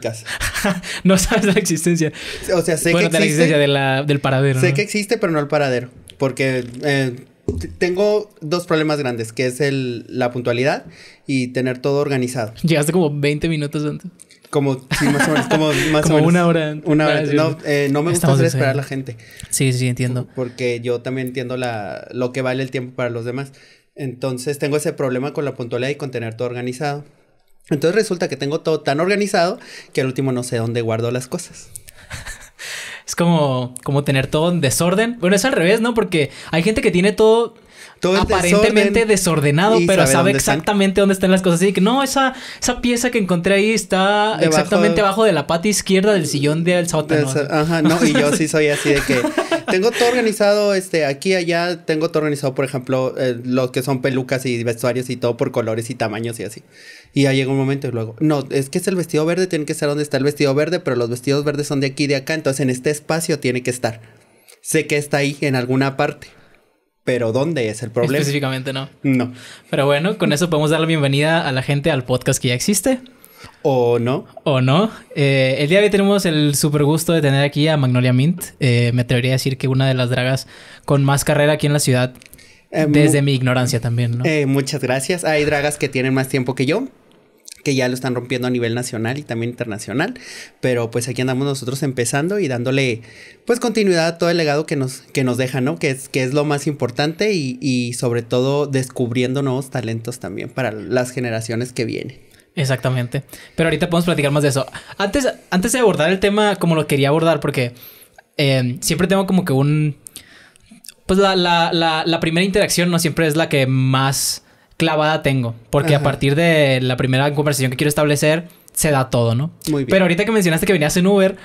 no sabes la existencia. O sea, sé que existe. De la existencia del paradero. Sé que existe, pero no el paradero. Porque eh, tengo dos problemas grandes, que es el, la puntualidad y tener todo organizado. Llegaste como 20 minutos antes. Como, más como, una hora. Una ah, eh, No, me gusta hacer esperar a la gente. Sí, sí, entiendo. Porque yo también entiendo la, lo que vale el tiempo para los demás. Entonces tengo ese problema con la puntualidad y con tener todo organizado. Entonces resulta que tengo todo tan organizado que al último no sé dónde guardo las cosas. Es como, como tener todo en desorden. Bueno, es al revés, ¿no? Porque hay gente que tiene todo aparentemente desordenado, pero sabe, exactamente dónde están las cosas. Así que no, esa, esa pieza que encontré ahí está exactamente abajo de la pata izquierda del sillón del sótano. ajá, no, y yo sí soy así de que tengo todo organizado, este, aquí, allá, tengo todo organizado, por ejemplo, eh, lo los que son pelucas y vestuarios y todo por colores y tamaños y así. Y ahí llega un momento y luego, no, es que es el vestido verde, tiene que ser donde está el vestido verde, pero los vestidos verdes son de aquí y de acá, entonces en este espacio tiene que estar. Sé que está ahí en alguna parte pero ¿dónde es el problema? Específicamente no. No. Pero bueno, con eso podemos dar la bienvenida a la gente al podcast que ya existe. O no. O no. Eh, el día de hoy tenemos el super gusto de tener aquí a Magnolia Mint. Eh, me atrevería a decir que una de las dragas con más carrera aquí en la ciudad. Eh, desde mi ignorancia también, ¿no? muchas gracias. Hay dragas que tienen más tiempo que yo, que ya lo están rompiendo a nivel nacional y también internacional. Pero pues aquí andamos nosotros empezando y dándole pues continuidad a todo el legado que nos, que nos deja, ¿no? Que es, que es lo más importante y, sobre todo descubriendo nuevos talentos también para las generaciones que vienen. Exactamente. Pero ahorita podemos platicar más de eso. Antes, antes de abordar el tema como lo quería abordar, porque em, siempre tengo como que un... Pues la primera interacción no siempre es la que más clavada tengo, porque a partir de la primera conversación que quiero establecer, se da todo, ¿no? Pero ahorita que mencionaste que venías en Uber,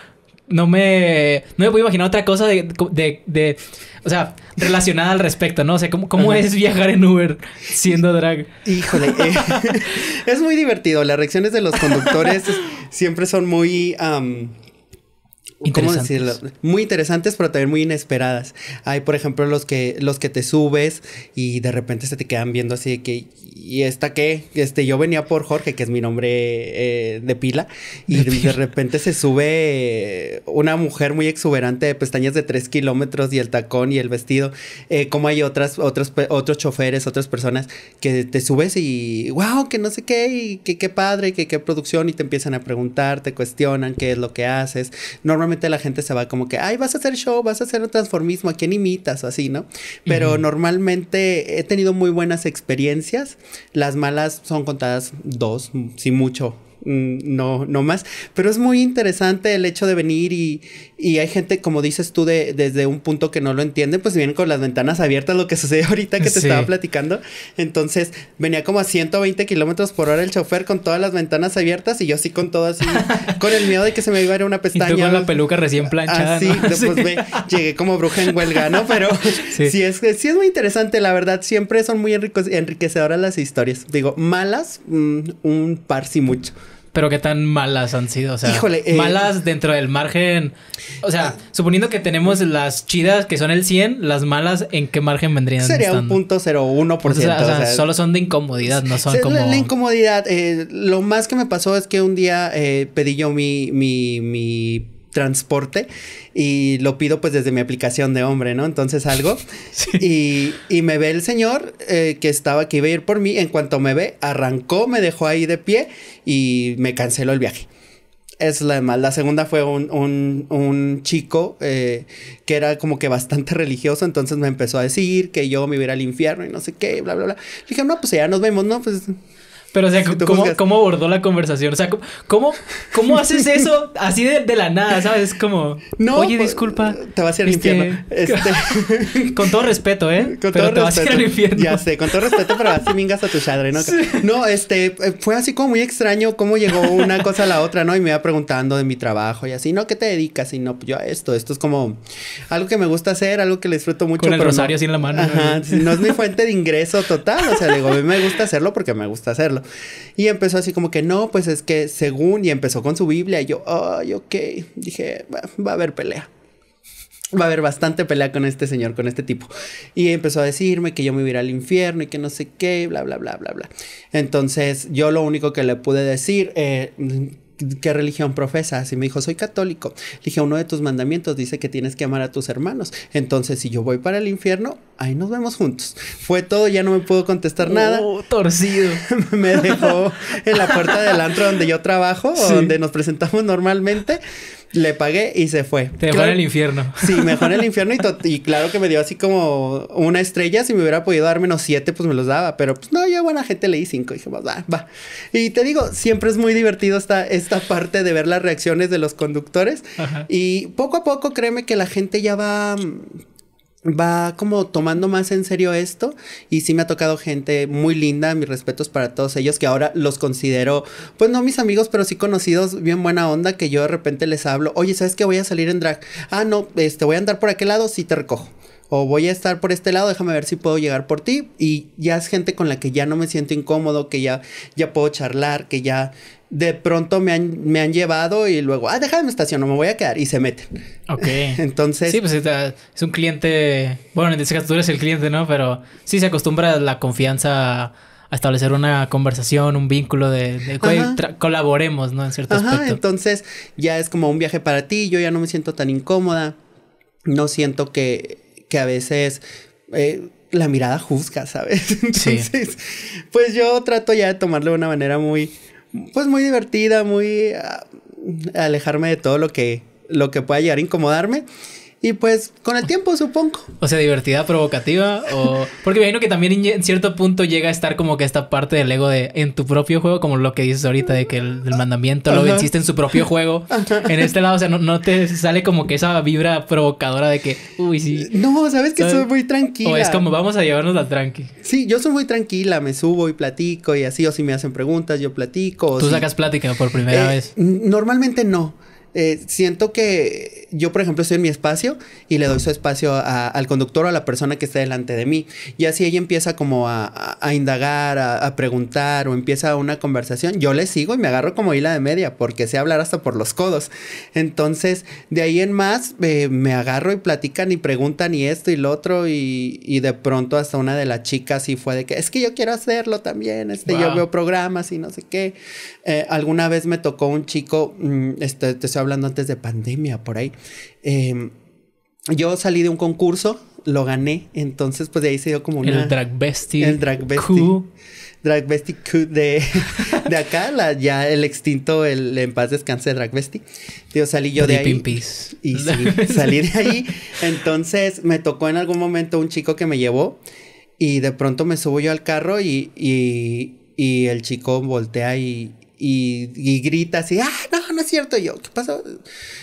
no me, no me puedo imaginar otra cosa de, de, o sea, relacionada al respecto, ¿no? O sea, ¿cómo, es viajar en Uber siendo drag? Híjole, eh, es muy divertido. Las reacciones de los conductores siempre son muy... ¿cómo decirlo? Muy interesantes, pero también muy inesperadas. Hay, por ejemplo, los que, los que te subes y de repente se te quedan viendo así de que, ¿y esta qué? Este, yo venía por Jorge, que es mi nombre eh, de pila, y de, repente se sube eh, una mujer muy exuberante de pestañas de tres kilómetros y el tacón y el vestido. Eh, como hay otras, otras, otros choferes, otras personas que te subes y, wow, que no sé qué, y que qué padre, que qué producción, y te empiezan a preguntar, te cuestionan qué es lo que haces. Normalmente la gente se va como que, ay, vas a hacer show, vas a hacer un transformismo, ¿a quién imitas o así, no? Pero normalmente he tenido muy buenas experiencias. Las malas son contadas dos, si mucho, mm, no, no más. Pero es muy interesante el hecho de venir y, y hay gente, como dices tú, desde un punto que no lo entienden, pues vienen con las ventanas abiertas, lo que sucede ahorita que te estaba platicando. Entonces venía como a 120 kilómetros por hora el chofer con todas las ventanas abiertas y yo así con todas con el miedo de que se me iba a ir una pestaña. Y tú con la peluca recién planchada. después sí. llegué como bruja en huelga, ¿no? Pero sí. es, sí es muy interesante, la verdad. Siempre son muy enriquecedoras las historias. Digo, malas, mm, un par sí mucho pero qué tan malas han sido. O sea, eh, malas dentro del margen. O sea, ah, suponiendo que tenemos las chidas que son el 100, las malas, ¿en qué margen vendrían? Sería un punto 01%. O sea, o solo son de incomodidad, no son como. La, la incomodidad. Eh, lo más que me pasó es que un día eh, pedí yo mi, mi, mi transporte y lo pido pues desde mi aplicación de hombre, ¿no? Entonces salgo y, me ve el señor eh, que estaba, que iba a ir por mí, en cuanto me ve, arrancó, me dejó ahí de pie y me canceló el viaje. Es la demás. La segunda fue un, chico eh, que era como que bastante religioso, entonces me empezó a decir que yo me iba a al infierno y no sé qué, bla, bla, bla. dije, no, pues ya nos vemos, ¿no? Pues pero, o sea, ¿cómo, abordó la conversación? O sea, ¿cómo, haces eso así de, la nada, sabes? como, no, oye, pues, disculpa. Te vas a ir este, infierno. Este. con todo respeto, ¿eh? Con pero te vas a ir infierno. Ya sé, con todo respeto, pero así mingas a tu chadre, ¿no? No, este, eh, fue así como muy extraño cómo llegó una cosa a la otra, ¿no? Y me iba preguntando de mi trabajo y así, ¿no? ¿Qué te dedicas? Y no, pues yo a esto. Esto es como algo que me gusta hacer, algo que le disfruto mucho. Con el rosario así en la mano. Ajá, ¿no? es mi fuente de ingreso total. O sea, digo, a mí me gusta hacerlo porque me gusta hacerlo. Y empezó así como que no, pues es que según, y empezó con su Biblia, y yo, ay, ok, dije, va, a haber pelea va a haber bastante pelea con este señor, con este tipo. Y empezó a decirme que yo me iba al infierno y que no sé qué, bla, bla, bla, bla, bla. Entonces yo lo único que le pude decir, eh, ¿qué religión profesas? Y me dijo, soy católico. Le dije, uno de tus mandamientos dice que tienes que amar a tus hermanos. Entonces, si yo voy para el infierno, ahí nos vemos juntos. Fue todo, ya no me pudo contestar nada. Oh, torcido. me dejó en la puerta del antro donde yo trabajo, donde nos presentamos normalmente le pagué y se fue. Te el infierno. Sí, mejor en el infierno y, claro que me dio así como una estrella. Si me hubiera podido dar menos siete, pues me los daba. Pero pues no, yo buena gente leí cinco. Y dije, pues, va, va. Y te digo, siempre es muy divertido esta, esta parte de ver las reacciones de los conductores. Y poco a poco, créeme que la gente ya va va como tomando más en serio esto y sí me ha tocado gente muy linda, mis respetos para todos ellos que ahora los considero, pues no mis amigos, pero sí conocidos, bien buena onda que yo de repente les hablo, "Oye, ¿sabes que voy a salir en drag? Ah, no, este voy a andar por aquel lado, sí te recojo." o voy a estar por este lado, déjame ver si puedo llegar por ti. Y ya es gente con la que ya no me siento incómodo, que ya, ya puedo charlar, que ya de pronto me han, me han llevado y luego, ah, déjame estaciono, me voy a quedar y se meten. Ok. Entonces. Sí, pues es un cliente. Bueno, en este caso tú eres el cliente, ¿no? Pero sí se acostumbra la confianza a establecer una conversación, un vínculo de, de colaboremos, ¿no? En cierto Ajá, Entonces ya es como un viaje para ti, yo ya no me siento tan incómoda, no siento que, que a veces. Eh, la mirada juzga, ¿sabes? Entonces, pues yo trato ya de tomarlo de una manera muy, pues muy divertida, muy ah, alejarme de todo lo que, lo que pueda llegar a incomodarme. Y pues con el tiempo, supongo. O sea, divertida provocativa o... Porque me imagino que también en cierto punto llega a estar como que esta parte del ego de en tu propio juego, como lo que dices ahorita de que el, mandamiento lo existe en su propio juego. En este lado, o sea, no, te sale como que esa vibra provocadora de que, uy, sí. No, sabes que soy muy tranquila. O es como vamos a llevarnos la tranqui. Sí, yo soy muy tranquila, me subo y platico y así, o si me hacen preguntas, yo platico. Tú sacas plática por primera eh, vez. Normalmente no. Eh, siento que yo, por ejemplo, estoy en mi espacio y le doy su espacio al conductor o a la persona que está delante de mí. Y así ella empieza como a, indagar, a, preguntar o empieza una conversación. Yo le sigo y me agarro como hila de media porque sé hablar hasta por los codos. Entonces, de ahí en más, eh, me agarro y platican y preguntan y esto y lo otro. Y, de pronto hasta una de las chicas y fue de que, es que yo quiero hacerlo también, este, yo veo programas y no sé qué. Eh, alguna vez me tocó un chico, mm, este, se hablando antes de pandemia, por ahí. Em, yo salí de un concurso, lo gané, entonces pues de ahí se dio como una... El drag bestie. El drag bestie. Drag bestie de, de acá, ya el extinto, el en paz descanse drag bestie. Yo salí yo de ahí. Y sí, salí de ahí. Entonces me tocó en algún momento un chico que me llevó y de pronto me subo yo al carro y el chico voltea y, y, grita así, ah, no, no es cierto. yo, ¿qué pasó?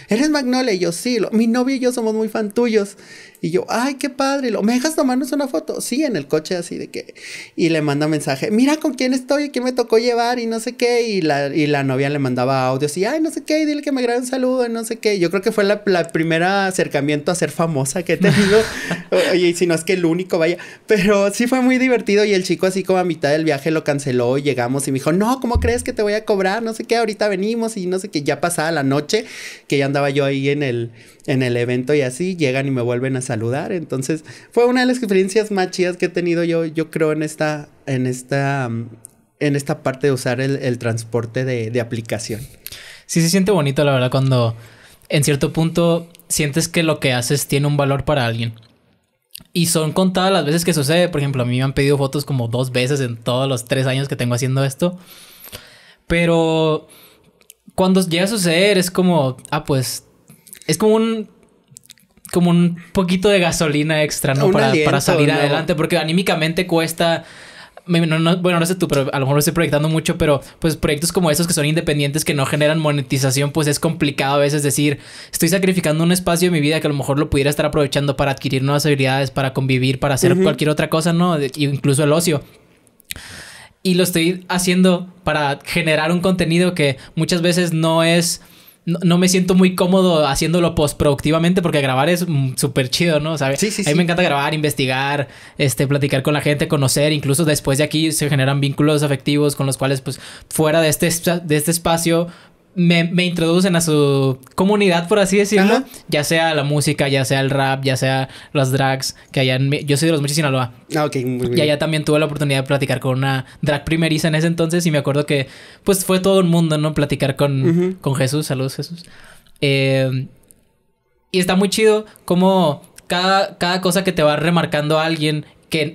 ¿Eres Magnolia? Y yo, sí, mi novio y yo somos muy fan tuyos. Y yo, ay, qué padre, ¿lo, ¿me dejas tomarnos una foto? Sí, en el coche así de que... Y le manda mensaje, mira con quién estoy y quién me tocó llevar y no sé qué. Y la, y la novia le mandaba audios y, ay, no sé qué, y dile que me grabe un saludo, y no sé qué. Yo creo que fue la, la primera acercamiento a ser famosa que he tenido. Oye, y si no es que el único, vaya. Pero sí fue muy divertido y el chico así como a mitad del viaje lo canceló y llegamos y me dijo, no, ¿cómo crees que te voy a cobrar? No sé qué, ahorita venimos y no sé qué. Ya pasada la noche, que ya andaba yo ahí en el, en el evento y así, llegan y me vuelven a saludar. Entonces, fue una de las experiencias más chidas que he tenido yo, yo creo, en esta, en esta, mm, en esta parte de usar el, transporte de, de aplicación. Sí se siente bonito, la verdad, cuando en cierto punto sientes que lo que haces tiene un valor para alguien. Y son contadas las veces que sucede. Por ejemplo, a mí me han pedido fotos como dos veces en todos los tres años que tengo haciendo esto. Pero cuando llega a suceder es como, ah, pues, es como un como un poquito de gasolina extra, ¿no? Para, para, salir adelante, porque anímicamente cuesta... bueno, no sé tú, pero a lo mejor lo estoy proyectando mucho, pero pues proyectos como estos que son independientes, que no generan monetización, pues es complicado a veces decir, estoy sacrificando un espacio de mi vida que a lo mejor lo pudiera estar aprovechando para adquirir nuevas habilidades, para convivir, para hacer cualquier otra cosa, ¿no? incluso el ocio y lo estoy haciendo para generar un contenido que muchas veces no es no, me siento muy cómodo haciéndolo postproductivamente porque grabar es mm, súper chido, ¿no? sí, sí, a mí me encanta grabar, investigar, este, platicar con la gente, conocer, incluso después de aquí se generan vínculos afectivos con los cuales, pues, fuera de este, de este espacio me, introducen a su comunidad, por así decirlo. Ya sea la música, ya sea el rap, ya sea los drags. Que allá Yo soy de los Mochis Sinaloa. Ah, ok, muy bien. Y allá también tuve la oportunidad de platicar con una drag primeriza en ese entonces. Y me acuerdo que, pues, fue todo un mundo, ¿no? Platicar con, con Jesús. Saludos, Jesús. Eh, y está muy chido como cada, cada cosa que te va remarcando alguien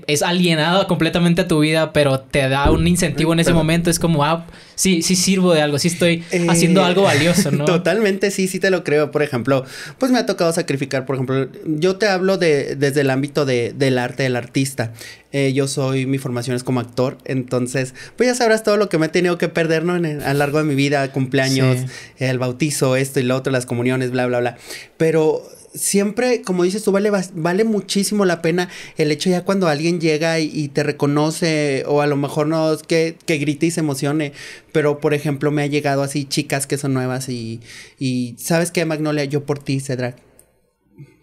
es alienado completamente a tu vida, pero te da un incentivo en ese momento. Es como, ah, sí, sí sirvo de algo, sí estoy eh, haciendo algo valioso, ¿no? Totalmente, sí, sí te lo creo. Por ejemplo, pues me ha tocado sacrificar, por ejemplo, yo te hablo de, desde el ámbito del arte, del artista. Eh, yo soy, mi formación es como actor, entonces, pues ya sabrás todo lo que me he tenido que perder, ¿no? a lo largo de mi vida, cumpleaños, el bautizo, esto y lo otro, las comuniones, bla, bla, bla. Pero siempre, como dices tú, vale, vale muchísimo la pena el hecho ya cuando alguien llega y, te reconoce, o a lo mejor no es que, que, grite y se emocione, pero por ejemplo me ha llegado así chicas que son nuevas y, y ¿sabes qué, Magnolia? Yo por ti cedra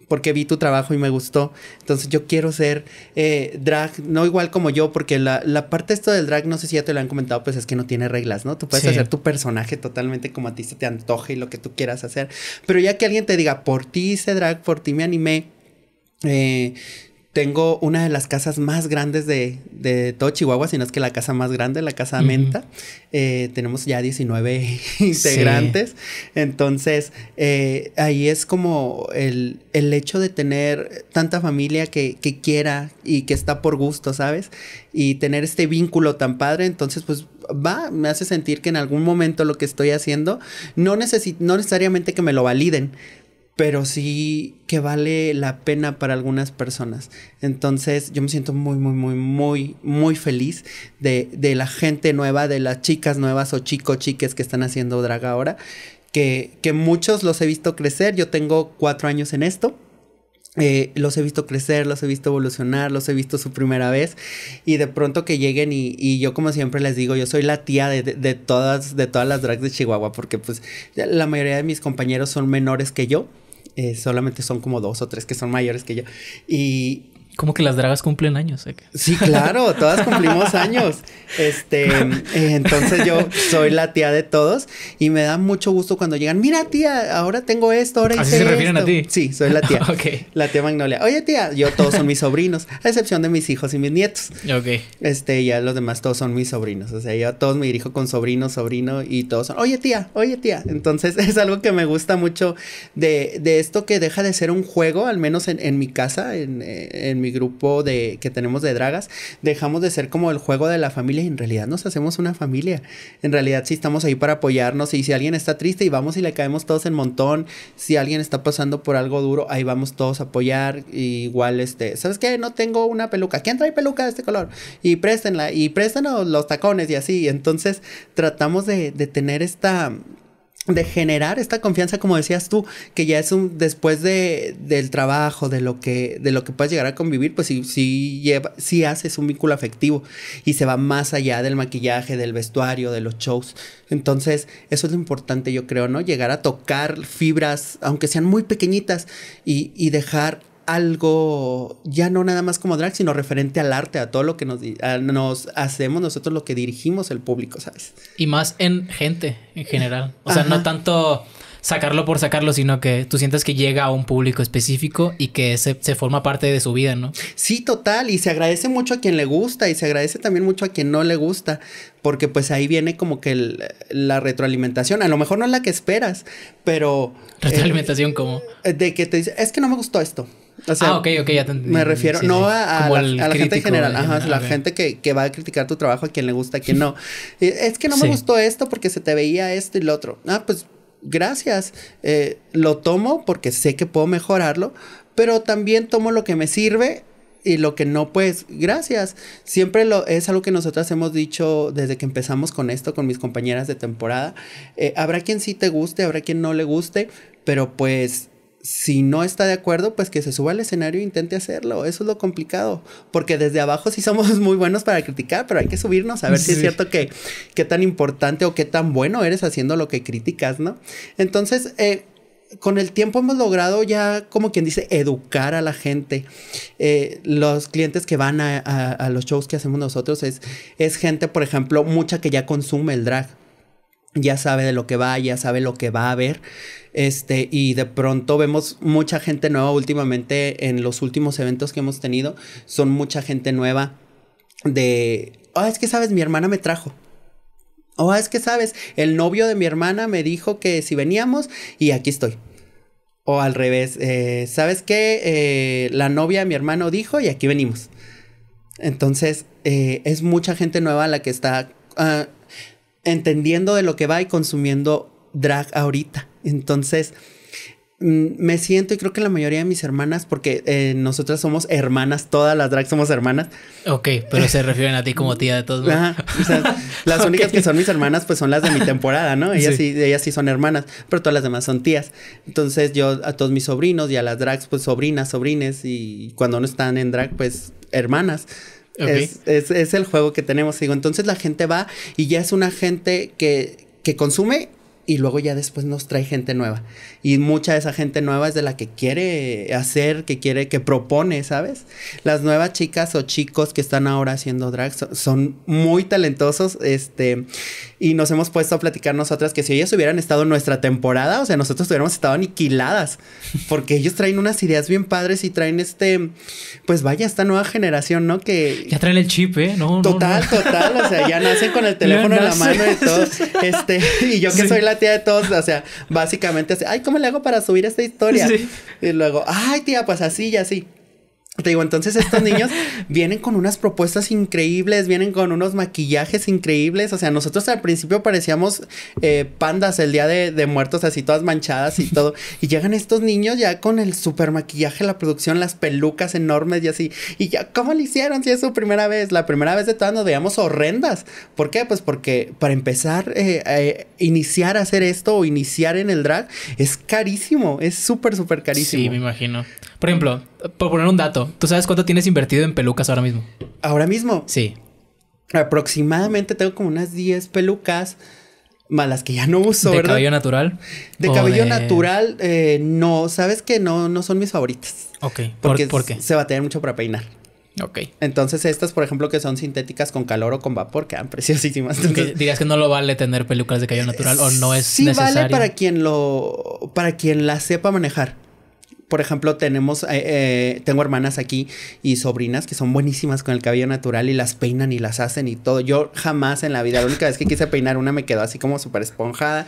porque vi tu trabajo y me gustó. Entonces yo quiero ser eh, drag, no igual como yo, porque la, la parte esto del drag, no sé si ya te lo han comentado, pues es que no tiene reglas, ¿no? Tú puedes hacer tu personaje totalmente como a ti se te antoje y lo que tú quieras hacer. Pero ya que alguien te diga, por ti hice drag, por ti me animé, eh, tengo una de las casas más grandes de, todo Chihuahua, sino es que la casa más grande, la casa Menta. Eh, tenemos ya 19 integrantes. Entonces, eh, ahí es como el, hecho de tener tanta familia que, que, quiera y que está por gusto, ¿sabes? Y tener este vínculo tan padre. Entonces, pues va, me hace sentir que en algún momento lo que estoy haciendo, no, necesi no necesariamente que me lo validen, pero sí que vale la pena para algunas personas. Entonces yo me siento muy, muy, muy, muy, muy feliz de, de la gente nueva, de las chicas nuevas o chicos, chiques que están haciendo drag ahora, que, que, muchos los he visto crecer. Yo tengo cuatro años en esto. Eh, los he visto crecer, los he visto evolucionar, los he visto su primera vez y de pronto que lleguen y, yo como siempre les digo, yo soy la tía de, de, de todas, de todas las drags de Chihuahua porque pues la mayoría de mis compañeros son menores que yo eh, solamente son como dos o tres que son mayores que yo. Y como que las dragas cumplen años. ¿eh? Sí, claro, todas cumplimos años. Este, eh, entonces yo soy la tía de todos y me da mucho gusto cuando llegan, mira tía, ahora tengo esto, ahora ¿Así se refieren a ti? Sí, soy la tía. La tía Magnolia. Oye tía, yo todos son mis sobrinos, a excepción de mis hijos y mis nietos. Ok. Este, ya los demás todos son mis sobrinos. O sea, yo a todos me dirijo con sobrino, sobrino y todos son, oye tía, oye tía. Entonces es algo que me gusta mucho de, de esto que deja de ser un juego, al menos en, mi casa, en mi grupo de, que tenemos de dragas, dejamos de ser como el juego de la familia y en realidad nos hacemos una familia. En realidad sí estamos ahí para apoyarnos y si alguien está triste y vamos y le caemos todos en montón, si alguien está pasando por algo duro, ahí vamos todos a apoyar. igual, este, ¿sabes qué? No tengo una peluca. ¿Quién trae peluca de este color? Y préstenla, y préstanos los tacones y así. Entonces tratamos de, de tener esta de generar esta confianza, como decías tú, que ya es un, después de, del trabajo, de lo que, de lo que puedes llegar a convivir, pues sí, si lleva, haces un vínculo afectivo y se va más allá del maquillaje, del vestuario, de los shows. Entonces, eso es lo importante, yo creo, ¿no? Llegar a tocar fibras, aunque sean muy pequeñitas, y, y dejar algo ya no nada más como drag, sino referente al arte, a todo lo que nos, nos hacemos nosotros, lo que dirigimos el público, ¿sabes? Y más en gente en general. O sea, no tanto sacarlo por sacarlo, sino que tú sientes que llega a un público específico y que se, forma parte de su vida, ¿no? Sí, total, y se agradece mucho a quien le gusta y se agradece también mucho a quien no le gusta, porque pues ahí viene como que la retroalimentación, a lo mejor no es la que esperas, pero... Eh, retroalimentación como... Eh, de que te dice, es que no me gustó esto, ah, ok, ok, ya te entendí. Me refiero, no A, la, gente en general, ajá, la gente que, que, va a criticar tu trabajo, a quien le gusta, a quien no. es que no me gustó esto porque se te veía esto y lo otro. Ah, pues gracias. Eh, lo tomo porque sé que puedo mejorarlo, pero también tomo lo que me sirve y lo que no, pues, gracias. Siempre lo, es algo que nosotras hemos dicho desde que empezamos con esto, con mis compañeras de temporada. Eh, habrá quien sí te guste, habrá quien no le guste, pero pues si no está de acuerdo, pues que se suba al escenario e intente hacerlo. Eso es lo complicado. Porque desde abajo sí somos muy buenos para criticar, pero hay que subirnos a ver si es cierto que qué tan importante o qué tan bueno eres haciendo lo que criticas, ¿no? Entonces, eh, con el tiempo hemos logrado ya, como quien dice, educar a la gente. Eh, los clientes que van a, los shows que hacemos nosotros es, es gente, por ejemplo, mucha que ya consume el drag. Ya sabe de lo que va, ya sabe lo que va a ver. Este, y de pronto vemos mucha gente nueva últimamente en los últimos eventos que hemos tenido. Son mucha gente nueva de, oh, es que sabes, mi hermana me trajo. O ah, es que sabes, el novio de mi hermana me dijo que si veníamos y aquí estoy. O al revés, eh, ¿sabes qué? Eh, la novia de mi hermano dijo y aquí venimos. Entonces, eh, es mucha gente nueva la que está ah, entendiendo de lo que va y consumiendo drag ahorita. Entonces, mm, me siento y creo que la mayoría de mis hermanas, porque eh, nosotras somos hermanas, todas las drag somos hermanas. Ok, pero se refieren a ti como tía de todos las únicas que son mis hermanas, pues son las de mi temporada, ¿no? Ellas sí. ellas sí son hermanas, pero todas las demás son tías. Entonces yo a todos mis sobrinos y a las drags, pues sobrinas, sobrines, y cuando no están en drag, pues hermanas. Es, el juego que tenemos, digo. Entonces la gente va y ya es una gente que, que consume y luego ya después nos trae gente nueva. Y mucha de esa gente nueva es de la que quiere hacer, que quiere, que propone, ¿sabes? Las nuevas chicas o chicos que están ahora haciendo drag son, muy talentosos, este, y nos hemos puesto a platicar nosotras que si ellas hubieran estado en nuestra temporada, o sea, nosotros hubiéramos estado aniquiladas, porque ellos traen unas ideas bien padres y traen este, pues vaya, esta nueva generación, ¿no? Que... Ya traen el chip, ¿eh? No, total, total, o sea, ya nacen con el teléfono en la mano y todo. Este, y yo que soy la tía de todos, o sea, básicamente, así, ay, ¿cómo le hago para subir esta historia? Y luego, ay, tía, pues así y así. Te digo, entonces estos niños vienen con unas propuestas increíbles, vienen con unos maquillajes increíbles. O sea, nosotros al principio parecíamos eh, pandas el día de, muertos, así todas manchadas y todo. Y llegan estos niños ya con el super maquillaje, la producción, las pelucas enormes y así. Y ya, ¿cómo lo hicieron? Si es su primera vez. La primera vez de todas nos veíamos horrendas. ¿Por qué? Pues porque para empezar, a eh, eh, iniciar a hacer esto o iniciar en el drag es carísimo. Es súper, súper carísimo. Sí, me imagino. Por ejemplo, por poner un dato, ¿tú sabes cuánto tienes invertido en pelucas ahora mismo? ¿Ahora mismo? Sí. Aproximadamente tengo como unas 10 pelucas malas que ya no uso. ¿De cabello natural? De cabello natural, eh, no, sabes que no, no son mis favoritas. Ok. ¿Por, qué? se va a tener mucho para peinar. Ok. Entonces, estas, por ejemplo, que son sintéticas con calor o con vapor, quedan preciosísimas. Entonces, dirías que no lo vale tener pelucas de cabello eh, natural o no es necesario. Sí vale para quien lo, para quien la sepa manejar por ejemplo, tenemos, eh, eh, tengo hermanas aquí y sobrinas que son buenísimas con el cabello natural y las peinan y las hacen y todo. Yo jamás en la vida, la única vez que quise peinar una me quedó así como súper esponjada.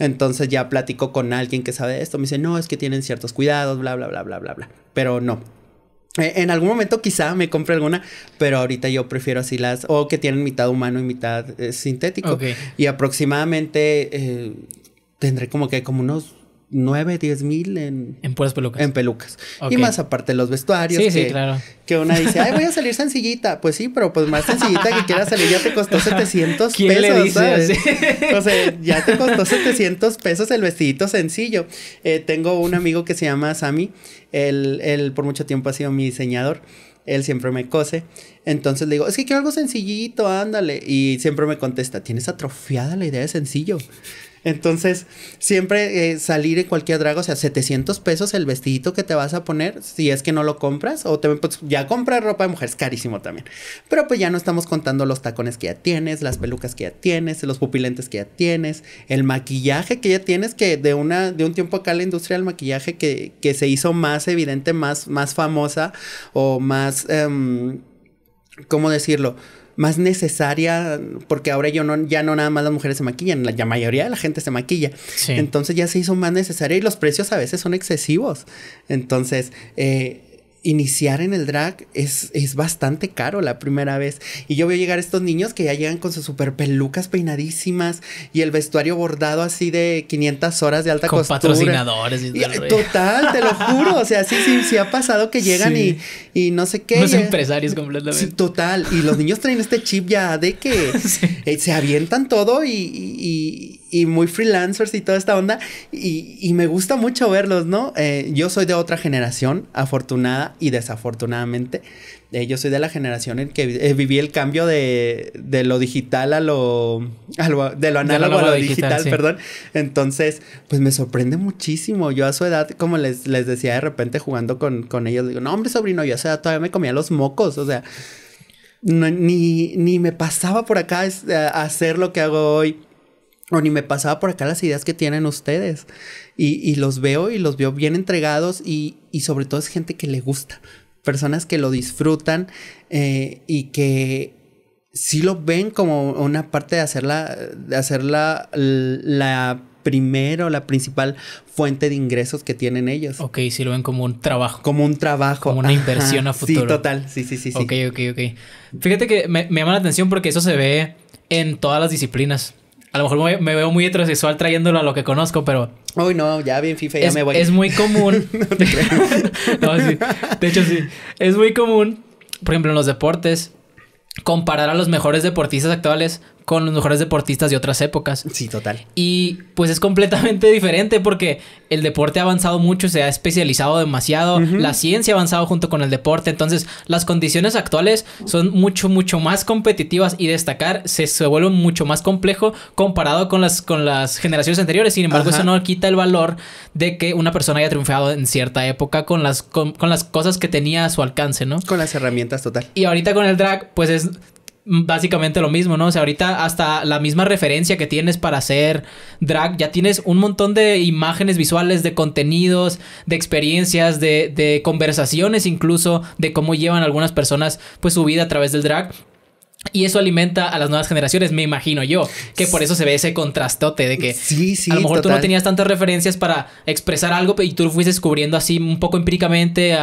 Entonces ya platico con alguien que sabe de esto. Me dice, no, es que tienen ciertos cuidados, bla, bla, bla, bla, bla, bla. Pero no, e, en algún momento quizá me compre alguna, pero ahorita yo prefiero así las, o que tienen mitad humano y mitad eh, sintético. Y aproximadamente tendré como que como unos 9, 10 mil en, en pelucas. En pelucas. Y más aparte los vestuarios. que, Que una dice, ay, voy a salir sencillita. Pues sí, pero pues más sencillita que quieras salir ya te costó 700 pesos, o ya te costó 700 pesos el vestidito sencillo. Eh, tengo un amigo que se llama Sammy. Él, él por mucho tiempo ha sido mi diseñador él siempre me cose. Entonces le digo, es que quiero algo sencillito, ándale. Y siempre me contesta, tienes atrofiada la idea de sencillo. Entonces, siempre eh, salir en cualquier drag, o sea, 700 pesos el vestidito que te vas a poner, si es que no lo compras, o te, pues, ya compras ropa de mujer, es carísimo también. Pero pues ya no estamos contando los tacones que ya tienes, las pelucas que ya tienes, los pupilentes que ya tienes, el maquillaje que ya tienes, que de, una, de un tiempo acá la industria del maquillaje que, se hizo más evidente, más, más famosa o más, em, ¿cómo decirlo? más necesaria, porque ahora yo no, ya no nada más las mujeres se maquillan, la, mayoría de la gente se maquilla. Entonces ya se hizo más necesaria y los precios a veces son excesivos. Entonces, eh, iniciar en el drag es, es, bastante caro la primera vez. Y yo veo llegar estos niños que ya llegan con sus super pelucas peinadísimas y el vestuario bordado así de 500 horas de alta con costura. patrocinadores. Y total, te lo juro. O sea, sí, sí, sí ha pasado que llegan y, no sé qué. Los empresarios completamente. Sí, total. Y los niños traen este chip ya de que eh, se avientan todo y y muy freelancers y toda esta onda. Y, me gusta mucho verlos, ¿no? Eh, yo soy de otra generación, afortunada y desafortunadamente. Eh, yo soy de la generación en que eh, viví el cambio de, lo digital a lo, De lo análogo a lo digital, perdón. Entonces, pues me sorprende muchísimo. Yo a su edad, como les, les decía de repente jugando con, con ellos, digo, no, hombre, sobrino, yo a su edad todavía me comía los mocos. O sea, ni, ni me pasaba por acá este, hacer lo que hago hoy o ni me pasaba por acá las ideas que tienen ustedes. Y, los veo y los veo bien entregados y, sobre todo es gente que le gusta, personas que lo disfrutan eh, y que sí lo ven como una parte de hacerla, de hacerla la o la principal fuente de ingresos que tienen ellos. Ok, sí lo ven como un trabajo. Como un trabajo. Como una inversión a futuro. Sí, total. Sí, sí, sí. Ok, ok, ok. Fíjate que me, me llama la atención porque eso se ve en todas las disciplinas. A lo mejor me, veo muy heterosexual trayéndolo a lo que conozco, pero. Uy, no, ya bien FIFA, ya me voy. Es muy común. no, sí. De hecho, sí. Es muy común, por ejemplo, en los deportes, comparar a los mejores deportistas actuales con los mejores deportistas de otras épocas. Sí, total. Y pues es completamente diferente porque el deporte ha avanzado mucho, se ha especializado demasiado, la ciencia ha avanzado junto con el deporte, entonces las condiciones actuales son mucho, mucho más competitivas y destacar se, se vuelve mucho más complejo comparado con las, con las generaciones anteriores. Sin embargo, eso no quita el valor de que una persona haya triunfado en cierta época con las, con las cosas que tenía a su alcance, ¿no? Con las herramientas, total. Y ahorita con el drag, pues es básicamente lo mismo, ¿no? O sea, ahorita hasta la misma referencia que tienes para hacer drag, ya tienes un montón de imágenes visuales, de contenidos, de experiencias, de, conversaciones incluso, de cómo llevan algunas personas pues su vida a través del drag. Y eso alimenta a las nuevas generaciones, me imagino yo, que por eso se ve ese contrastote de que a lo mejor tú no tenías tantas referencias para expresar algo y tú fuiste descubriendo así un poco empíricamente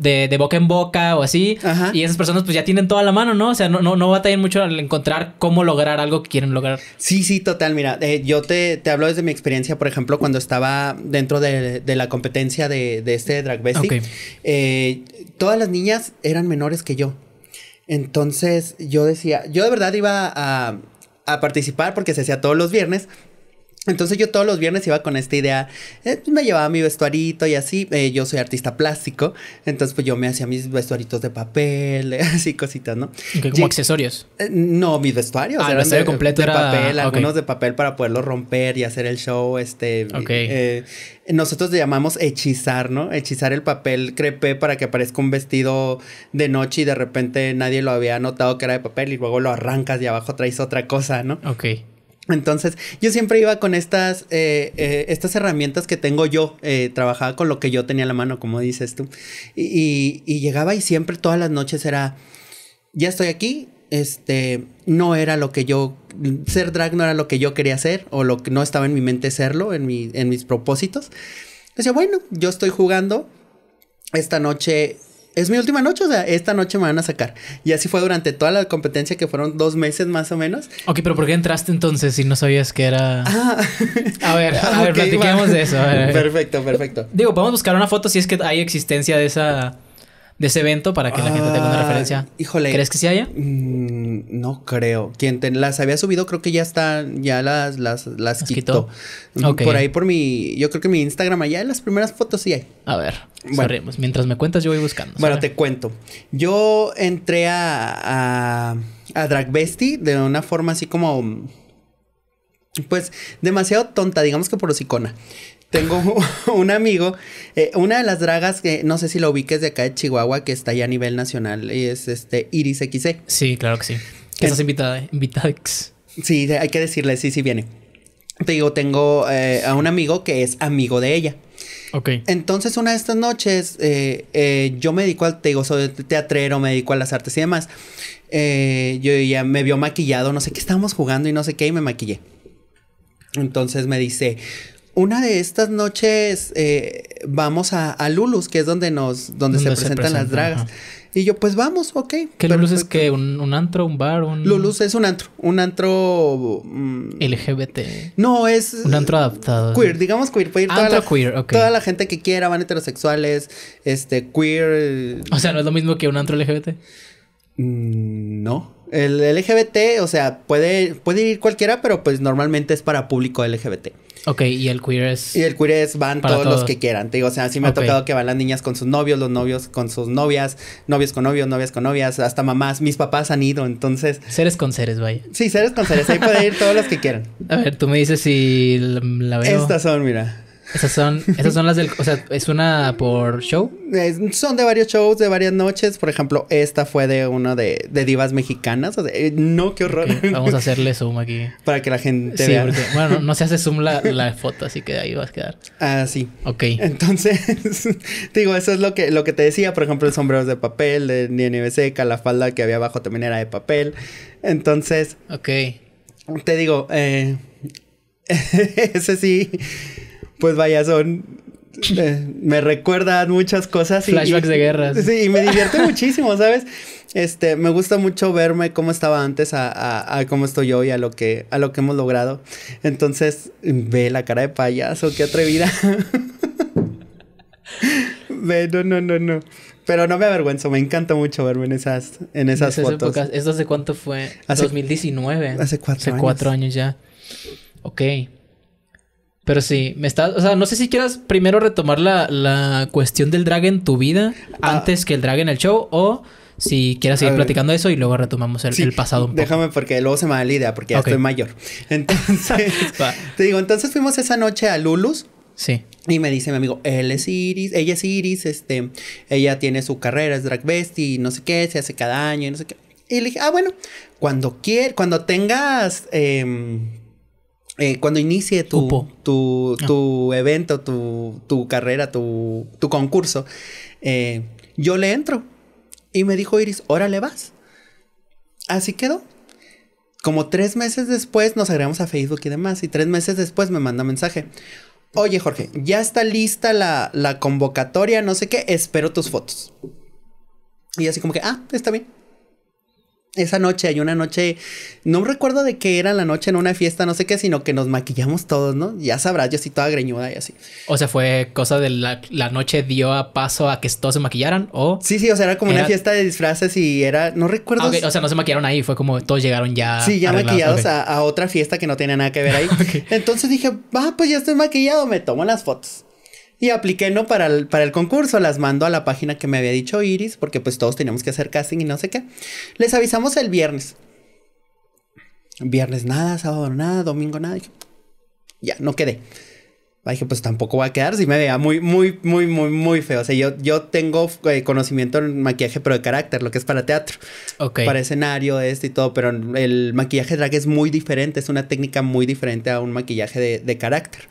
de, boca en boca o así. Y esas personas pues ya tienen toda la mano, ¿no? O sea, no, no, batallan mucho al encontrar cómo lograr algo que quieren lograr. Sí, sí, total. Mira, eh, yo te, hablo desde mi experiencia, por ejemplo, cuando estaba dentro de, la competencia de, este Drag eh, todas las niñas eran menores que yo. Entonces yo decía, yo de verdad iba a, participar porque se hacía todos los viernes, entonces yo todos los viernes iba con esta idea, eh, pues, me llevaba mi vestuarito y así, eh, yo soy artista plástico, entonces pues yo me hacía mis vestuaritos de papel, así cositas, ¿no? ¿Como accesorios? Eh, no, mis vestuarios. Ah, vestuario de, completo de papel, algunos de papel para poderlo romper y hacer el show, este... Okay. nosotros le llamamos hechizar, ¿no? Hechizar el papel crepe para que aparezca un vestido de noche y de repente nadie lo había notado que era de papel y luego lo arrancas y abajo traes otra cosa, ¿no? Ok. Entonces, yo siempre iba con estas, eh, eh, estas herramientas que tengo yo, eh, trabajaba con lo que yo tenía a la mano, como dices tú, y, llegaba y siempre todas las noches era, ya estoy aquí, este, no era lo que yo, ser drag no era lo que yo quería hacer, o lo que no estaba en mi mente serlo, en, en mis propósitos. Decía, bueno, yo estoy jugando, esta noche es mi última noche, o sea, esta noche me van a sacar. Y así fue durante toda la competencia, que fueron dos meses más o menos. Ok, pero ¿por qué entraste entonces si no sabías que era...? Ah. A ver, a ver, platiquemos de eso. Perfecto, perfecto. Digo, podemos buscar una foto si es que hay existencia de esa de ese evento para que la gente tenga una ah, referencia. Híjole. ¿Crees que sí haya? Mm, no creo. Quien te, las había subido creo que ya están, ya las, las, las, quitó. Mm, por ahí por mi, yo creo que mi Instagram allá en las primeras fotos sí hay. A ver. Bueno, pues, mientras me cuentas yo voy buscando. Bueno, te cuento. Yo entré a, a, Drag Bestie de una forma así como... Pues demasiado tonta, digamos que por hocicona tengo un amigo, eh, una de las dragas que no sé si lo ubiques de acá de Chihuahua, que está ya a nivel nacional, Y es este Iris XC. Sí, claro que sí. Que estás invitada, eh, invitada. Sí, hay que decirle, sí, sí viene. Te digo, tengo eh, a un amigo que es amigo de ella. Ok. Entonces, una de estas noches, yo me dedico al, te digo, soy teatrero, me dedico a las artes y demás. yo ya me vio maquillado, no sé qué estábamos jugando y no sé qué, y me maquillé. Entonces me dice, una de estas noches eh, vamos a, Lulus, que es donde nos, donde, se, presentan las dragas. Y yo, pues vamos, ok. ¿Qué Lulus es que un, antro, un bar, un. Lulus es un antro, un antro. Mm, LGBT. No, es. Un antro adaptado. Queer, digamos queer. Puede ir toda la, queer, ok. Toda la gente que quiera, van heterosexuales, este, queer. O sea, no es lo mismo que un antro LGBT. Mm, no. El LGBT, o sea, puede, puede ir cualquiera, pero pues normalmente es para público LGBT. Ok, y el queer es. Y el queer es van todos los que quieran. Te digo, o sea, sí me ha tocado que van las niñas con sus novios, los novios con sus novias, novios con novios, novias con novias, hasta mamás. Mis papás han ido, entonces. Seres con seres, vaya. Sí, seres con seres. Ahí pueden ir todos los que quieran. A ver, tú me dices si la veo. Estas son, mira. Esas son, son las del, o sea, ¿es una por show? son de varios shows, de varias noches. Por ejemplo, esta fue de una de, divas mexicanas. Eh, no, qué horror. vamos a hacerle zoom aquí. Para que la gente vea. bueno, no se hace zoom la, foto, así que ahí vas a quedar. Ah, sí. Ok. Entonces, digo, eso es lo que, lo que te decía. Por ejemplo, el sombrero de papel, de nieve seca, la falda que había abajo también era de papel. Entonces. Ok. Te digo, eh, ese sí pues vaya, son me, recuerdan muchas cosas. Flashbacks de guerra. Sí, y me divierte muchísimo, ¿sabes? Este, me gusta mucho verme cómo estaba antes a, a, cómo estoy hoy, a lo que, a lo que hemos logrado. Entonces, ve la cara de payaso, qué atrevida. ve, no, no, no, no. Pero no me avergüenzo, me encanta mucho verme en esas, en esas fotos. Épocas, hace cuánto fue? Hace, 2019. Hace cuatro años. Hace cuatro años ya. Ok. Pero sí, me está. O sea, no sé si quieras primero retomar la, la cuestión del drag en tu vida ah. antes que el drag en el show o si quieras seguir platicando eso y luego retomamos el, pasado. Un poco. Déjame porque luego se me da la idea porque ya estoy mayor. Entonces, te digo, entonces fuimos esa noche a Lulus. Sí. Y me dice mi amigo, él es Iris, ella es Iris, este, ella tiene su carrera, es drag y no sé qué, se hace cada año y no sé qué. Y le dije, ah, bueno, cuando quieras, cuando tengas eh, eh, cuando inicie tu, ah. tu, evento, tu, carrera, tu, concurso, eh, yo le entro. Y me dijo Iris, órale vas. Así quedó. Como tres meses después nos agregamos a Facebook y demás. Y tres meses después me manda mensaje. Oye Jorge, ya está lista la, la convocatoria, no sé qué, espero tus fotos. Y así como que, ah, está bien esa noche, hay una noche, no recuerdo de qué era la noche en una fiesta, no sé qué, sino que nos maquillamos todos, ¿no? Ya sabrás, yo así toda greñuda y así. O sea, fue cosa de la, noche dio a paso a que todos se maquillaran o... Sí, sí, o sea, era como una fiesta de disfraces y era, no recuerdo... Ah, o sea, no se maquillaron ahí, fue como todos llegaron ya... Sí, ya maquillados a, otra fiesta que no tenía nada que ver ahí. Entonces dije, va, pues ya estoy maquillado, me tomo las fotos. Y apliqué, ¿no? Para el, para el concurso, las mando a la página que me había dicho Iris, porque pues todos teníamos que hacer casting y no sé qué. Les avisamos el viernes. Viernes nada, sábado nada, domingo nada. ya, no quedé. Dije, pues tampoco va a quedar si me vea muy, muy, muy, muy, muy feo. O sea, yo, yo tengo eh, conocimiento en maquillaje, pero de carácter, lo que es para teatro. Para escenario, este y todo. Pero el maquillaje drag es muy diferente, es una técnica muy diferente a un maquillaje de, de carácter.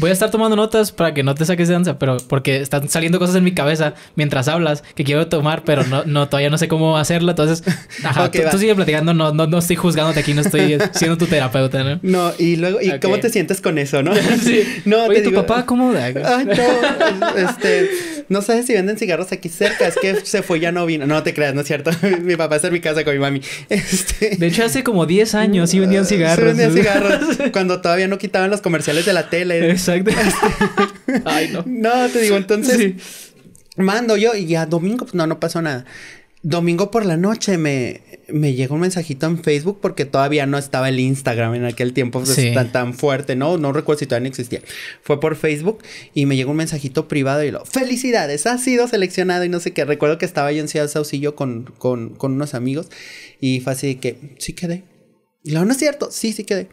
Voy a estar tomando notas para que no te saques de danza, pero porque están saliendo cosas en mi cabeza mientras hablas que quiero tomar, pero no, no todavía no sé cómo hacerlo. Entonces, ajá, tú, sigues platicando, no, no, no estoy juzgándote aquí, no estoy siendo tu terapeuta, ¿no? No, y luego, ¿y cómo te sientes con eso, no? sí. No, Oye, tu papá, ¿cómo? Ay, este no sabes si venden cigarros aquí cerca, es que se fue, ya no vino. No te creas, no es cierto. mi papá está en mi casa con mi mami. Este, de hecho, hace como 10 años sí vendían cigarros. Sí vendían cigarros cuando todavía no quitaban los comerciales de la tele. Exacto. Este, Ay, no. No, te digo, entonces... Mando yo y ya domingo, pues no, no pasó nada domingo por la noche me, llegó un mensajito en Facebook porque todavía no estaba el Instagram en aquel tiempo pues, tan, tan fuerte, ¿no? No recuerdo si todavía no existía. Fue por Facebook y me llegó un mensajito privado y lo, felicidades, has sido seleccionado y no sé qué. Recuerdo que estaba yo en Ciudad Saucillo con, unos amigos y fue así que, sí quedé. Y lo, no es cierto, sí, sí quedé.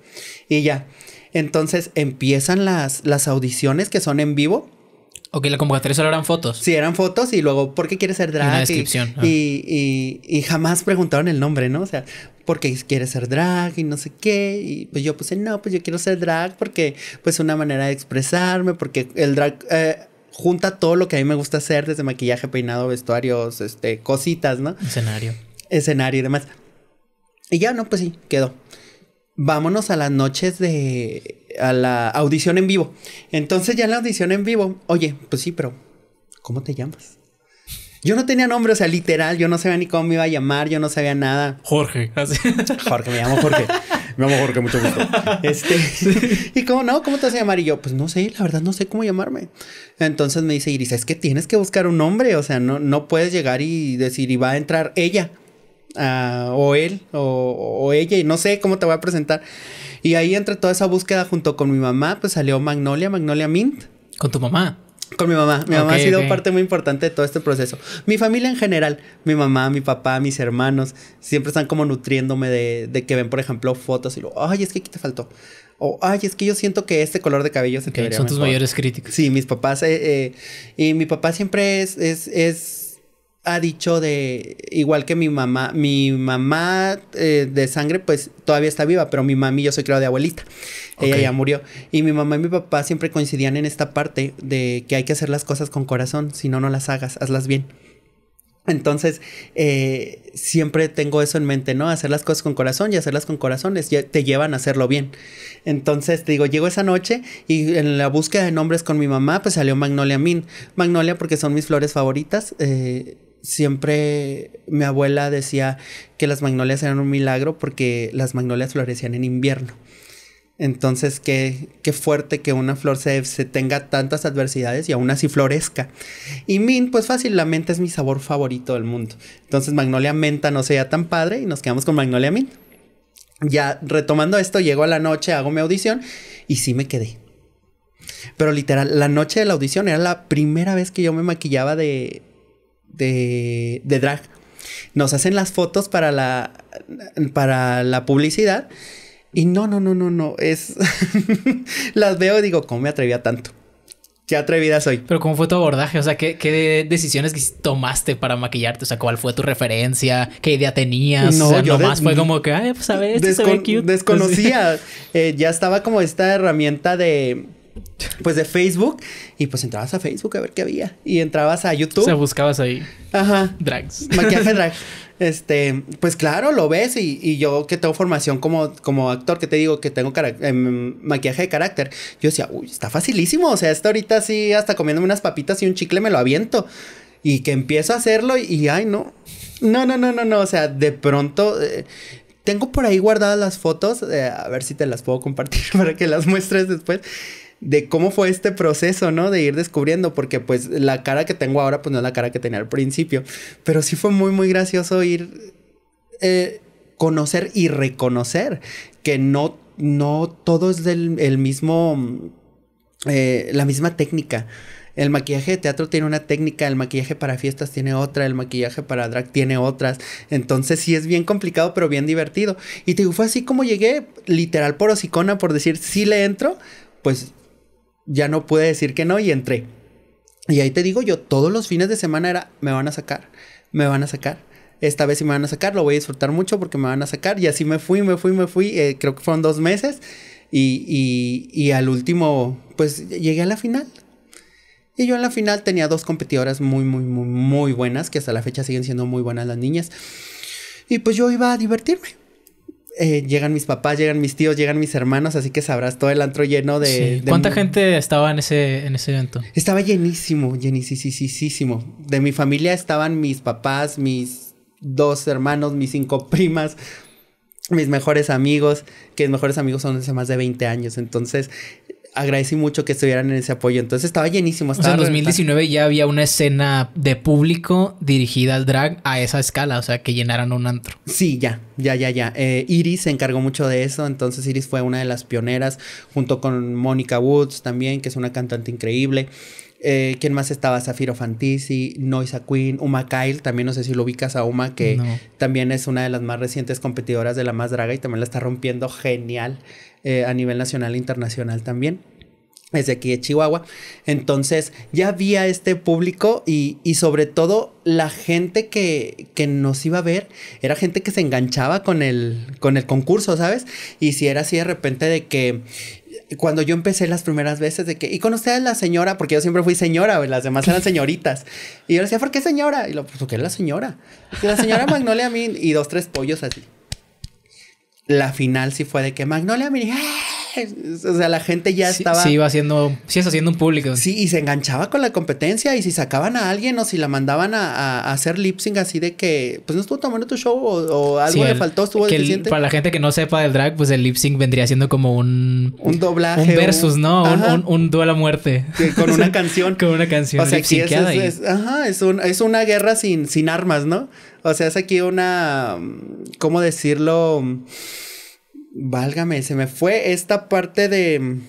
Y ya. Entonces empiezan las, las audiciones que son en vivo Ok, la convocatoria solo eran fotos. Sí, eran fotos y luego, ¿por qué quieres ser drag? Y descripción. Y, y, jamás preguntaron el nombre, ¿no? O sea, ¿por qué quieres ser drag? Y no sé qué. Y pues yo puse, no, pues yo quiero ser drag porque, pues, una manera de expresarme, porque el drag. Eh, junta todo lo que a mí me gusta hacer, desde maquillaje, peinado, vestuarios, este, cositas, ¿no? Escenario. Escenario y demás. Y ya, no, pues sí, quedó vámonos a las noches de. a la audición en vivo. Entonces, ya en la audición en vivo, oye, pues sí, pero ¿cómo te llamas? Yo no tenía nombre, o sea, literal, yo no sabía ni cómo me iba a llamar, yo no sabía nada. Jorge, así. Jorge, me llamo Jorge. Me llamo Jorge, mucho gusto. Este, y cómo no, ¿cómo te vas a llamar? Y yo, pues no sé, la verdad no sé cómo llamarme. Entonces me dice Iris, es que tienes que buscar un nombre, o sea, no, no puedes llegar y decir, y va a entrar ella. Ah, o él o, ella y no sé cómo te voy a presentar. Y ahí entre toda esa búsqueda junto con mi mamá, pues salió Magnolia, Magnolia Mint. ¿Con tu mamá? Con mi mamá. Mi mamá ha sido parte muy importante de todo este proceso. Mi familia en general, mi mamá, mi papá, mis hermanos, siempre están como nutriéndome de, que ven, por ejemplo, fotos y luego, ay, es que aquí te faltó. O, ay, es que yo siento que este color de cabello se te Son tus mayores críticos. Sí, mis papás. Eh, eh, y mi papá siempre es, es ha dicho de, igual que mi mamá, mi mamá eh, de sangre pues todavía está viva, pero mi mami yo soy creo de abuelita, ella ya murió. Y mi mamá y mi papá siempre coincidían en esta parte de que hay que hacer las cosas con corazón, si no, no las hagas, hazlas bien. Entonces, eh, siempre tengo eso en mente, ¿no? Hacer las cosas con corazón y hacerlas con corazones te llevan a hacerlo bien. Entonces, te digo, llego esa noche y en la búsqueda de nombres con mi mamá, pues salió Magnolia Min. Magnolia porque son mis flores favoritas. Eh, siempre mi abuela decía que las magnolias eran un milagro porque las magnolias florecían en invierno. Entonces, qué, qué fuerte que una flor se, se, tenga tantas adversidades y aún así florezca. Y Mint, pues fácil, la menta es mi sabor favorito del mundo. Entonces, Magnolia Menta no sea tan padre y nos quedamos con Magnolia Mint. Ya retomando esto, llego a la noche, hago mi audición y sí me quedé. Pero literal, la noche de la audición era la primera vez que yo me maquillaba de, de, de drag. Nos hacen las fotos para la, para la publicidad. Y no, no, no, no, no. Es. las veo y digo, ¿cómo me atrevía tanto? Qué atrevida soy. Pero ¿cómo fue tu abordaje? O sea, ¿qué, ¿qué, decisiones tomaste para maquillarte? O sea, ¿cuál fue tu referencia? ¿Qué idea tenías? No, yo fue como que, ay, pues a ver, este cute. Desconocía. Eh, ya estaba como esta herramienta de pues de Facebook y pues entrabas a Facebook a ver qué había y entrabas a YouTube. O buscabas ahí. Ajá. Drags. Maquillaje drag. Este, pues claro, lo ves y, yo que tengo formación como, como actor, que te digo que tengo em, maquillaje de carácter, yo decía, uy, está facilísimo, o sea, esto ahorita sí, hasta comiéndome unas papitas y un chicle me lo aviento. Y que empiezo a hacerlo y, ay, no, no, no, no, no, no, o sea, de pronto... Eh, tengo por ahí guardadas las fotos, eh, a ver si te las puedo compartir para que las muestres después de cómo fue este proceso, ¿no? De ir descubriendo, porque pues la cara que tengo ahora, pues no es la cara que tenía al principio, pero sí fue muy, muy gracioso ir, eh, conocer y reconocer que no, no todo es del el mismo, mm, eh, la misma técnica. El maquillaje de teatro tiene una técnica, el maquillaje para fiestas tiene otra, el maquillaje para drag tiene otras. Entonces sí es bien complicado, pero bien divertido. Y te digo, fue así como llegué, literal por osicona por decir, sí le entro, pues ya no pude decir que no y entré. Y ahí te digo yo, todos los fines de semana era, me van a sacar, me van a sacar. Esta vez sí me van a sacar, lo voy a disfrutar mucho porque me van a sacar. Y así me fui, me fui, me fui. Eh, creo que fueron dos meses. Y, y al último, pues llegué a la final. Y yo en la final tenía dos competidoras muy, muy, muy, muy buenas, que hasta la fecha siguen siendo muy buenas las niñas. Y pues yo iba a divertirme eh, llegan mis papás, llegan mis tíos, llegan mis hermanos, así que sabrás todo el antro lleno de. ¿Cuánta gente estaba en ese, en ese evento? Estaba llenísimo, llenísimo. De mi familia estaban mis papás, mis dos hermanos, mis cinco primas, mis mejores amigos, que mis mejores amigos son hace más de 20 años. Entonces, agradecí mucho que estuvieran en ese apoyo. Entonces estaba llenísimo. Estaba en 2019 ya había una escena de público dirigida al drag a esa escala, o sea, que llenaran un antro. Sí, ya, ya, ya, ya. Eh, Iris se encargó mucho de eso, entonces Iris fue una de las pioneras, junto con Mónica Woods también, que es una cantante increíble. Eh, ¿Quién más estaba? Zafiro Fantisi, Noisa Queen, Uma Kyle, también no sé si lo ubicas a Uma, que también es una de las más recientes competidoras de la más draga y también la está rompiendo genial. Eh, a nivel nacional e internacional también desde aquí de Chihuahua. Entonces ya había este público y, sobre todo la gente que, nos iba a ver era gente que se enganchaba con el, con el concurso, ¿sabes? Y si era así de repente de que cuando yo empecé las primeras veces de que, y con ustedes la señora, porque yo siempre fui señora, las demás eran señoritas. Y yo decía, ¿por qué señora? Y lo, pues, ¿qué es la señora? la señora Magnolia a mí y dos, tres pollos así la final sí fue de que Magnolia me o sea, la gente ya estaba. Sí, iba haciendo, sí es haciendo un público. Sí, y se enganchaba con la competencia y si sacaban a alguien o si la mandaban a, hacer lip sync así de que, pues no estuvo tomando tu show o, algo le faltó, estuvo que Para la gente que no sepa del drag, pues el lip sync vendría siendo como un. Un doblaje. Un versus, ¿no? Un, un, duelo a muerte. con una canción. con una canción. O sea, aquí es, ajá, es, una guerra sin, sin armas, ¿no? O sea, es aquí una. Mm, ¿Cómo decirlo? Válgame, se me fue esta parte de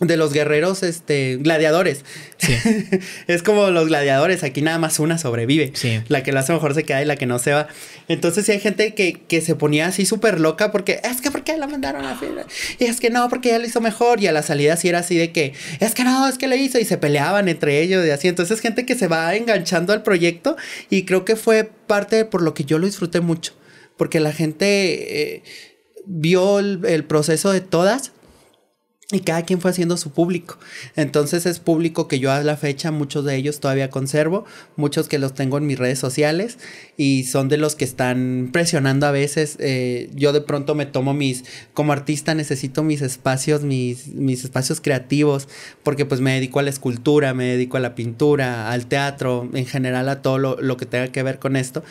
de los guerreros, este, gladiadores. es como los gladiadores, aquí nada más una sobrevive. La que la hace mejor se queda y la que no se va. Entonces sí hay gente que, se ponía así súper loca porque es que porque la mandaron a fila. Y es que no, porque ella lo hizo mejor. Y a la salida sí era así de que es que no, es que le hizo. Y se peleaban entre ellos de así. Entonces gente que se va enganchando al proyecto y creo que fue parte por lo que yo lo disfruté mucho. Porque la gente... Eh, vio el, proceso de todas y cada quien fue haciendo su público. Entonces es público que yo a la fecha, muchos de ellos todavía conservo, muchos que los tengo en mis redes sociales y son de los que están presionando a veces. Eh, yo de pronto me tomo mis, como artista necesito mis espacios, mis, mis espacios creativos, porque pues me dedico a la escultura, me dedico a la pintura, al teatro, en general a todo lo, lo que tenga que ver con esto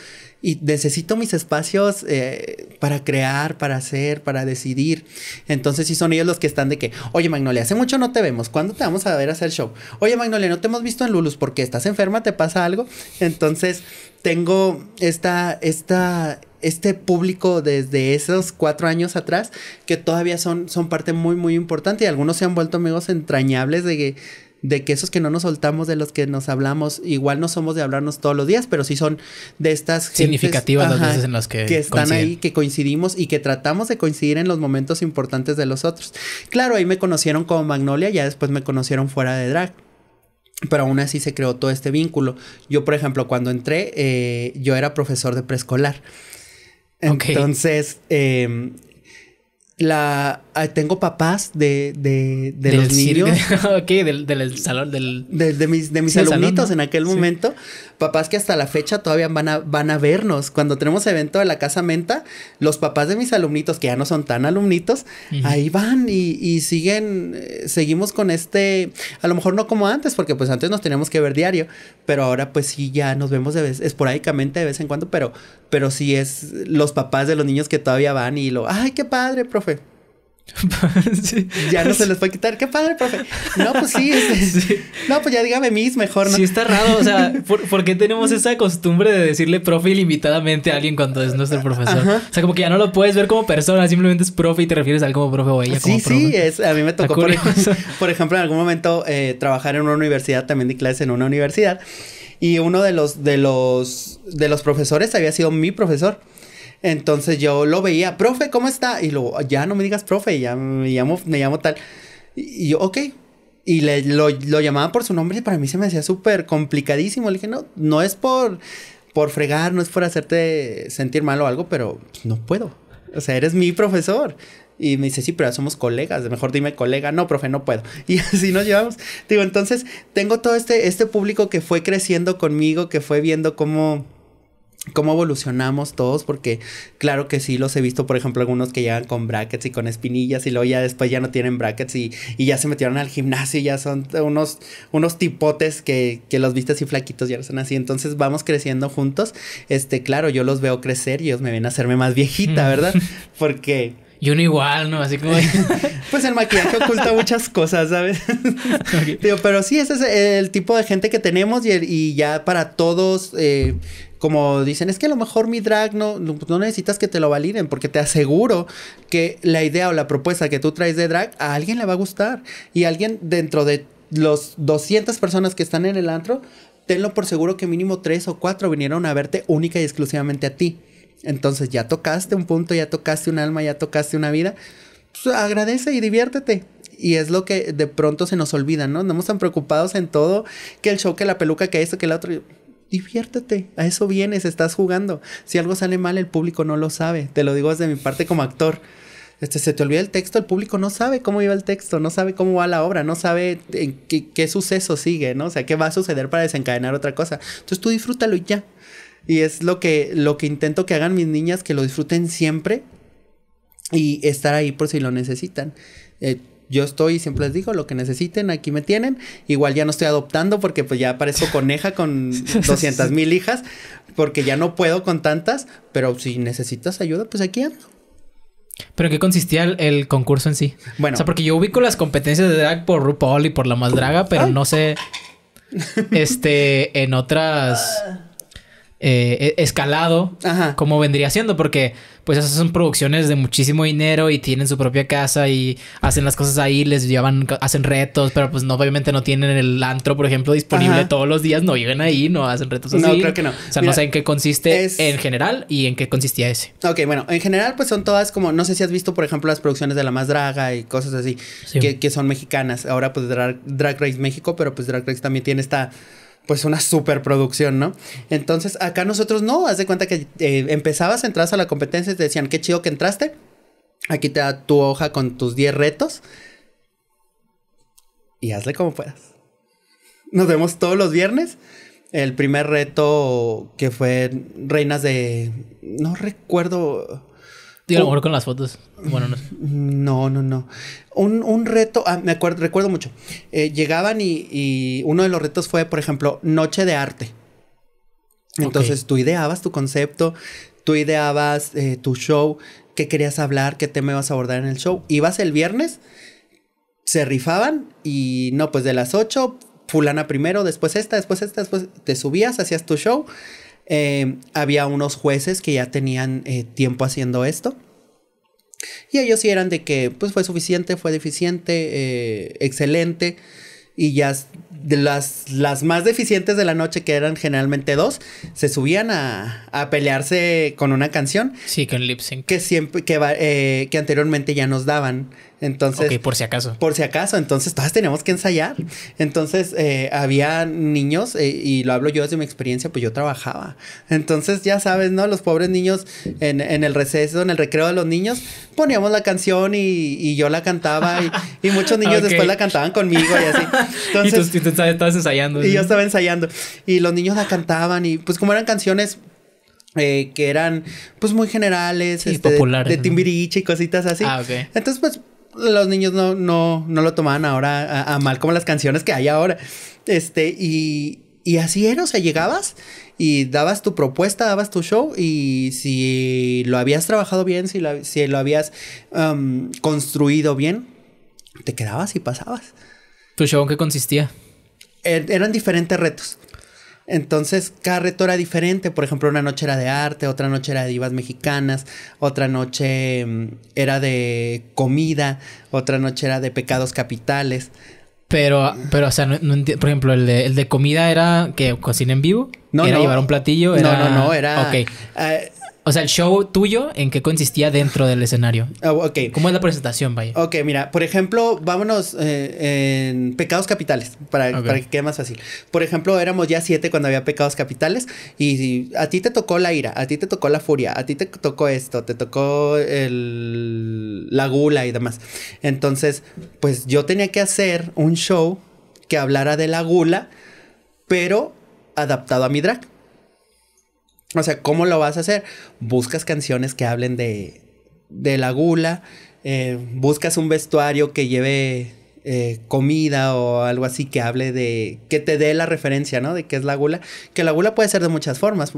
y necesito mis espacios eh, para crear, para hacer, para decidir. Entonces sí son ellos los que están de que, oye Magnolia, hace mucho no te vemos, ¿cuándo te vamos a ver hacer show? Oye Magnolia, no te hemos visto en Lulus porque estás enferma, te pasa algo. Entonces tengo esta, esta, este público desde esos cuatro años atrás que todavía son, son parte muy, muy importante y algunos se han vuelto amigos entrañables de que de que esos que no nos soltamos, de los que nos hablamos, igual no somos de hablarnos todos los días, pero sí son de estas... Significativas las veces en las que... Que están ahí, que coincidimos y que tratamos de coincidir en los momentos importantes de los otros. Claro, ahí me conocieron como Magnolia, ya después me conocieron fuera de drag. Pero aún así se creó todo este vínculo. Yo, por ejemplo, cuando entré, eh, yo era profesor de preescolar. Entonces, em, la ah, tengo papás de, de, de los niños. ok, del, del, salón, del... De, mis, de mis alumnitos en aquel momento. Papás que hasta la fecha todavía van a, van a vernos. Cuando tenemos evento de la Casa Menta, los papás de mis alumnitos, que ya no son tan alumnitos, ahí van y, siguen, eh, seguimos con este, a lo mejor no como antes, porque pues antes nos teníamos que ver diario, pero ahora pues sí ya nos vemos de vez, esporádicamente de vez en cuando, pero, pero sí es los papás de los niños que todavía van y lo, ay, qué padre, profe. Ya no se les puede quitar. Qué padre, profe. No, pues este, sí, No, pues ya dígame mis mejor. ¿no? Sí, está raro. O sea, ¿por, qué tenemos esa costumbre de decirle profe ilimitadamente a alguien cuando es nuestro profesor? O sea, como que ya no lo puedes ver como persona, simplemente es profe y te refieres a él como profe o ella. Ah, como sí, profe. sí, es, a mí me tocó, por, ejemplo, en algún momento eh, trabajar en una universidad, también di clases en una universidad, y uno de los, de los, de los profesores había sido mi profesor. Entonces yo lo veía, profe, ¿cómo está? Y luego, ya no me digas profe, ya me llamo, me llamo tal. Y yo, ok. Y le, lo, llamaba por su nombre y para mí se me hacía súper complicadísimo. Le dije, no, no es por, por fregar, no es por hacerte sentir mal o algo, pero no puedo. O sea, eres mi profesor. Y me dice, sí, pero somos colegas, mejor dime colega, no, profe, no puedo. Y así nos llevamos. Digo, entonces tengo todo este, este público que fue creciendo conmigo, que fue viendo cómo cómo evolucionamos todos, porque claro que sí los he visto, por ejemplo, algunos que llegan con brackets y con espinillas y luego ya después ya no tienen brackets y, ya se metieron al gimnasio, Y ya son unos, unos tipotes que, los viste así flaquitos, ya son así. Entonces vamos creciendo juntos. Este, claro, yo los veo crecer y ellos me ven a hacerme más viejita, mm. ¿verdad? Porque... Y uno igual, ¿no? Así como... pues el maquillaje oculta muchas cosas, ¿sabes? pero sí, ese es el tipo de gente que tenemos y, y ya para todos eh, como dicen, es que a lo mejor mi drag no, pues, no necesitas que te lo validen, porque te aseguro que la idea o la propuesta que tú traes de drag a alguien le va a gustar. Y alguien dentro de los 200 personas que están en el antro, tenlo por seguro que mínimo tres o cuatro vinieron a verte única y exclusivamente a ti. Entonces ya tocaste un punto, ya tocaste un alma, ya tocaste una vida. Pues, agradece y diviértete. Y es lo que de pronto se nos olvida, ¿no? estamos tan preocupados en todo, que el show, que la peluca, que esto, que el otro diviértete, a eso vienes, estás jugando. Si algo sale mal, el público no lo sabe. Te lo digo desde mi parte como actor. Este, se te olvida el texto, el público no sabe cómo iba el texto, no sabe cómo va la obra, no sabe en eh, qué, suceso sigue, ¿no? O sea, qué va a suceder para desencadenar otra cosa. Entonces tú disfrútalo y ya. Y es lo que, lo que intento que hagan mis niñas, que lo disfruten siempre y estar ahí por si lo necesitan. Eh, yo estoy, y siempre les digo, lo que necesiten, aquí me tienen. Igual ya no estoy adoptando porque pues ya parezco coneja con 200 mil hijas, porque ya no puedo con tantas, pero si necesitas ayuda, pues aquí ando. ¿Pero en qué consistía el, concurso en sí? Bueno. O sea, porque yo ubico las competencias de drag por RuPaul y por la más draga, pero no sé, este, en otras... Ah eh, e-, escalado como vendría siendo, porque pues esas son producciones de muchísimo dinero y tienen su propia casa y hacen las cosas ahí, les llevan, hacen retos, pero pues no, obviamente no tienen el antro, por ejemplo, disponible todos los días, no viven ahí, no hacen retos así. No, creo que no. O sea, no sé en qué consiste en general y en qué consistía ese. Ok, bueno, en general pues son todas como, no sé si has visto, por ejemplo, las producciones de La Más Draga y cosas así, que, son mexicanas. Ahora pues Drag Race México, pero pues Drag Race también tiene esta pues una superproducción, ¿no? Entonces acá nosotros no, haz de cuenta que eh, empezabas, entras a la competencia y te decían, qué chido que entraste, aquí te da tu hoja con tus 10 retos y hazle como puedas. Nos vemos todos los viernes. El primer reto que fue Reinas de... No recuerdo Digo, a lo oh. mejor con las fotos. Bueno, mm, no. No, no, Un, un reto, ah, me acuerdo, recuerdo mucho. Eh, llegaban y, y, uno de los retos fue, por ejemplo, noche de arte. Entonces tú ideabas tu concepto, tú ideabas eh, tu show, qué querías hablar, qué tema ibas a abordar en el show. Ibas el viernes, se rifaban y no, pues de las 8, fulana primero, después esta, después esta, después te subías, hacías tu show Em, había unos jueces que ya tenían eh, tiempo haciendo esto. Y ellos sí eran de que, pues fue suficiente, fue deficiente, eh, excelente. Y ya de las, las más deficientes de la noche, que eran generalmente dos, se subían a, pelearse con una canción. Sí, con lip sync. Que, siempre, que, eh, que anteriormente ya nos daban. Entonces. Ok, por si acaso. Por si acaso. Entonces, todas teníamos que ensayar. Entonces, eh, había niños, eh, y lo hablo yo desde mi experiencia, pues yo trabajaba. Entonces, ya sabes, ¿no? Los pobres niños en, en el receso, en el recreo de los niños, poníamos la canción y, y yo la cantaba, y, muchos niños después la cantaban conmigo y así. Entonces, y tú, estabas ensayando. Y yo estaba ensayando. Y los niños la cantaban, y pues como eran canciones eh, que eran pues muy generales, Y este, populares, de, timbiriche y cositas así. Ah, Entonces, pues los niños no, lo tomaban ahora a, mal como las canciones que hay ahora. Este, y, así era, o sea, llegabas y dabas tu propuesta, dabas tu show y si lo habías trabajado bien, si lo, habías um, construido bien, te quedabas y pasabas. ¿Tu show en qué consistía? Er, eran diferentes retos. Entonces, cada reto era diferente. Por ejemplo, una noche era de arte, otra noche era de divas mexicanas, otra noche mm, era de comida, otra noche era de pecados capitales. Pero, pero, o sea, no, por ejemplo, el de, comida era que cocina en vivo. No, era llevar un platillo. No, no, no, era. Eh, o sea, el show tuyo, ¿en qué consistía dentro del escenario? Ah, ok. ¿Cómo es la presentación, vaya? Ok, mira, por ejemplo, vámonos eh, en Pecados Capitales, para, que quede más fácil. Por ejemplo, éramos ya siete cuando había Pecados Capitales y, a ti te tocó la ira, a ti te tocó la furia, a ti te tocó esto, te tocó la gula y demás. Entonces, pues yo tenía que hacer un show que hablara de la gula, pero adaptado a mi drag. O sea, ¿cómo lo vas a hacer? Buscas canciones que hablen de, de la gula, eh, buscas un vestuario que lleve eh, comida o algo así que hable de, que te dé la referencia, ¿no? De qué es la gula. Que la gula puede ser de muchas formas,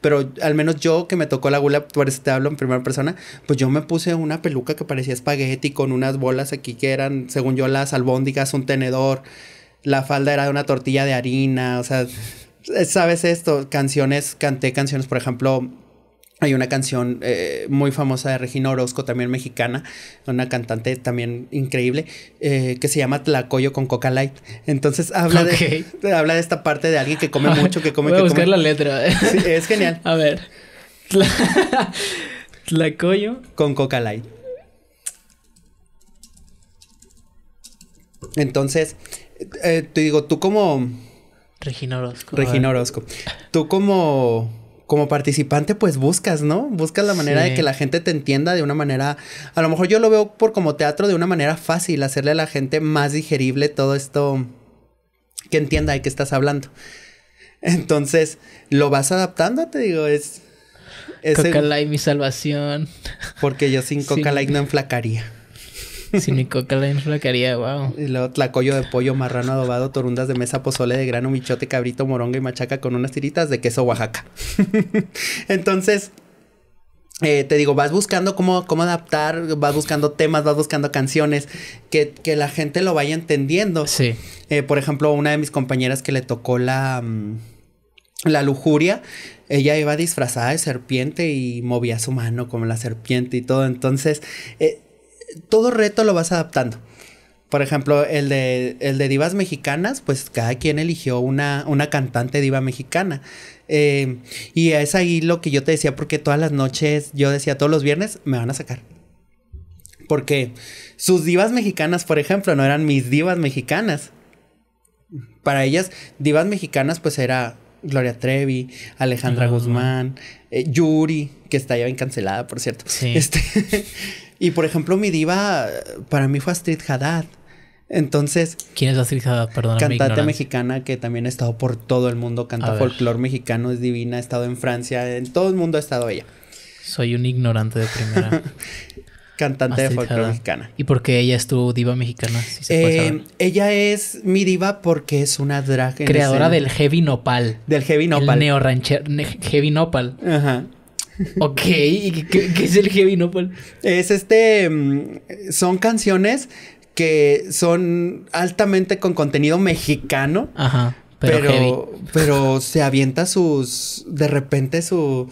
pero al menos yo que me tocó la gula, por eso te hablo en primera persona, pues yo me puse una peluca que parecía espagueti con unas bolas aquí que eran, según yo, las albóndigas, un tenedor, la falda era de una tortilla de harina, o sea... Eh, sabes esto, canciones, canté canciones, por ejemplo, hay una canción eh, muy famosa de Regina Orozco, también mexicana, una cantante también increíble, eh, que se llama Tlacoyo con Coca Light. Entonces habla, de, habla de esta parte de alguien que come mucho, que come... Voy buscar la letra. es genial. A ver. Tlacoyo. Con Coca Light. Entonces, te digo, tú como Regina Orozco. Regina Orozco. Tú como, como participante, pues buscas, ¿no? Buscas la manera de que la gente te entienda de una manera. A lo mejor yo lo veo por como teatro de una manera fácil, hacerle a la gente más digerible todo esto que entienda de que estás hablando. Entonces, lo vas adaptando, te digo, es. es Coca light mi salvación. Porque yo sin Coca sí. no enflacaría. Si mi coca la quería, wow. Y luego tlacoyo de pollo, marrano adobado, torundas de mesa, pozole de grano, michote, cabrito, moronga y machaca con unas tiritas de queso Oaxaca. Entonces, eh, te digo, vas buscando cómo, cómo adaptar, vas buscando temas, vas buscando canciones, que, la gente lo vaya entendiendo. Sí. Eh, por ejemplo, una de mis compañeras que le tocó la, mm, la lujuria, ella iba disfrazada de serpiente y movía su mano como la serpiente y todo. Entonces, eh, todo reto lo vas adaptando. Por ejemplo, el de, el de divas mexicanas, pues cada quien eligió una, una cantante diva mexicana. Eh, y es ahí lo que yo te decía, porque todas las noches, yo decía todos los viernes, me van a sacar. Porque sus divas mexicanas, por ejemplo, no eran mis divas mexicanas. Para ellas, divas mexicanas, pues era Gloria Trevi, Alejandra Guzmán, eh, Yuri, que está ya bien cancelada, por cierto. Este, Y por ejemplo, mi diva para mí fue Astrid Haddad. Entonces. ¿Quién es Astrid Haddad? Perdón. Cantante mexicana que también ha estado por todo el mundo, canta folclore mexicano, es divina, ha estado en Francia, en todo el mundo ha estado ella. Soy un ignorante de primera. cantante de folclore mexicana. ¿Y por qué ella es tu diva mexicana? Eh, ella es mi diva porque es una drag. Creadora del heavy nopal. Del heavy nopal. El neo rancher, heavy nopal. Ajá. Ok, ¿y qué, es el heavy nopal? Es este. Mm, son canciones que son altamente con contenido mexicano. Ajá. Pero, pero, se avienta sus. De repente su.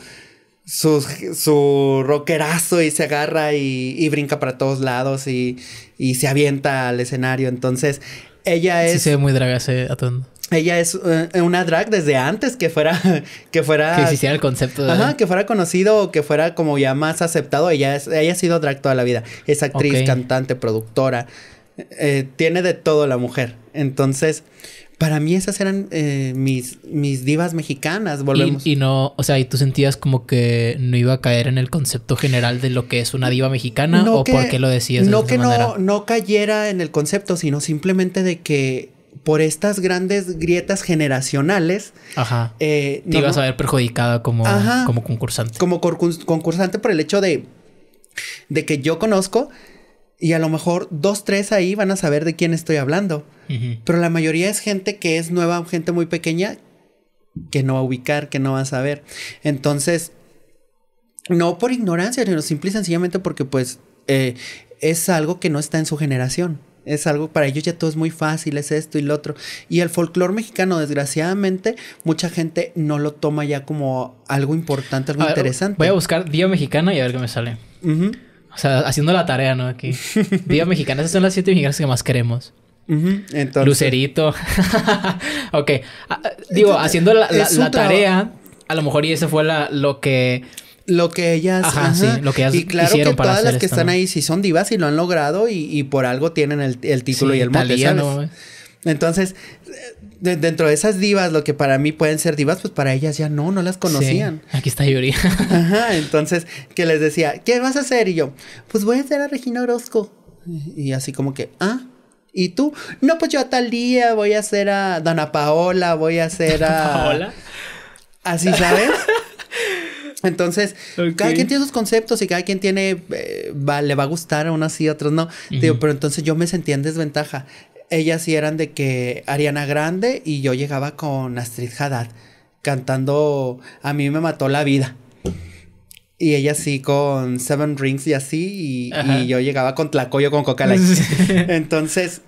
Su, su, rockerazo y se agarra y, brinca para todos lados y, se avienta al escenario. Entonces, ella es. Sí, se ve muy draga ese atuendo ella es eh, una drag desde antes que fuera que fuera que el concepto de... ajá, que fuera conocido o que fuera como ya más aceptado ella ha sido drag toda la vida es actriz cantante productora eh, tiene de todo la mujer entonces para mí esas eran eh, mis, mis divas mexicanas, volvemos. Y, no, o sea, ¿y tú sentías como que no iba a caer en el concepto general de lo que es una diva mexicana? ¿O por qué lo decías? De no que no cayera en el concepto, sino simplemente de que por estas grandes grietas generacionales. Ajá. Eh, Te ibas a ver perjudicada como, como concursante. Como concursante por el hecho de, de que yo conozco y a lo mejor dos, tres ahí van a saber de quién estoy hablando. Pero la mayoría es gente que es nueva, gente muy pequeña que no va a ubicar, que no va a saber. Entonces, no por ignorancia, sino simple y sencillamente porque pues eh, es algo que no está en su generación. Es algo para ellos ya todo es muy fácil, es esto y lo otro. Y el folclore mexicano, desgraciadamente, mucha gente no lo toma ya como algo importante, algo interesante. Voy a buscar Día Mexicana y a ver qué me sale. O sea, haciendo la tarea, ¿no? Aquí. Día Mexicana. esas son las siete mexicanas que más queremos. Lucerito. ok. Ah, ah, digo, haciendo la, tarea, a lo mejor y eso fue lo que lo que ellas. Ajá, sí, lo que ellas Y claro hicieron para todas las que están ahí sí son divas y lo han logrado y, por algo tienen el, el título y el mote, Entonces, dentro de esas divas, lo que para mí pueden ser divas, pues para ellas ya no, no las conocían. aquí está Yuri. Ajá, entonces, que les decía, ¿qué vas a hacer? Y yo, pues voy a hacer a Regina Orozco. Y así como que, ah, ¿y tú? No, pues yo a tal día voy a hacer a Dana Paola, voy a hacer a... ¿Paola? Así, ¿sabes? Entonces, cada quien tiene sus conceptos y cada quien tiene, eh, le va a gustar a unos y a otros, no. Digo, pero entonces yo me sentía en desventaja. Ellas sí eran de que Ariana Grande y yo llegaba con Astrid Haddad cantando A mí me mató la vida. Y ella sí con Seven Rings y así, y, yo llegaba con Tlacoyo con Coca cola entonces,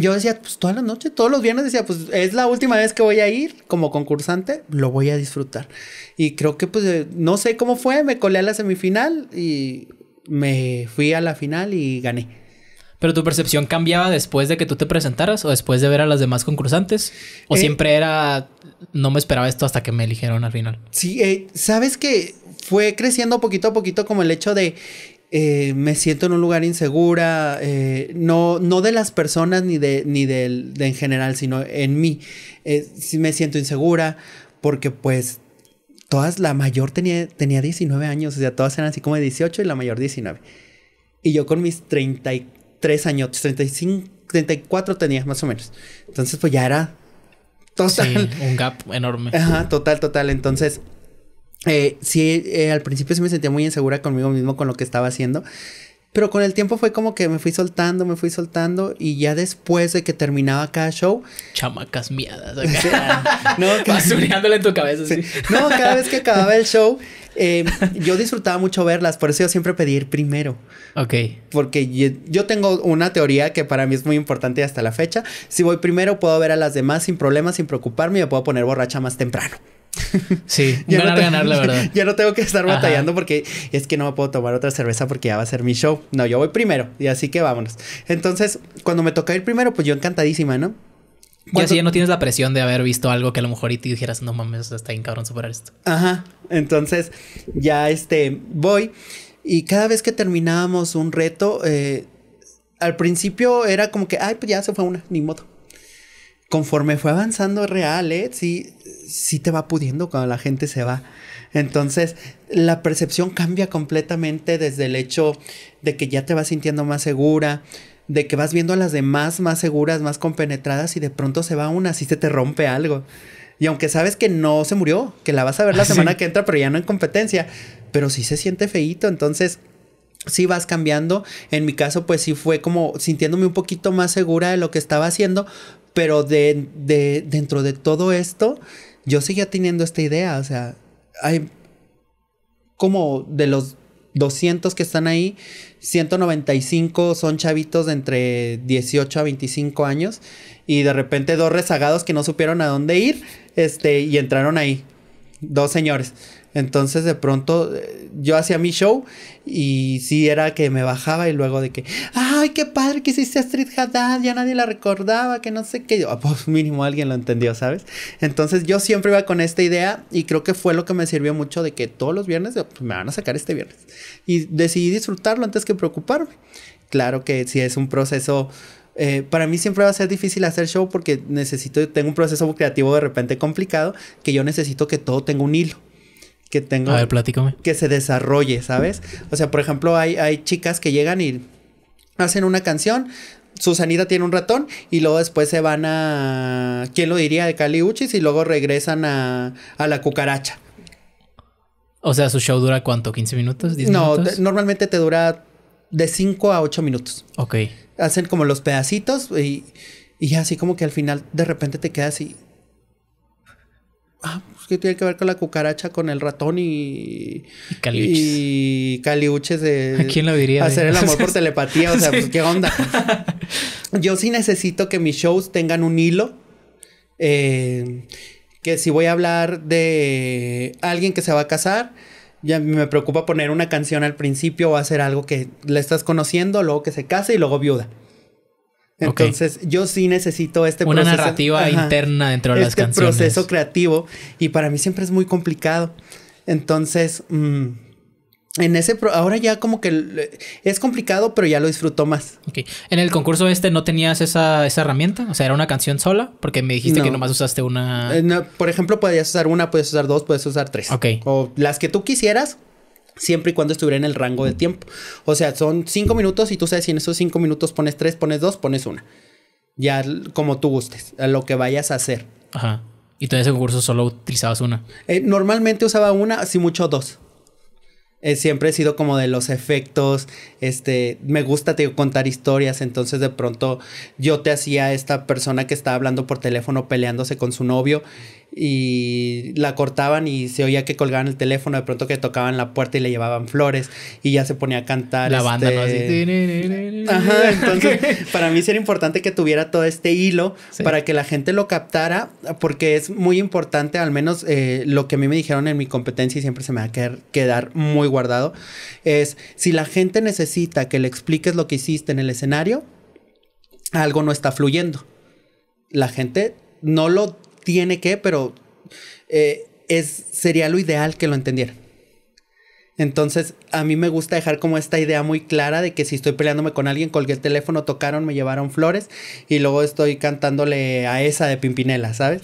yo decía, pues todas las noches, todos los viernes decía, pues es la última vez que voy a ir como concursante, lo voy a disfrutar. Y creo que pues eh, no sé cómo fue, me colé a la semifinal y me fui a la final y gané. ¿Pero tu percepción cambiaba después de que tú te presentaras o después de ver a las demás concursantes? ¿O eh, siempre era, no me esperaba esto hasta que me eligieron al final? Sí, eh, sabes que fue creciendo poquito a poquito como el hecho de eh, me siento en un lugar insegura, eh, no, no de las personas ni de, ni en general, sino en mí. Eh, me siento insegura porque pues todas, la mayor tenía, tenía 19 años, o sea, todas eran así como de 18 y la mayor 19. Y yo con mis 33 años, 35, 34 tenía más o menos. Entonces pues ya era total. un gap enorme. Ajá, total, total. Entonces... Eh, sí, eh, al principio sí me sentía muy insegura conmigo mismo con lo que estaba haciendo. Pero con el tiempo fue como que me fui soltando, me fui soltando y ya después de que terminaba cada show... Chamacas miadas. no, Basureándole en tu cabeza. No, cada vez que acababa el show, eh, yo disfrutaba mucho verlas, por eso yo siempre pedí ir primero. Ok. Porque yo, yo, tengo una teoría que para mí es muy importante hasta la fecha. Si voy primero puedo ver a las demás sin problemas, sin preocuparme y me puedo poner borracha más temprano. Sí, ya no ganar, la verdad. Ya no tengo que estar batallando porque es que no me puedo tomar otra cerveza porque ya va a ser mi show. No, yo voy primero y así que vámonos. Entonces, cuando me toca ir primero, pues yo encantadísima, ¿no? Ya así ya no tienes la presión de haber visto algo que a lo mejor y te dijeras, no mames, está bien cabrón superar esto. Ajá. Entonces, ya este, voy y cada vez que terminábamos un reto, eh, al principio era como que, ay, pues ya se fue una, ni modo conforme fue avanzando real, ¿eh? sí, sí te va pudiendo cuando la gente se va. Entonces, la percepción cambia completamente desde el hecho de que ya te vas sintiendo más segura, de que vas viendo a las demás más seguras, más compenetradas y de pronto se va una, Si se te rompe algo. Y aunque sabes que no se murió, que la vas a ver la semana que entra, pero ya no en competencia, pero sí se siente feíto, entonces sí vas cambiando. En mi caso, pues sí fue como sintiéndome un poquito más segura de lo que estaba haciendo, pero de, dentro de todo esto, yo seguía teniendo esta idea, o sea, hay como de los 200 que están ahí, 195 son chavitos de entre 18 a 25 años y de repente dos rezagados que no supieron a dónde ir, este, y entraron ahí dos señores. Entonces de pronto eh, yo hacía mi show y sí era que me bajaba y luego de que, ay, qué padre que hiciste Street Haddad, ya nadie la recordaba, que no sé qué, yo, ah, pues mínimo alguien lo entendió, ¿sabes? Entonces yo siempre iba con esta idea y creo que fue lo que me sirvió mucho de que todos los viernes pues, me van a sacar este viernes. Y decidí disfrutarlo antes que preocuparme. Claro que sí es un proceso eh, para mí siempre va a ser difícil hacer show porque necesito, tengo un proceso creativo de repente complicado que yo necesito que todo tenga un hilo. Que tenga... A ver, Que se desarrolle, ¿sabes? O sea, por ejemplo, hay, hay chicas que llegan y hacen una canción, Susanita tiene un ratón y luego después se van a, ¿quién lo diría? De Cali Uchis y luego regresan a, la cucaracha. O sea, su show dura cuánto, ¿15 minutos? no, normalmente te dura de 5 a 8 minutos. Ok hacen como los pedacitos y, y así como que al final de repente te quedas y... Ah, pues que tiene que ver con la cucaracha, con el ratón y. Y caliuches. Y caliuches de. ¿A quién lo diría? Hacer eh? el amor por telepatía. O sea, pues, ¿qué onda? Yo sí necesito que mis shows tengan un hilo. Eh, que si voy a hablar de alguien que se va a casar ya me preocupa poner una canción al principio o hacer algo que la estás conociendo, luego que se case y luego viuda. Entonces, yo sí necesito este una narrativa interna dentro de las este canciones. proceso creativo y para mí siempre es muy complicado. Entonces, mm, en ese, ahora ya como que es complicado, pero ya lo disfruto más. En el concurso este no tenías esa, herramienta, o sea, era una canción sola, porque me dijiste que nomás usaste una. Eh, por ejemplo, podías usar una, puedes usar dos, puedes usar tres. O las que tú quisieras, siempre y cuando estuviera en el rango de tiempo. O sea, son cinco minutos y tú sabes si en esos cinco minutos pones tres, pones dos, pones una. Ya como tú gustes, a lo que vayas a hacer. Ajá. Y tú en ese concurso solo utilizabas una. Eh, normalmente usaba una, así mucho dos. Eh, siempre he sido como de los efectos, este, me gusta te contar historias, entonces de pronto yo te hacía esta persona que estaba hablando por teléfono peleándose con su novio y la cortaban y se oía que colgaban el teléfono, de pronto que tocaban la puerta y le llevaban flores y ya se ponía a cantar. La banda, ¿no? Así. Este, Ajá, entonces para mí sería importante que tuviera todo este hilo para que la gente lo captara, porque es muy importante, al menos eh, lo que a mí me dijeron en mi competencia y siempre se me va a quedar muy guardado, es si la gente necesita que le expliques lo que hiciste en el escenario, algo no está fluyendo. La gente no lo tiene que, pero eh, es, sería lo ideal que lo entendieran. Entonces, a mí me gusta dejar como esta idea muy clara de que si estoy peleándome con alguien, colgué el teléfono, tocaron, me llevaron flores y luego estoy cantándole a esa de Pimpinela, ¿sabes?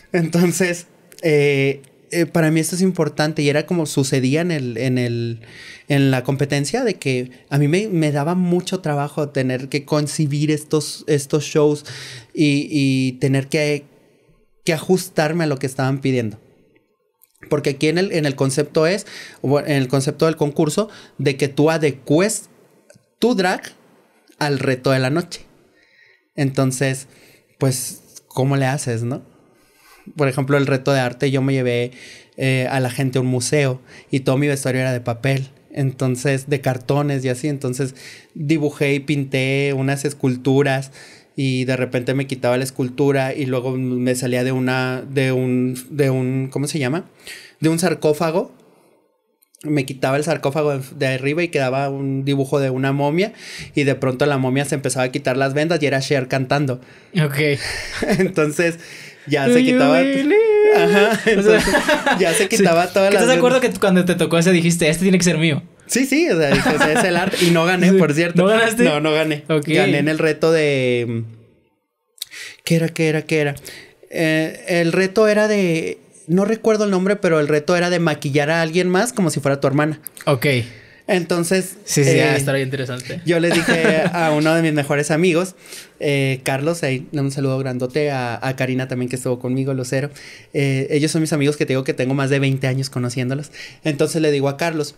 Entonces, eh, eh, para mí esto es importante y era como sucedía en, el, en, el, en la competencia de que a mí me, daba mucho trabajo tener que concibir estos, estos shows y tener que que ajustarme a lo que estaban pidiendo. Porque aquí en el, concepto es, en el concepto del concurso, de que tú adecues tu drag al reto de la noche. Entonces, pues, ¿cómo le haces, no? Por ejemplo, el reto de arte, yo me llevé eh, a la gente a un museo y todo mi vestuario era de papel entonces de cartones y así, entonces dibujé y pinté unas esculturas y de repente me quitaba la escultura y luego me salía de una, de un, de un, ¿cómo se llama? De un sarcófago. Me quitaba el sarcófago de arriba y quedaba un dibujo de una momia y de pronto la momia se empezaba a quitar las vendas y era Cher cantando. Ok. Entonces ya se quitaba... Ajá, ya se quitaba todas las... ¿Estás de acuerdo que cuando te tocó ese dijiste, este tiene que ser mío? Sí, sí, o sea, es, el arte. Y no gané, por cierto. ¿No ganaste? No, no gané. Gané en el reto de. ¿Qué era, qué era, qué era? Eh, el reto era de. No recuerdo el nombre, pero el reto era de maquillar a alguien más como si fuera tu hermana. Ok. Entonces. Sí, sí, ah, eh, estaría interesante. Yo le dije a uno de mis mejores amigos, eh, Carlos, ahí un saludo grandote a, Karina también que estuvo conmigo, los cero. ellos son mis amigos que tengo que tengo más de 20 años conociéndolos. Entonces le digo a Carlos,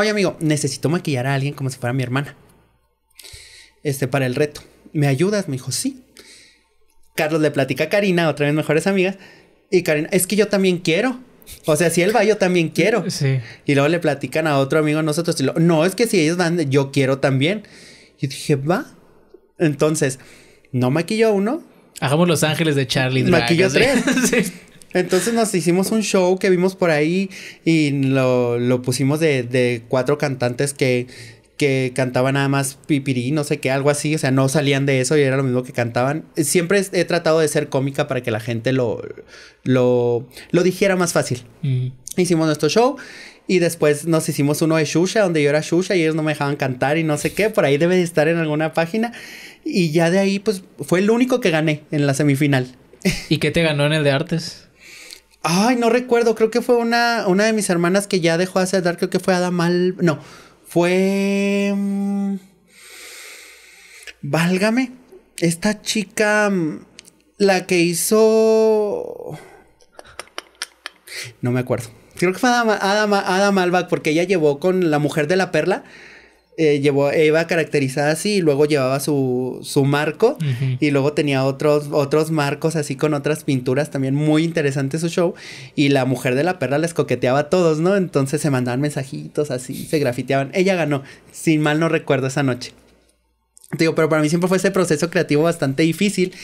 Oye, amigo, necesito maquillar a alguien como si fuera mi hermana. Este, para el reto. ¿Me ayudas? Me dijo, sí. Carlos le platica a Karina, otra vez mejores amigas. Y Karina, es que yo también quiero. O sea, si él va, yo también quiero. Sí. Y luego le platican a otro amigo nosotros. Y no, es que si ellos van, yo quiero también. Y dije, va. Entonces, no maquilló uno. Hagamos Los Ángeles de Charlie. Maquillo tres. sí. Entonces nos hicimos un show que vimos por ahí y lo, pusimos de, cuatro cantantes que, cantaban nada más pipirí, no sé qué, algo así, o sea, no salían de eso y era lo mismo que cantaban. Siempre he tratado de ser cómica para que la gente lo, lo, dijera más fácil. Mm. Hicimos nuestro show y después nos hicimos uno de Shusha, donde yo era Shusha y ellos no me dejaban cantar y no sé qué. Por ahí debe de estar en alguna página. Y ya de ahí, pues fue el único que gané en la semifinal. ¿Y qué te ganó en el de artes? Ay, no recuerdo, creo que fue una, una de mis hermanas que ya dejó de hacer dar, creo que fue Adamal. No, fue. Mm, válgame. Esta chica. Mm, la que hizo. No me acuerdo. Creo que fue Adam, Adam, porque ella llevó con la mujer de la perla eh, llevó, iba caracterizada así y luego llevaba su, su marco y luego tenía otros, otros marcos así con otras pinturas, también muy interesante su show y la mujer de la perla les coqueteaba a todos, ¿no? Entonces se mandaban mensajitos así, se grafiteaban. Ella ganó, sin mal no recuerdo esa noche. Te digo, pero para mí siempre fue ese proceso creativo bastante difícil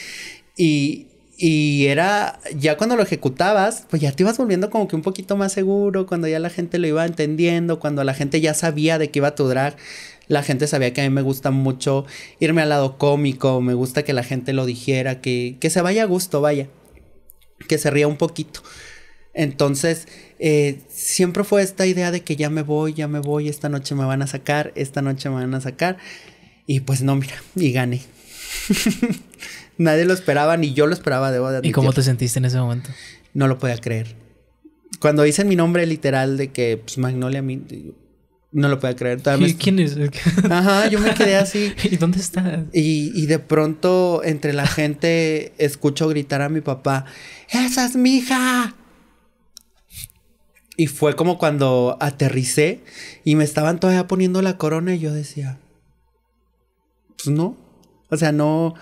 y y era, ya cuando lo ejecutabas, pues ya te ibas volviendo como que un poquito más seguro, cuando ya la gente lo iba entendiendo, cuando la gente ya sabía de qué iba tu drag, la gente sabía que a mí me gusta mucho irme al lado cómico, me gusta que la gente lo dijera, que, se vaya a gusto, vaya, que se ría un poquito. Entonces, eh, siempre fue esta idea de que ya me voy, ya me voy, esta noche me van a sacar, esta noche me van a sacar. Y pues no, mira, y gané. Nadie lo esperaba, ni yo lo esperaba, de admitir. ¿Y cómo te sentiste en ese momento? No lo podía creer. Cuando dicen mi nombre literal de que pues, Magnolia, no lo podía creer. ¿Y ¿Quién es? Ajá, yo me quedé así. ¿Y dónde estás? Y, y, de pronto entre la gente escucho gritar a mi papá, ¡Esa es mi hija! Y fue como cuando aterricé y me estaban todavía poniendo la corona y yo decía, pues no. O sea, no,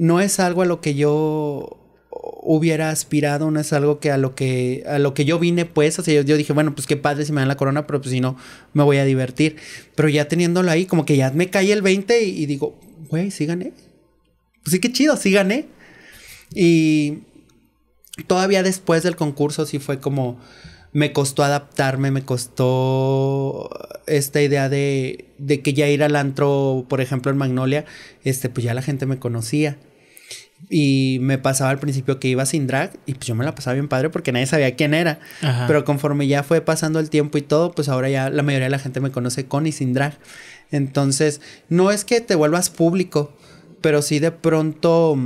no es algo a lo que yo hubiera aspirado, no es algo que a lo que a lo que yo vine, pues, o sea, yo, dije, bueno, pues qué padre si me dan la corona, pero pues si no, me voy a divertir. Pero ya teniéndolo ahí, como que ya me caí el 20 y, digo, güey, sí gané. Pues sí, qué chido, sí gané. Y todavía después del concurso sí fue como, me costó adaptarme, me costó esta idea de, de que ya ir al antro, por ejemplo, en Magnolia, este, pues ya la gente me conocía y me pasaba al principio que iba sin drag y pues yo me la pasaba bien padre porque nadie sabía quién era. Pero conforme ya fue pasando el tiempo y todo, pues ahora ya la mayoría de la gente me conoce con y sin drag. Entonces, no es que te vuelvas público, pero sí de pronto,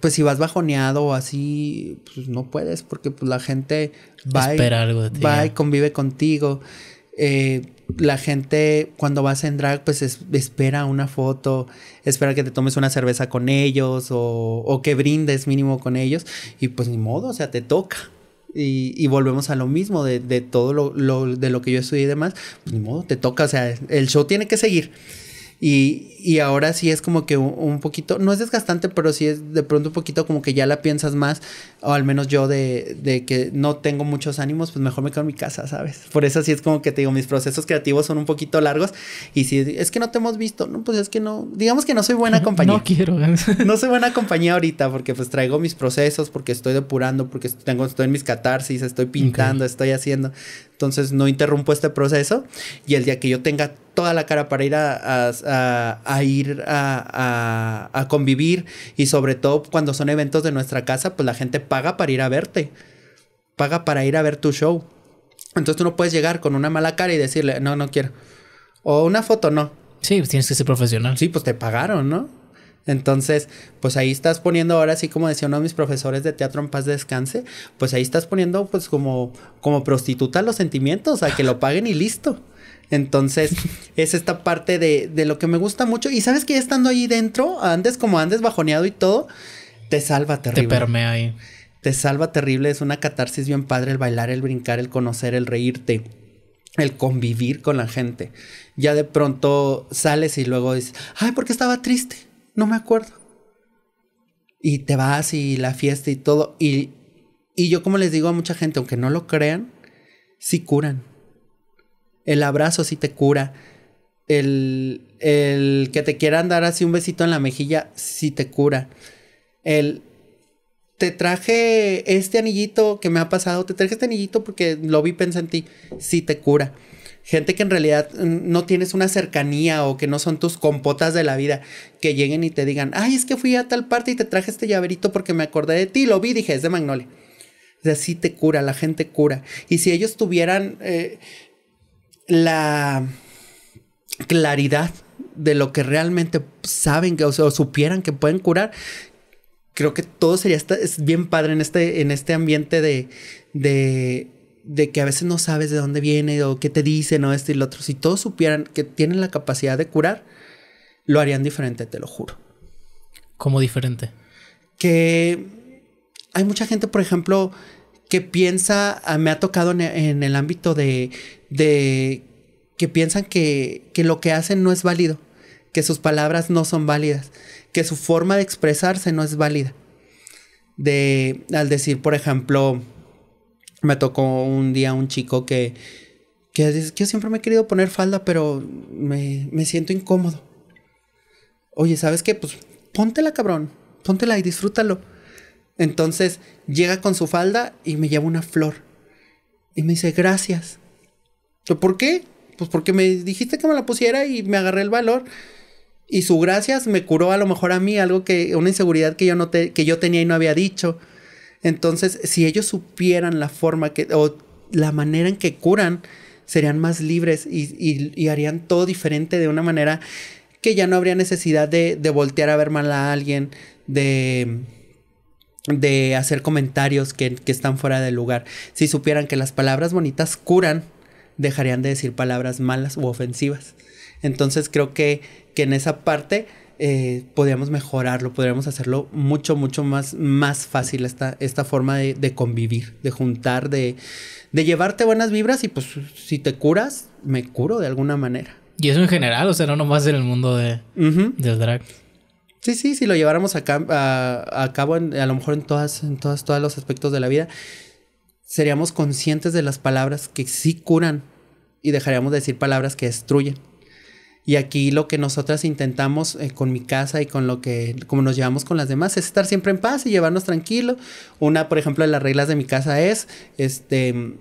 pues si vas bajoneado o así, pues no puedes porque pues la gente va, y, va convive contigo. Eh, la gente cuando vas en drag, pues espera una foto, espera que te tomes una cerveza con ellos o, que brindes mínimo con ellos. Y pues ni modo, o sea, te toca. Y, volvemos a lo mismo de, todo lo, de lo que yo estudié y demás. Pues ni modo, te toca, o sea, el show tiene que seguir. Y, ahora sí es como que un, poquito, no es desgastante, pero sí es de pronto un poquito como que ya la piensas más o al menos yo de, de, que no tengo muchos ánimos, pues mejor me quedo en mi casa, ¿sabes? Por eso sí es como que te digo, mis procesos creativos son un poquito largos y si es que no te hemos visto, no, pues es que no, digamos que no soy buena compañía. no quiero. no soy buena compañía ahorita porque pues traigo mis procesos, porque estoy depurando, porque tengo, estoy en mis catarsis, estoy pintando, estoy haciendo. Entonces no interrumpo este proceso y el día que yo tenga toda la cara para ir a, a, a, a ir a, convivir y sobre todo cuando son eventos de nuestra casa, pues la gente paga para ir a verte, paga para ir a ver tu show. Entonces tú no puedes llegar con una mala cara y decirle, no, no quiero. O una foto, no. Sí, pues tienes que ser profesional. Sí, pues te pagaron, ¿no? Entonces, pues ahí estás poniendo ahora, así como decía uno de mis profesores de teatro en paz descanse, pues ahí estás poniendo pues como, como prostituta los sentimientos, a que lo paguen y listo. Entonces, es esta parte de, lo que me gusta mucho. Y sabes que estando ahí dentro, antes como andes bajoneado y todo, te salva, Te permea ahí te salva terrible, es una catarsis bien padre el bailar, el brincar, el conocer, el reírte, el convivir con la gente. Ya de pronto sales y luego dices, ay, porque estaba triste, no me acuerdo. Y te vas y la fiesta y todo. Y, yo como les digo a mucha gente, aunque no lo crean, sí curan. El abrazo sí te cura. El, el que te quieran dar así un besito en la mejilla sí te cura. El te traje este anillito que me ha pasado, te traje este anillito porque lo vi, pensé en ti, sí te cura. Gente que en realidad mm, no tienes una cercanía o que no son tus compotas de la vida, que lleguen y te digan, ay, es que fui a tal parte y te traje este llaverito porque me acordé de ti, lo vi, dije, es de Magnolia. O sea, sí te cura, la gente cura. Y si ellos tuvieran eh, la claridad de lo que realmente saben que, o supieran que pueden curar, creo que todo sería es bien padre en este, en este ambiente de, que a veces no sabes de dónde viene o qué te dicen o esto y lo otro. Si todos supieran que tienen la capacidad de curar, lo harían diferente, te lo juro. ¿Cómo diferente? Que hay mucha gente, por ejemplo, que piensa, me ha tocado en, el ámbito de, que piensan que lo que hacen no es válido, que sus palabras no son válidas que su forma de expresarse no es válida. De, al decir, por ejemplo, me tocó un día un chico que, que dice, yo siempre me he querido poner falda, pero me, me siento incómodo. Oye, ¿sabes qué? Pues póntela, cabrón, póntela y disfrútalo. Entonces llega con su falda y me lleva una flor. Y me dice, gracias. ¿Por qué? Pues porque me dijiste que me la pusiera y me agarré el valor y su gracias me curó a lo mejor a mí algo que una inseguridad que yo no que yo tenía y no había dicho. Entonces, si ellos supieran la forma que o la manera en que curan, serían más libres y, harían todo diferente de una manera que ya no habría necesidad de, voltear a ver mal a alguien, de, de hacer comentarios que, que están fuera del lugar. Si supieran que las palabras bonitas curan, dejarían de decir palabras malas u ofensivas. Entonces creo que, en esa parte eh, podríamos mejorarlo, podríamos hacerlo mucho, mucho más, más fácil esta, esta forma de, convivir, de juntar, de, llevarte buenas vibras y pues si te curas, me curo de alguna manera. Y eso en general, o sea, no nomás en el mundo de, drag. Sí, sí, si lo lleváramos a, a, cabo, a lo mejor en todas, en todos los aspectos de la vida, seríamos conscientes de las palabras que sí curan y dejaríamos de decir palabras que destruyen. Y aquí lo que nosotras intentamos eh, con mi casa y con lo que, como nos llevamos con las demás, es estar siempre en paz y llevarnos tranquilos, Una, por ejemplo, de las reglas de mi casa es, este,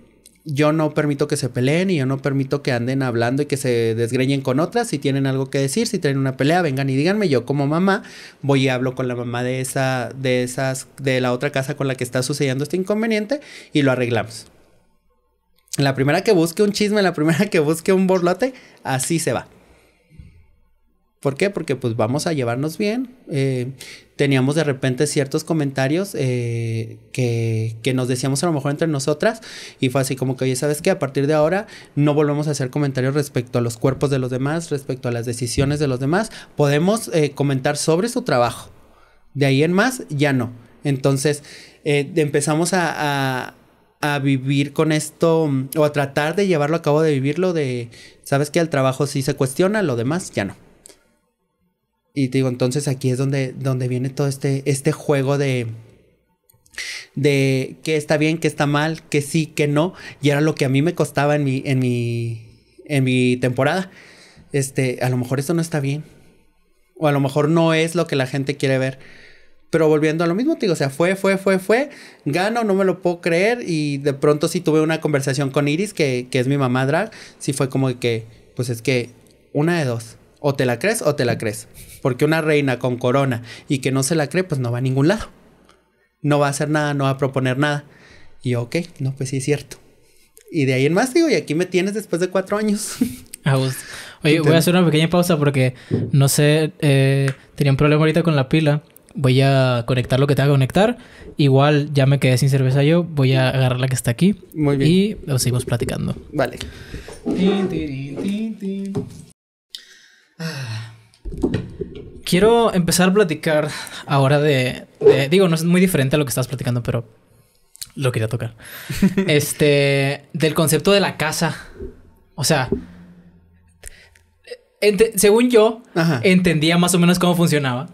yo no permito que se peleen y yo no permito que anden hablando y que se desgreñen con otras. Si tienen algo que decir, si tienen una pelea, vengan y díganme. Yo como mamá voy y hablo con la mamá de esa, de esas, de la otra casa con la que está sucediendo este inconveniente y lo arreglamos. La primera que busque un chisme, la primera que busque un borlote, así se va. ¿Por qué? Porque pues vamos a llevarnos bien. Eh, teníamos de repente ciertos comentarios eh, que, nos decíamos a lo mejor entre nosotras y fue así como que, oye, ¿sabes qué? A partir de ahora no volvemos a hacer comentarios respecto a los cuerpos de los demás, respecto a las decisiones de los demás. Podemos eh, comentar sobre su trabajo. De ahí en más, ya no. Entonces empezamos a, vivir con esto o a tratar de llevarlo a cabo de vivirlo de sabes qué? el trabajo sí se cuestiona, lo demás ya no. Y te digo, entonces aquí es donde, donde viene todo este, este juego de, de qué está bien, qué está mal, qué sí, qué no. Y era lo que a mí me costaba en mi, en mi, en mi temporada. Este, a lo mejor esto no está bien. O a lo mejor no es lo que la gente quiere ver. Pero volviendo a lo mismo, te digo, o sea, fue, fue, fue, fue. Gano, no me lo puedo creer. Y de pronto sí tuve una conversación con Iris, que, que es mi mamá drag. Sí fue como que, pues es que una de dos. O te la crees o te la crees porque una reina con corona y que no se la cree, pues no va a ningún lado. No va a hacer nada, no va a proponer nada. Y ok, no, pues sí es cierto. Y de ahí en más digo, y aquí me tienes después de cuatro años. A gusto. Oye, voy a hacer una pequeña pausa porque no sé, eh, tenía un problema ahorita con la pila. Voy a conectar lo que tenga que conectar. Igual ya me quedé sin cerveza yo. Voy a agarrar la que está aquí. Muy bien. Y lo seguimos platicando. Vale. ah. Quiero empezar a platicar ahora de, Digo, no es muy diferente a lo que estabas platicando, pero lo quería tocar. este. Del concepto de la casa. O sea. según yo, entendía más o menos cómo funcionaba.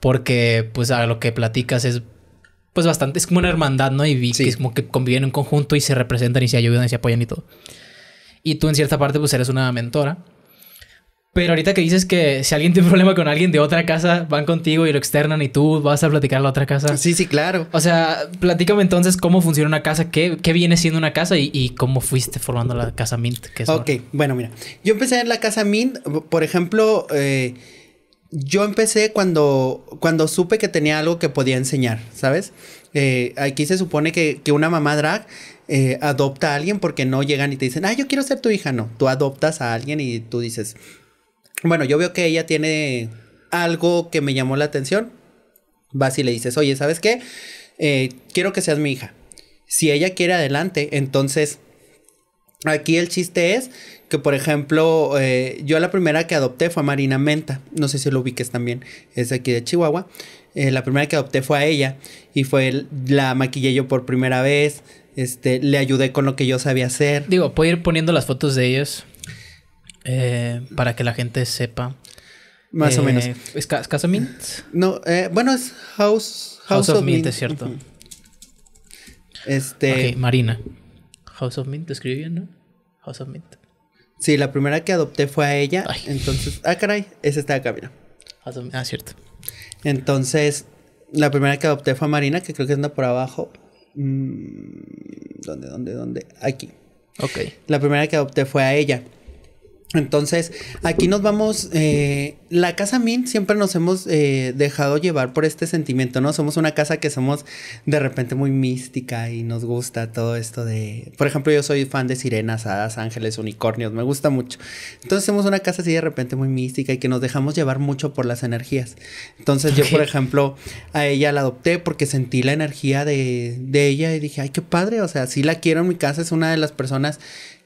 Porque, pues, a lo que platicas es. Pues bastante. Es como una hermandad, ¿no? Y es como que conviven en conjunto y se representan y se ayudan y se apoyan y todo. Y tú, en cierta parte, pues eres una mentora. Pero ahorita que dices que si alguien tiene problema con alguien de otra casa, van contigo y lo externan y tú vas a platicar la otra casa. Sí, sí, claro. O sea, platícame entonces cómo funciona una casa, qué, viene siendo una casa y, cómo fuiste formando la casa Mint. Que ok, bueno, mira. Yo empecé en la casa Mint, por ejemplo, eh, yo empecé cuando, cuando supe que tenía algo que podía enseñar, ¿sabes? Eh, aquí se supone que, una mamá drag eh, adopta a alguien porque no llegan y te dicen, ah, yo quiero ser tu hija. No, tú adoptas a alguien y tú dices, bueno, yo veo que ella tiene algo que me llamó la atención. Vas y le dices, oye, ¿sabes qué? Eh, quiero que seas mi hija. Si ella quiere adelante, entonces aquí el chiste es que, por ejemplo, eh, yo la primera que adopté fue a Marina Menta. No sé si lo ubiques también. Es aquí de Chihuahua. Eh, la primera que adopté fue a ella y fue la maquillé yo por primera vez. Este, le ayudé con lo que yo sabía hacer. Digo, puedo ir poniendo las fotos de ellos. Eh, para que la gente sepa. Más o eh, menos. ¿Es Casa Mint? No, eh, bueno, es House, House, of, Mint, es cierto. Este. Marina. House of Mint, escribí ¿no? House of Mint. Sí, la primera que adopté fue a ella. Entonces, ah, caray, esa está acá, mira. House of Mint. Ah, cierto. Entonces, la primera que adopté fue a Marina, que creo que anda por abajo. Mm, ¿Dónde, dónde, dónde? Aquí. Ok. La primera que adopté fue a ella. Entonces, aquí nos vamos, eh, la casa Min siempre nos hemos eh, dejado llevar por este sentimiento, ¿no? Somos una casa que somos de repente muy mística y nos gusta todo esto de, por ejemplo, yo soy fan de sirenas, hadas, ángeles, unicornios, me gusta mucho. Entonces, somos una casa así de repente muy mística y que nos dejamos llevar mucho por las energías. Entonces, yo, por ejemplo, a ella la adopté porque sentí la energía de, de ella y dije, ay, qué padre, o sea, sí la quiero en mi casa, es una de las personas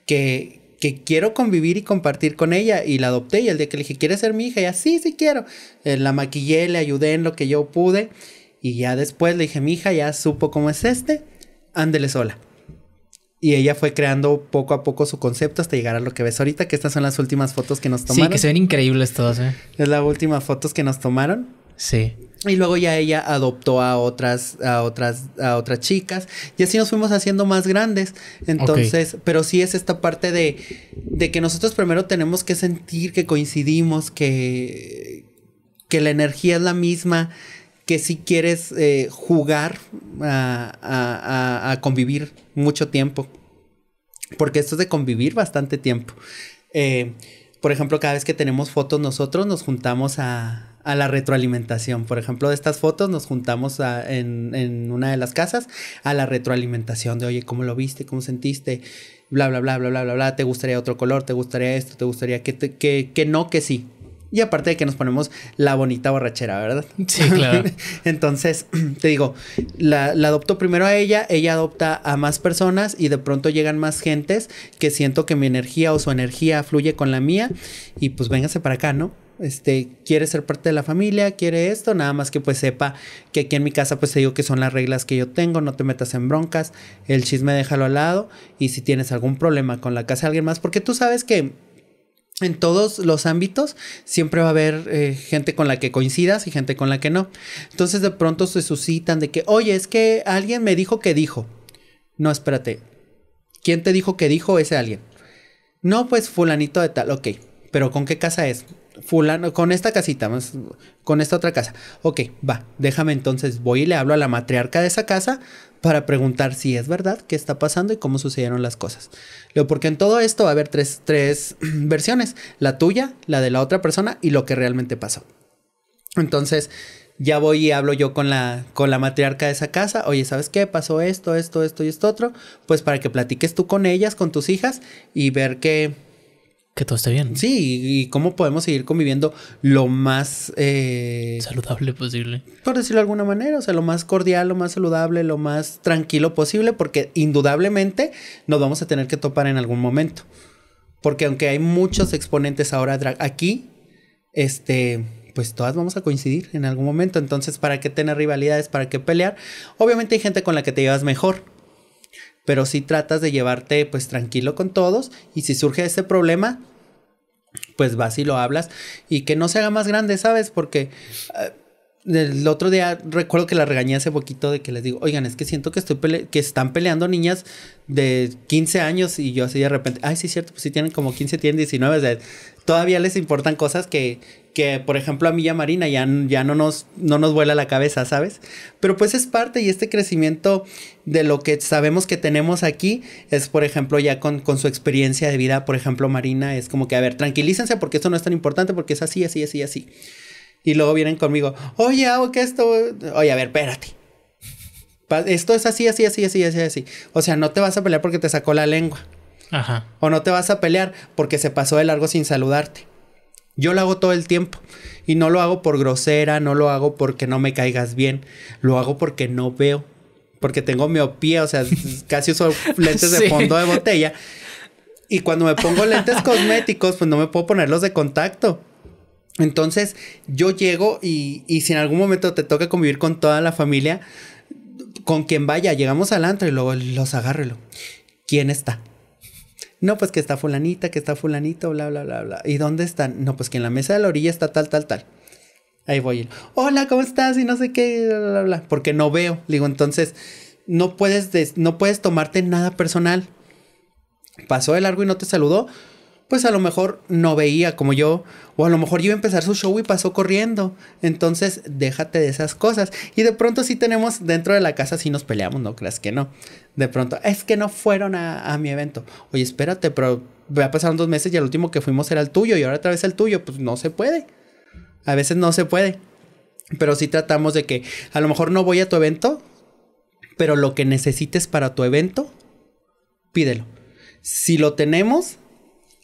que que, quiero convivir y compartir con ella y la adopté y el día que le dije, ¿quieres ser mi hija? y así sí quiero. Eh, la maquillé, le ayudé en lo que yo pude y ya después le dije, mi hija ya supo cómo es este, ándele sola. Y ella fue creando poco a poco su concepto hasta llegar a lo que ves ahorita, que estas son las últimas fotos que nos tomaron. Sí, que se ven increíbles todas, ¿eh? Es la última fotos que nos tomaron. Sí. Y luego ya ella adoptó a otras, a otras, a otras chicas. Y así nos fuimos haciendo más grandes. Entonces, pero sí es esta parte de, que nosotros primero tenemos que sentir que coincidimos, que, que la energía es la misma, que si quieres eh, jugar a, convivir mucho tiempo. Porque esto es de convivir bastante tiempo. Eh, por ejemplo, cada vez que tenemos fotos nosotros nos juntamos a a la retroalimentación. Por ejemplo, de estas fotos nos juntamos en, en, una de las casas a la retroalimentación de, oye, ¿cómo lo viste? ¿Cómo sentiste? Bla, bla, bla, bla, bla, bla, bla. ¿Te gustaría otro color? ¿Te gustaría esto? ¿Te gustaría que, te, que, que no, que sí? Y aparte de que nos ponemos la bonita borrachera, ¿verdad? Sí, claro. Entonces, te digo, la, adopto primero a ella, ella adopta a más personas y de pronto llegan más gentes que siento que mi energía o su energía fluye con la mía y pues véngase para acá, ¿no? este, quiere ser parte de la familia, quiere esto, nada más que pues sepa que aquí en mi casa pues te digo que son las reglas que yo tengo, no te metas en broncas, el chisme déjalo al lado y si tienes algún problema con la casa de alguien más, porque tú sabes que en todos los ámbitos siempre va a haber eh, gente con la que coincidas y gente con la que no. Entonces de pronto se suscitan de que, oye, es que alguien me dijo que dijo. No, espérate. ¿Quién te dijo que dijo ese alguien? No, pues fulanito de tal, ok. Pero ¿con qué casa es? Fulano, con esta casita, más, con esta otra casa. Ok, va, déjame entonces, voy y le hablo a la matriarca de esa casa para preguntar si es verdad, qué está pasando y cómo sucedieron las cosas. lo porque en todo esto va a haber tres, tres versiones, la tuya, la de la otra persona y lo que realmente pasó. Entonces, ya voy y hablo yo con la, con la matriarca de esa casa, oye, ¿sabes qué? Pasó esto, esto, esto y esto otro, pues para que platiques tú con ellas, con tus hijas y ver qué, que todo esté bien. Sí, y cómo podemos seguir conviviendo lo más eh, saludable posible. Por decirlo de alguna manera, o sea, lo más cordial, lo más saludable, lo más tranquilo posible, porque indudablemente nos vamos a tener que topar en algún momento. Porque aunque hay muchos exponentes ahora aquí, este, pues todas vamos a coincidir en algún momento. Entonces, ¿para qué tener rivalidades? ¿Para qué pelear? Obviamente hay gente con la que te llevas mejor pero sí tratas de llevarte pues tranquilo con todos y si surge ese problema, pues vas y lo hablas y que no se haga más grande, ¿sabes? Porque... Eh, el otro día recuerdo que la regañé hace poquito de que les digo, oigan, es que siento que estoy que están peleando niñas de 15 años y yo así de repente, ay, sí, es cierto, pues sí tienen como 15, tienen 19, todavía les importan cosas que que por ejemplo a mí ya Marina ya, ya no, nos, nos vuela la cabeza, ¿sabes? Pero pues es parte y este crecimiento de lo que sabemos que tenemos aquí es, por ejemplo, ya con, con su experiencia de vida, por ejemplo, Marina, es como que, a ver, tranquilícense porque esto no es tan importante porque es así, así, así, así. Y luego vienen conmigo, oye, hago que esto, oye, a ver, espérate. Esto es así, así, así, así, así, así. O sea, no te vas a pelear porque te sacó la lengua. Ajá. O no te vas a pelear porque se pasó de largo sin saludarte. Yo lo hago todo el tiempo y no lo hago por grosera, no lo hago porque no me caigas bien, lo hago porque no veo, porque tengo miopía, o sea, casi uso lentes de fondo de botella. Y cuando me pongo lentes cosméticos, pues no me puedo ponerlos de contacto. Entonces, yo llego y, si en algún momento te toca convivir con toda la familia, con quien vaya, llegamos al antro y luego los agárrelo, ¿Quién está? No, pues que está fulanita, que está fulanito, bla, bla, bla, bla. ¿Y dónde están? No, pues que en la mesa de la orilla está tal, tal, tal. Ahí voy. Hola, ¿cómo estás? Y no sé qué, bla, bla, bla. Porque no veo. Digo, entonces, no puedes, no puedes tomarte nada personal. Pasó de largo y no te saludó pues a lo mejor no veía como yo, o a lo mejor iba a empezar su show y pasó corriendo. Entonces, déjate de esas cosas. Y de pronto sí tenemos dentro de la casa, sí nos peleamos, no creas que no. De pronto, es que no fueron a, mi evento. Oye, espérate, pero pasaron dos meses y el último que fuimos era el tuyo y ahora otra vez el tuyo. Pues no se puede. A veces no se puede. Pero sí tratamos de que a lo mejor no voy a tu evento, pero lo que necesites para tu evento, pídelo. Si lo tenemos,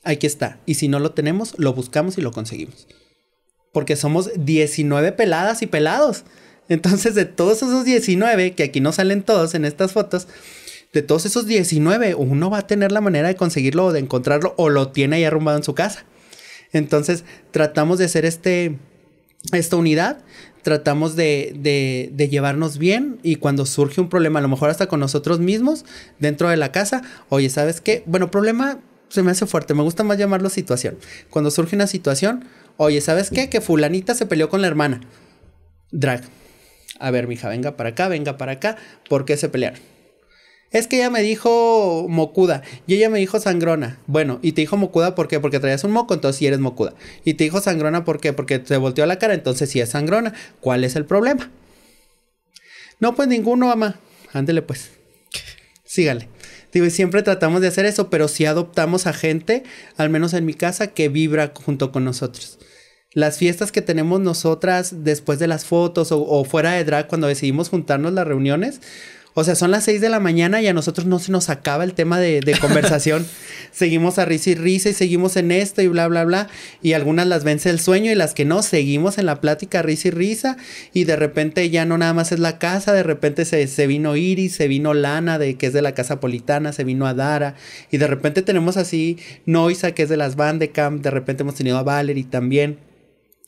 aquí está. Y si no lo tenemos, lo buscamos y lo conseguimos. Porque somos 19 peladas y pelados. Entonces, de todos esos 19, que aquí no salen todos en estas fotos, de todos esos 19, uno va a tener la manera de conseguirlo o de encontrarlo o lo tiene ahí arrumbado en su casa. Entonces, tratamos de hacer este, esta unidad, tratamos de, de, llevarnos bien y cuando surge un problema, a lo mejor hasta con nosotros mismos, dentro de la casa, oye, ¿sabes qué? Bueno, problema se me hace fuerte, me gusta más llamarlo situación. Cuando surge una situación, oye, ¿sabes qué? Que fulanita se peleó con la hermana. Drag. A ver, mija, venga para acá, venga para acá. ¿Por qué se pelearon? Es que ella me dijo mocuda y ella me dijo sangrona. Bueno, y te dijo mocuda ¿por qué? Porque traías un moco, entonces sí eres mocuda. Y te dijo sangrona ¿por qué? Porque te volteó la cara, entonces sí es sangrona. ¿Cuál es el problema? No, pues ninguno, mamá. Ándele pues. Sígale siempre tratamos de hacer eso, pero si adoptamos a gente, al menos en mi casa, que vibra junto con nosotros. Las fiestas que tenemos nosotras después de las fotos o fuera de drag, cuando decidimos juntarnos las reuniones, o sea, son las 6 de la mañana y a nosotros no se nos acaba el tema de, conversación. seguimos a risa y risa y seguimos en esto y bla, bla, bla. Y algunas las vence el sueño y las que no, seguimos en la plática risa y risa. Y de repente ya no nada más es la casa, de repente se, vino Iris, se vino Lana, de, que es de la casa politana, se vino a Dara Y de repente tenemos así Noisa, que es de las Bandecamp. De repente hemos tenido a Valerie también.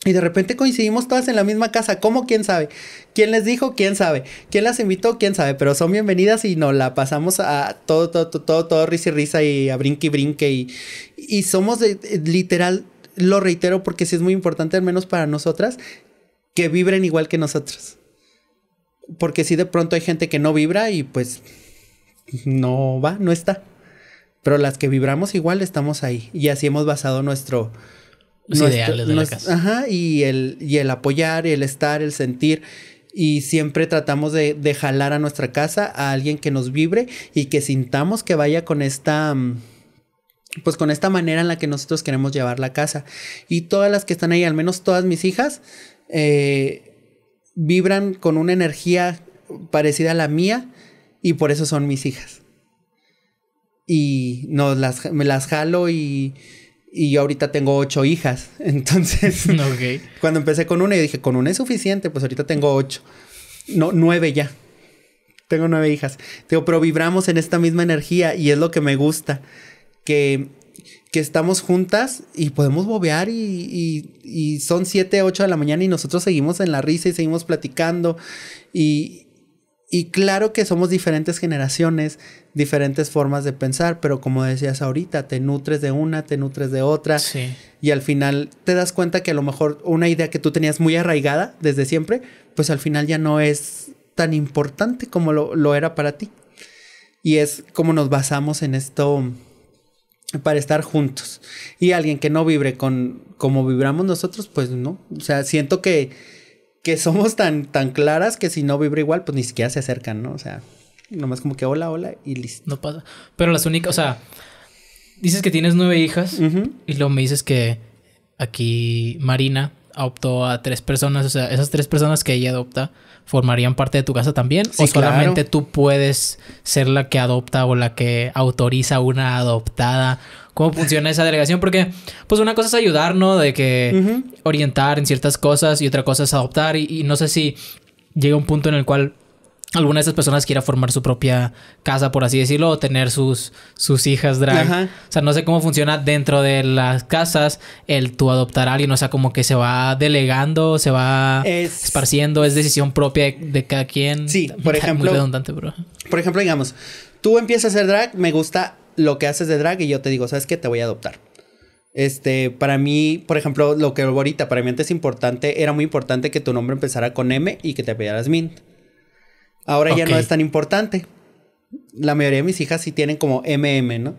Y de repente coincidimos todas en la misma casa. ¿Cómo? ¿Quién sabe? ¿Quién les dijo? ¿Quién sabe? ¿Quién las invitó? ¿Quién sabe? Pero son bienvenidas y nos la pasamos a todo, todo, todo, todo, todo risa y risa y a brinque y brinque. Y, y somos de, eh, literal, lo reitero porque sí es muy importante, al menos para nosotras, que vibren igual que nosotros. Porque si de pronto hay gente que no vibra y pues no va, no está. Pero las que vibramos igual estamos ahí. Y así hemos basado nuestro los ideales de la casa. Ajá, y el, y el apoyar, el estar, el sentir. Y siempre tratamos de, jalar a nuestra casa a alguien que nos vibre y que sintamos que vaya con esta. Mm, pues con esta manera en la que nosotros queremos llevar la casa. Y todas las que están ahí, al menos todas mis hijas, eh, vibran con una energía parecida a la mía y por eso son mis hijas. Y nos me las jalo y y yo ahorita tengo ocho hijas. Entonces, cuando empecé con una, yo dije, con una es suficiente, pues ahorita tengo ocho. No, nueve ya. Tengo nueve hijas. pero vibramos en esta misma energía y es lo que me gusta. Que, estamos juntas y podemos bobear y, son siete, ocho de la mañana y nosotros seguimos en la risa y seguimos platicando. Y, y claro que somos diferentes generaciones, diferentes formas de pensar, pero como decías ahorita, te nutres de una, te nutres de otra. Y al final te das cuenta que a lo mejor una idea que tú tenías muy arraigada desde siempre, pues al final ya no es tan importante como lo, lo era para ti. Y es como nos basamos en esto para estar juntos. Y alguien que no vibre con como vibramos nosotros, pues no. O sea, siento que que somos tan, tan claras que si no vibra igual, pues ni siquiera se acercan, ¿no? O sea, nomás como que hola, hola y listo. No pasa. Pero las únicas, o sea, dices que tienes nueve hijas y luego me dices que aquí Marina adoptó a tres personas, o sea, esas tres personas que ella adopta formarían parte de tu casa también o solamente tú puedes ser la que adopta o la que autoriza una adoptada cómo funciona esa delegación, porque pues una cosa es ayudar, ¿no? De que orientar en ciertas cosas y otra cosa es adoptar y, no sé si llega un punto en el cual alguna de esas personas quiera formar su propia casa, por así decirlo, o tener sus, sus hijas drag. O sea, no sé cómo funciona dentro de las casas el tú adoptar a alguien, o sea, como que se va delegando, se va esparciendo, es decisión propia de, cada quien. Sí, por ejemplo. Muy redundante, bro. Por ejemplo, digamos, tú empiezas a hacer drag, me gusta lo que haces de drag y yo te digo, ¿sabes qué? Te voy a adoptar. Este, para mí, por ejemplo, lo que ahorita, para mí antes importante, era muy importante que tu nombre empezara con M y que te apellidaras Mint. Ahora ya no es tan importante. La mayoría de mis hijas sí tienen como MM, ¿no?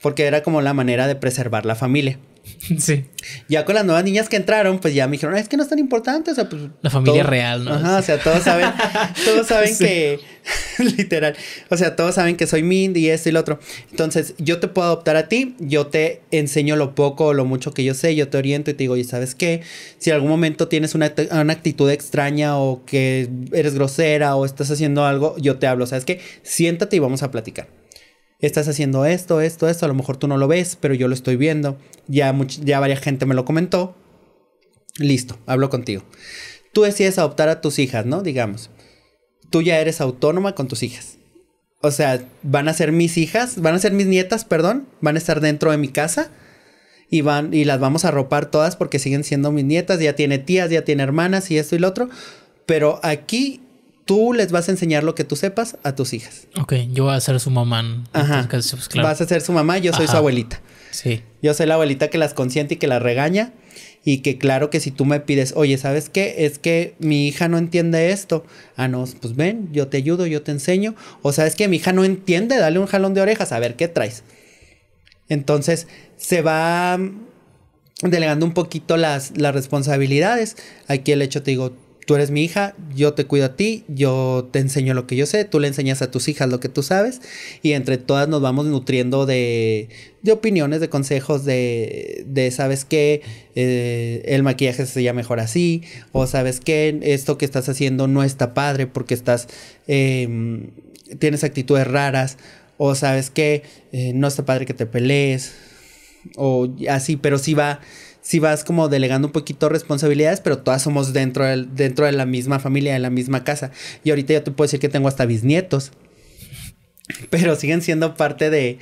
Porque era como la manera de preservar la familia. Sí. Ya con las nuevas niñas que entraron, pues ya me dijeron, es que no es tan importante, o sea, pues... La familia real, ¿no? o sea, todos saben, todos saben que, literal, o sea, todos saben que soy Mindy y esto y lo otro. Entonces, yo te puedo adoptar a ti, yo te enseño lo poco o lo mucho que yo sé, yo te oriento y te digo, y sabes qué, si en algún momento tienes una, una actitud extraña o que eres grosera o estás haciendo algo, yo te hablo, sabes qué, siéntate y vamos a platicar estás haciendo esto, esto, esto, a lo mejor tú no lo ves, pero yo lo estoy viendo, ya, ya varias gente me lo comentó, listo, hablo contigo. Tú decides adoptar a tus hijas, ¿no? Digamos, tú ya eres autónoma con tus hijas. O sea, van a ser mis hijas, van a ser mis nietas, perdón, van a estar dentro de mi casa y van y las vamos a ropar todas porque siguen siendo mis nietas, ya tiene tías, ya tiene hermanas y esto y lo otro, pero aquí tú les vas a enseñar lo que tú sepas a tus hijas. Ok, yo voy a ser su mamá. Ajá. Pues, vas a ser su mamá, yo soy su abuelita. Sí. Yo soy la abuelita que las consiente y que las regaña. Y que claro que si tú me pides, oye, ¿sabes qué? Es que mi hija no entiende esto. Ah, no, pues ven, yo te ayudo, yo te enseño. O sabes que mi hija no entiende, dale un jalón de orejas, a ver qué traes. Entonces, se va mm, delegando un poquito las, las responsabilidades. Aquí el hecho, te digo, tú eres mi hija, yo te cuido a ti, yo te enseño lo que yo sé, tú le enseñas a tus hijas lo que tú sabes y entre todas nos vamos nutriendo de, de opiniones, de consejos, de, de sabes que eh, el maquillaje se mejor así o sabes que esto que estás haciendo no está padre porque estás, em, tienes actitudes raras o sabes que eh, no está padre que te pelees o así, pero sí va si vas como delegando un poquito responsabilidades, pero todas somos dentro, dentro de la misma familia, de la misma casa. Y ahorita yo te puedo decir que tengo hasta bisnietos, pero siguen siendo parte de,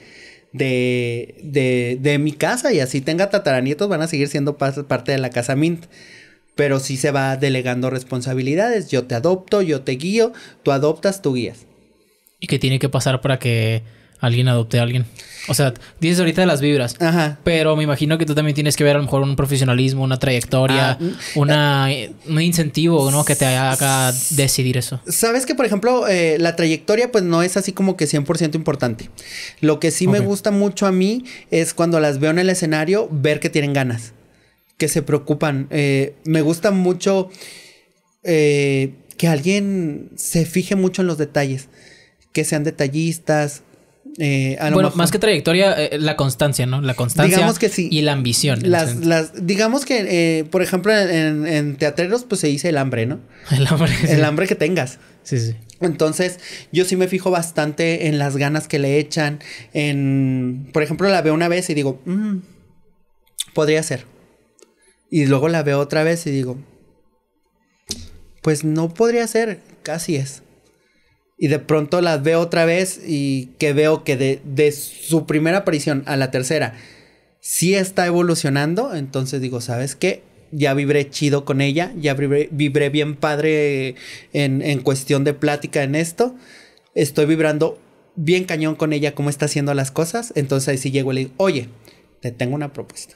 de, de, de mi casa y así tenga tataranietos, van a seguir siendo parte de la casa Mint pero si se va delegando responsabilidades. Yo te adopto, yo te guío, tú adoptas, tú guías. ¿Y qué tiene que pasar para que alguien adopte a alguien. O sea, dices ahorita de las vibras. Ajá. Pero me imagino que tú también tienes que ver a lo mejor un profesionalismo, una trayectoria, ah, mm, una, eh, un incentivo, ¿no? Que te haga decidir eso. Sabes que, por ejemplo, eh, la trayectoria pues no es así como que 100% importante. Lo que sí me gusta mucho a mí es cuando las veo en el escenario, ver que tienen ganas, que se preocupan. Eh, me gusta mucho que alguien se fije mucho en los detalles, que sean detallistas, eh, bueno, más que trayectoria, eh, eh, la constancia, ¿no? La constancia y la ambición. Las, las, digamos que, por ejemplo, en, teatreros, pues se dice el hambre, ¿no? El hambre. El hambre que tengas. Sí, sí. Entonces, yo sí me fijo bastante en las ganas que le echan. En, por ejemplo, la veo una vez y digo, mm, podría ser. Y luego la veo otra vez y digo, pues no podría ser, casi es y de pronto las veo otra vez y que veo que de, su primera aparición a la tercera sí está evolucionando, entonces digo, ¿sabes qué? ya vibré chido con ella, ya vibré, bien padre en, en, cuestión de plática en esto. Estoy vibrando bien cañón con ella, cómo está haciendo las cosas. Entonces ahí sí llego y le digo, oye, te tengo una propuesta.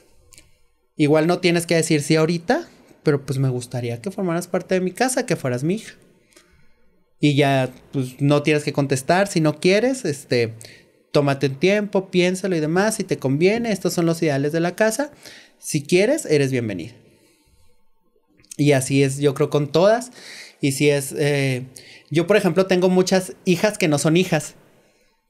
Igual no tienes que decir sí ahorita, pero pues me gustaría que formaras parte de mi casa, que fueras mi hija. Y ya, pues no tienes que contestar. Si no quieres, este, tómate el tiempo, piénsalo y demás. Si te conviene, estos son los ideales de la casa. Si quieres, eres bienvenida. Y así es, yo creo, con todas. Y si es, eh, yo por ejemplo tengo muchas hijas que no son hijas,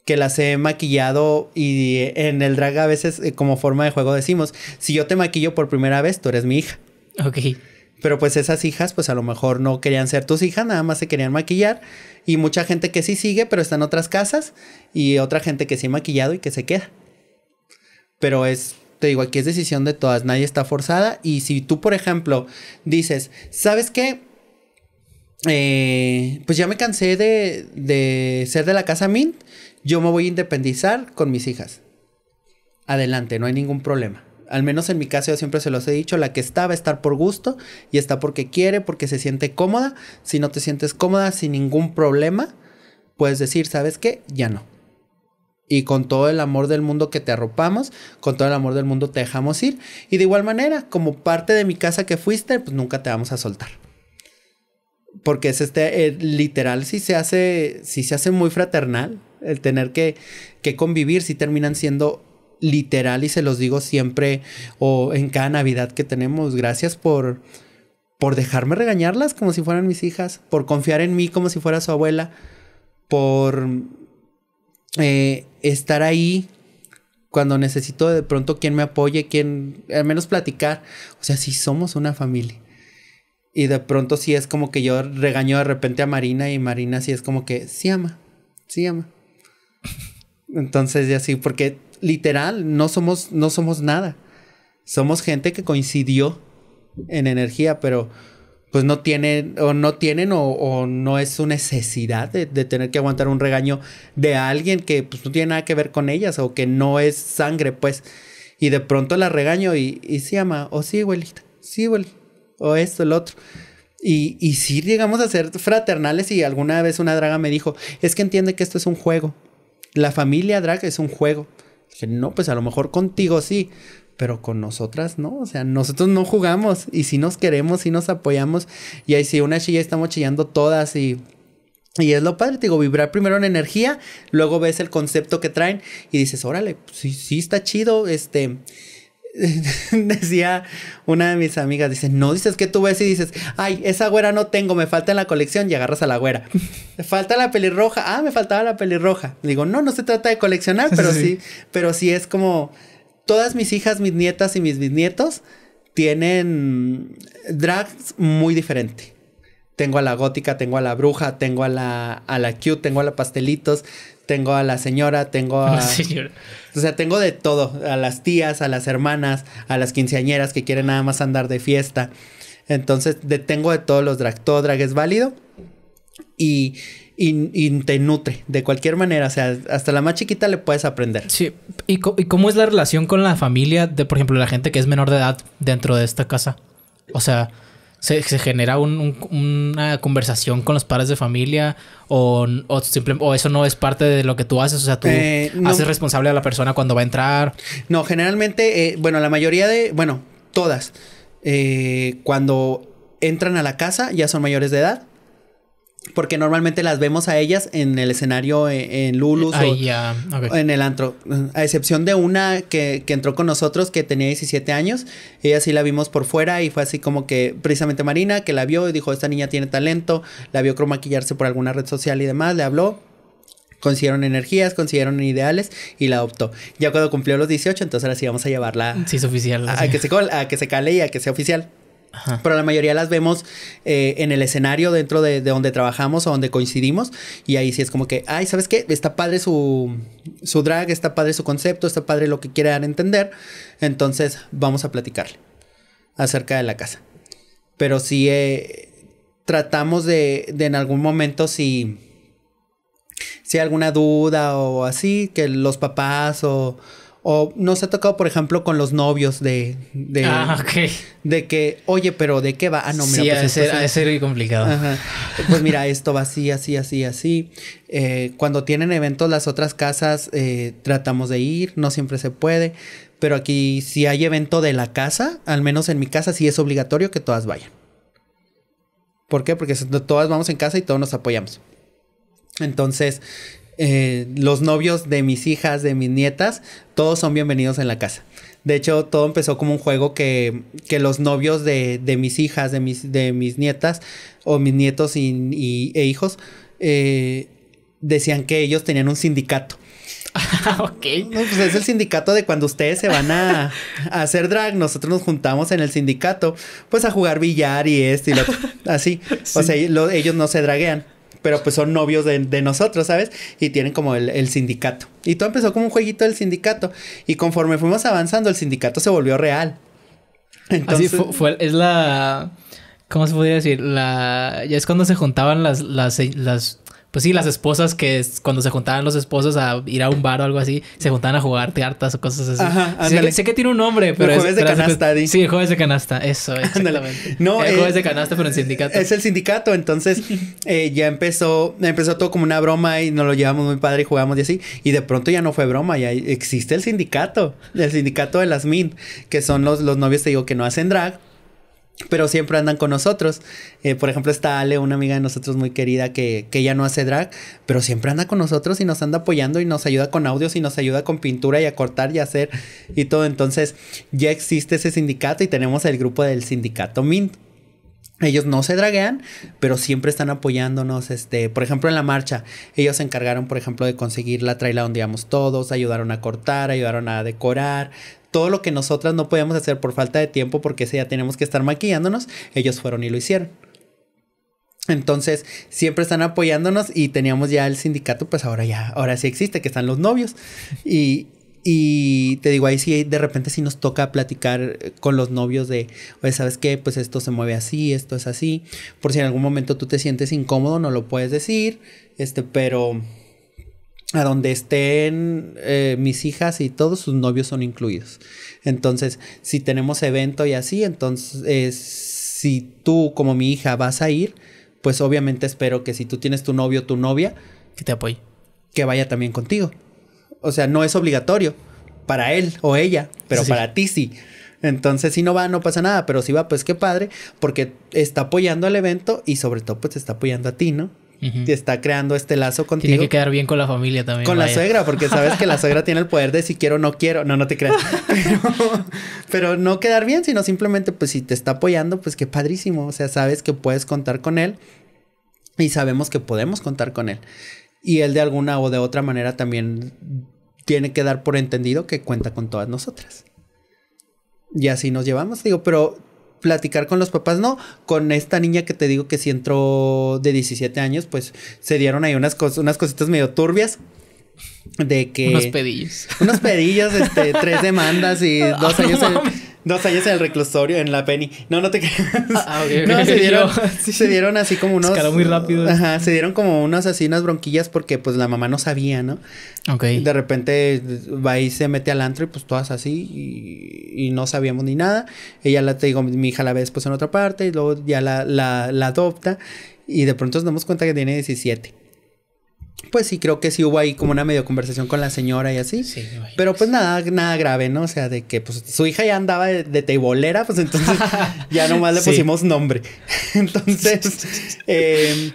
que las he maquillado y en el drag a veces eh, como forma de juego decimos, si yo te maquillo por primera vez, tú eres mi hija. Ok. Pero pues esas hijas, pues a lo mejor no querían ser tus hijas, nada más se querían maquillar. Y mucha gente que sí sigue, pero está en otras casas. Y otra gente que sí ha maquillado y que se queda. Pero es, te digo, aquí es decisión de todas, nadie está forzada. Y si tú, por ejemplo, dices, ¿sabes qué? Eh, pues ya me cansé de, de ser de la casa Mint, yo me voy a independizar con mis hijas. Adelante, no hay ningún problema al menos en mi caso yo siempre se los he dicho, la que está va a estar por gusto y está porque quiere, porque se siente cómoda. Si no te sientes cómoda sin ningún problema, puedes decir, ¿sabes qué? Ya no. Y con todo el amor del mundo que te arropamos, con todo el amor del mundo te dejamos ir. Y de igual manera, como parte de mi casa que fuiste, pues nunca te vamos a soltar. Porque es este, eh, literal, si se hace, si se hace muy fraternal, el tener que, que convivir, si terminan siendo literal y se los digo siempre o en cada Navidad que tenemos, gracias por por dejarme regañarlas como si fueran mis hijas, por confiar en mí como si fuera su abuela, por eh, estar ahí cuando necesito de pronto quien me apoye, quien al menos platicar. O sea, si somos una familia. Y de pronto sí es como que yo regaño de repente a Marina y Marina sí es como que sí ama, sí ama. Entonces ya sí, porque literal, no somos, no somos nada. Somos gente que coincidió en energía, pero pues no tienen o no tienen o, no es su necesidad de, tener que aguantar un regaño de alguien que pues, no tiene nada que ver con ellas o que no es sangre, pues. Y de pronto la regaño y, y se llama, o sí, abuelita, sí, o esto, el otro. Y, y sí llegamos a ser fraternales y alguna vez una draga me dijo, es que entiende que esto es un juego. La familia draga es un juego no, pues a lo mejor contigo sí, pero con nosotras no. O sea, nosotros no jugamos y si nos queremos, si nos apoyamos. Y ahí sí, una chilla estamos chillando todas y. Y es lo padre, digo, vibrar primero en energía, luego ves el concepto que traen y dices, órale, pues, sí, sí está chido, este, decía una de mis amigas, dice, no, dices que tú ves y dices, ay, esa güera no tengo, me falta en la colección y agarras a la güera. falta la pelirroja, ah, me faltaba la pelirroja. Digo, no, no se trata de coleccionar, pero sí. pero sí es como todas mis hijas, mis nietas y mis bisnietos tienen drags muy diferente. Tengo a la gótica, tengo a la bruja, tengo a la, a la cute, tengo a la pastelitos, tengo a la señora, tengo a... La señora. O sea, tengo de todo. A las tías, a las hermanas, a las quinceañeras que quieren nada más andar de fiesta. Entonces, tengo de todos los drag. Todo drag es válido. Y, te nutre de cualquier manera. O sea, hasta la más chiquita le puedes aprender. Sí. ¿Y, ¿Y, cómo es la relación con la familia de, por ejemplo, la gente que es menor de edad dentro de esta casa? O sea, se, genera una conversación con los padres de familia o, o, eso no es parte de lo que tú haces, o sea, tú eh, haces responsable a la persona cuando va a entrar. No, generalmente, eh, bueno, la mayoría de, bueno, todas, eh, cuando entran a la casa ya son mayores de edad porque normalmente las vemos a ellas en el escenario eh, en, Lulu Lulus o, en el antro. A excepción de una que, entró con nosotros que tenía 17 años. Ella sí la vimos por fuera y fue así como que precisamente Marina que la vio y dijo, esta niña tiene talento. La vio cromaquillarse maquillarse por alguna red social y demás. Le habló. Consiguieron energías, consiguieron ideales y la adoptó. Ya cuando cumplió los 18, entonces ahora sí vamos a llevarla... Sí, oficial. que, a que se cale y a que sea oficial pero la mayoría las vemos eh, en el escenario dentro de, donde trabajamos o donde coincidimos y ahí sí es como que, ay, ¿sabes qué? Está padre su, drag, está padre su concepto, está padre lo que quiere dar a entender, entonces vamos a platicarle acerca de la casa. Pero sí eh, tratamos de, en algún momento si si hay alguna duda o así, que los papás o, o nos ha tocado, por ejemplo, con los novios de. de ah, ok. De que, oye, pero ¿de qué va? Ah, no, mira, sí, pues. Ha ser, muy complicado. Pues mira, esto va así, así, así, así. Eh, cuando tienen eventos las otras casas, eh, tratamos de ir, no siempre se puede. Pero aquí, si hay evento de la casa, al menos en mi casa, sí es obligatorio que todas vayan. ¿Por qué? Porque todas vamos en casa y todos nos apoyamos. Entonces, eh, los novios de mis hijas, de mis nietas, todos son bienvenidos en la casa. De hecho, todo empezó como un juego que, que los novios de, de, mis hijas, de mis, de mis nietas, o mis nietos y, e hijos, eh, decían que ellos tenían un sindicato. ok. pues es el sindicato de cuando ustedes se van a, hacer drag, nosotros nos juntamos en el sindicato, pues a jugar billar y esto y lo otro. Así. O sea, ellos no se draguean pero pues son novios de, nosotros, ¿sabes? Y tienen como el, sindicato. Y todo empezó como un jueguito del sindicato. Y conforme fuimos avanzando, el sindicato se volvió real. Entonces... Así fue, es la... ¿Cómo se podría decir? La... Ya es cuando se juntaban las, las pues sí, las esposas que cuando se juntaban los esposos a ir a un bar o algo así, se juntaban a jugar cartas o cosas así. Ajá, sé, que tiene un nombre, pero. El jueves de canasta, Sí, el jueves de canasta, eso, exactamente. No, el eh, jueves de eh, canasta, pero en sindicato. Es el sindicato, entonces eh, ya empezó, empezó todo como una broma y nos lo llevamos muy padre y jugamos y así. Y de pronto ya no fue broma, ya existe el sindicato, el sindicato de las mint, que son los, los novios, te digo, que no hacen drag pero siempre andan con nosotros. Eh, por ejemplo, está Ale, una amiga de nosotros muy querida que, que ya no hace drag, pero siempre anda con nosotros y nos anda apoyando y nos ayuda con audios y nos ayuda con pintura y a cortar y a hacer y todo. Entonces, ya existe ese sindicato y tenemos el grupo del sindicato Mint. Ellos no se draguean, pero siempre están apoyándonos. Este, por ejemplo, en la marcha, ellos se encargaron, por ejemplo, de conseguir la traila donde íbamos todos, ayudaron a cortar, ayudaron a decorar, todo lo que nosotras no podíamos hacer por falta de tiempo, porque ese ya tenemos que estar maquillándonos, ellos fueron y lo hicieron. Entonces, siempre están apoyándonos y teníamos ya el sindicato, pues ahora ya, ahora sí existe, que están los novios. Y, y te digo, ahí sí, de repente sí nos toca platicar eh, con los novios de, oye, ¿sabes qué? Pues esto se mueve así, esto es así. Por si en algún momento tú te sientes incómodo, no lo puedes decir, este, pero a donde estén eh, mis hijas y todos sus novios son incluidos. Entonces, si tenemos evento y así, entonces eh, si tú como mi hija vas a ir, pues obviamente espero que si tú tienes tu novio o tu novia, que te apoye, que vaya también contigo. O sea, no es obligatorio para él o ella, pero para ti sí. Entonces, si no va, no pasa nada, pero si va, pues qué padre, porque está apoyando al evento y sobre todo, pues está apoyando a ti, ¿no? Te está creando este lazo contigo. Tiene que quedar bien con la familia también. Con la suegra, porque sabes que la suegra tiene el poder de si quiero o no quiero. No, no te creas. Pero, pero, no quedar bien, sino simplemente, pues si te está apoyando, pues qué padrísimo. O sea, sabes que puedes contar con él y sabemos que podemos contar con él. Y él de alguna o de otra manera también tiene que dar por entendido que cuenta con todas nosotras. Y así nos llevamos. Digo, pero platicar con los papás, no, con esta niña que te digo que si entró de 17 años, pues se dieron ahí unas, cosas unas cositas medio turbias de que... Unos pedillos. Unos pedillos, este, tres demandas y ah, dos años... en, dos años en el reclusorio, en la penny. No, no te creas. Ah, ah, no, se dieron, se dieron así como unos... muy rápido. Ajá, se dieron como unas así, unas bronquillas porque pues la mamá no sabía, ¿no? Ok. De repente va y se mete al antro y pues todas así y, no sabíamos ni nada. Ella la, te digo, mi hija la ve después en otra parte y luego ya la, la, la adopta y de pronto nos damos cuenta que tiene 17 pues sí, creo que sí hubo ahí como una medio conversación con la señora y así. Pero pues nada, nada grave, ¿no? O sea, de que pues su hija ya andaba de, de teibolera, pues entonces ya nomás le pusimos nombre. entonces, em,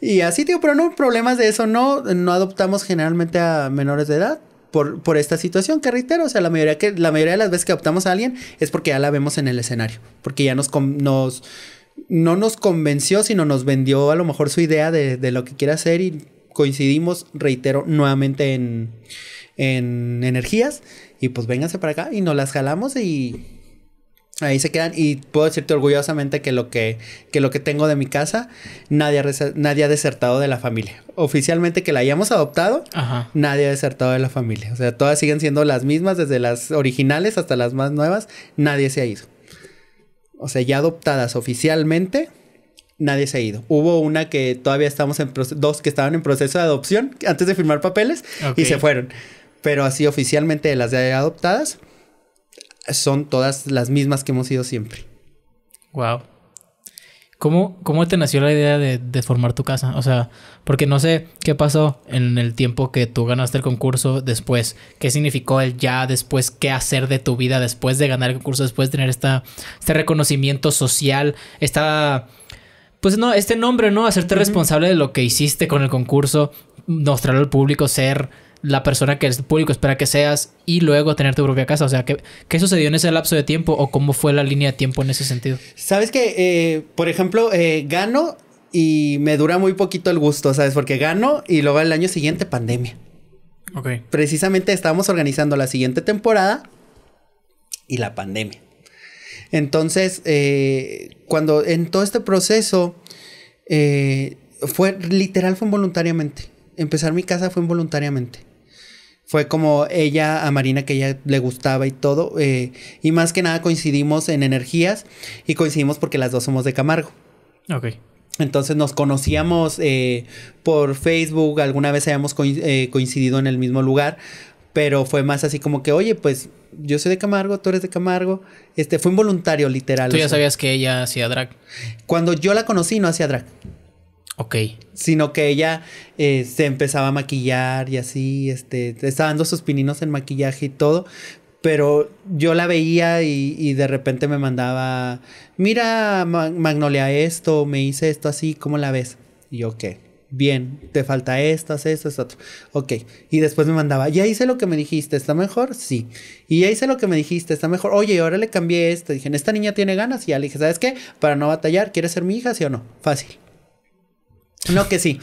y así, digo, pero no problemas de eso, no, no adoptamos generalmente a menores de edad. Por, por, esta situación que reitero, o sea, la mayoría, que, la mayoría de las veces que adoptamos a alguien es porque ya la vemos en el escenario, porque ya nos, nos no nos convenció, sino nos vendió a lo mejor su idea de, de lo que quiere hacer y coincidimos, reitero, nuevamente en, en energías. Y pues vénganse para acá y nos las jalamos y ahí se quedan. Y puedo decirte orgullosamente que lo que, que, lo que tengo de mi casa, nadie ha, nadie ha desertado de la familia. Oficialmente que la hayamos adoptado, nadie ha desertado de la familia. O sea, todas siguen siendo las mismas, desde las originales hasta las más nuevas, nadie se ha ido. O sea, ya adoptadas oficialmente, nadie se ha ido. Hubo una que todavía estamos en dos que estaban en proceso de adopción antes de firmar papeles y se fueron. Pero así oficialmente las de adoptadas son todas las mismas que hemos ido siempre. Wow. ¿Cómo, ¿Cómo te nació la idea de, formar tu casa? O sea, porque no sé qué pasó en el tiempo que tú ganaste el concurso después. ¿Qué significó el ya después? ¿Qué hacer de tu vida después de ganar el concurso? Después de tener esta, este reconocimiento social, esta pues no, este nombre, ¿no? Hacerte responsable de lo que hiciste con el concurso, mostrarlo al público, ser la persona que el público espera que seas y luego tener tu propia casa. O sea, ¿qué, sucedió en ese lapso de tiempo o cómo fue la línea de tiempo en ese sentido? Sabes que, eh, por ejemplo, eh, gano y me dura muy poquito el gusto, ¿sabes? Porque gano y luego el año siguiente pandemia. Ok. Precisamente estábamos organizando la siguiente temporada y la pandemia. Entonces, eh, cuando en todo este proceso, eh, fue literal, fue involuntariamente. Empezar mi casa fue involuntariamente. Fue como ella, a Marina, que ella le gustaba y todo. Eh, y más que nada coincidimos en energías y coincidimos porque las dos somos de Camargo. Ok. Entonces nos conocíamos por Facebook, alguna vez habíamos coincidido en el mismo lugar, pero fue más así como que, oye, pues yo soy de Camargo, tú eres de Camargo. Este, fue involuntario, literal. Tú ya sabías que ella hacía drag. Cuando yo la conocí, no hacía drag. Ok. Sino que ella eh, se empezaba a maquillar y así, este, estaba dando sus pininos en maquillaje y todo. Pero yo la veía y, y de repente me mandaba, mira, Magnolia, esto, me hice esto así, ¿cómo la ves? Y yo, ¿qué? bien, te falta estas, es otro Ok, y después me mandaba, ya hice lo que me dijiste, ¿está mejor? Sí. Y ya hice lo que me dijiste, ¿está mejor? Oye, ahora le cambié esto. Dije, esta niña tiene ganas. Y ya le dije, ¿sabes qué? Para no batallar, ¿quieres ser mi hija, sí o no? Fácil. No, que sí.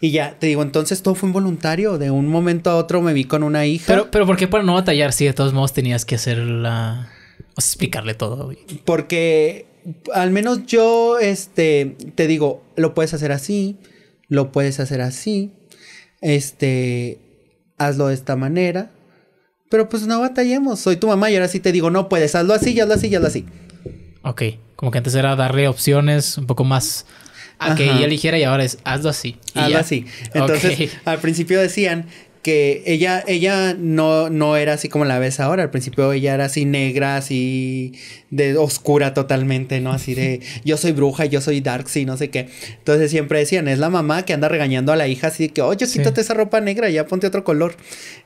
Y ya, te digo, entonces todo fue involuntario. De un momento a otro me vi con una hija. Pero, pero ¿por qué para no batallar? Sí, de todos modos tenías que hacer la... O sea, explicarle todo. Porque al menos yo, este, te digo, lo puedes hacer así lo puedes hacer así, este, hazlo de esta manera, pero pues no batallemos, soy tu mamá y ahora sí te digo, no puedes, hazlo así, hazlo así, hazlo así. Ok, como que antes era darle opciones un poco más a que ella eligiera y ahora es hazlo así. Hazlo así. Entonces, al principio decían que ella, ella no, no era así como la ves ahora. Al principio ella era así negra, así de oscura totalmente, ¿no? Así de yo soy bruja, yo soy dark, sí, no sé qué. Entonces siempre decían, es la mamá que anda regañando a la hija así de que, oye, sí. esa ropa negra, ya ponte otro color.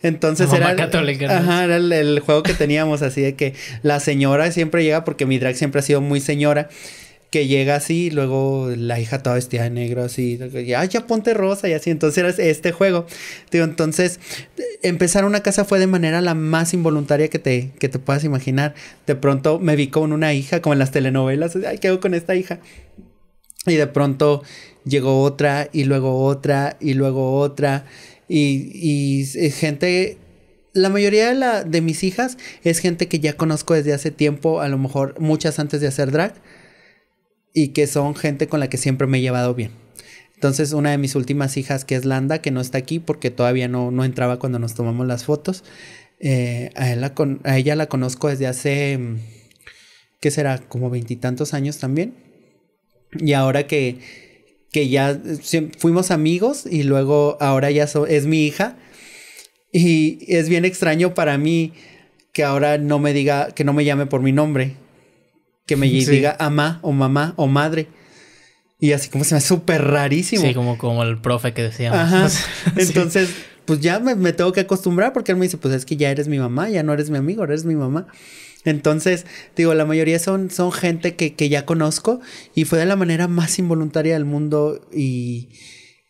Entonces era. Ajá, era el, el, juego que teníamos, así de que la señora siempre llega, porque mi drag siempre ha sido muy señora que llega así, y luego la hija toda vestida de negro así, Ay ya ponte rosa y así, entonces era este juego. Digo, entonces, empezar una casa fue de manera la más involuntaria que te, que te puedas imaginar. De pronto me vi con una hija, como en las telenovelas, ay, ¿qué hago con esta hija? Y de pronto llegó otra y luego otra y luego otra y, y, y gente la mayoría de, la, de mis hijas es gente que ya conozco desde hace tiempo, a lo mejor muchas antes de hacer drag y que son gente con la que siempre me he llevado bien. Entonces una de mis últimas hijas, que es Landa, que no está aquí porque todavía no, no entraba cuando nos tomamos las fotos, eh, a, ella la conozco desde hace, ¿qué será? Como veintitantos años también. Y ahora que, que ya fuimos amigos y luego ahora ya es mi hija. Y es bien extraño para mí que ahora no me diga, que no me llame por mi nombre que me diga ama o mamá o madre. Y así como se me hace súper rarísimo. Sí, como, como el profe que decíamos. Entonces, pues ya me, tengo que acostumbrar porque él me dice, pues es que ya eres mi mamá, ya no eres mi amigo, eres mi mamá. Entonces, digo, la mayoría son, son gente que, que ya conozco y fue de la manera más involuntaria del mundo y,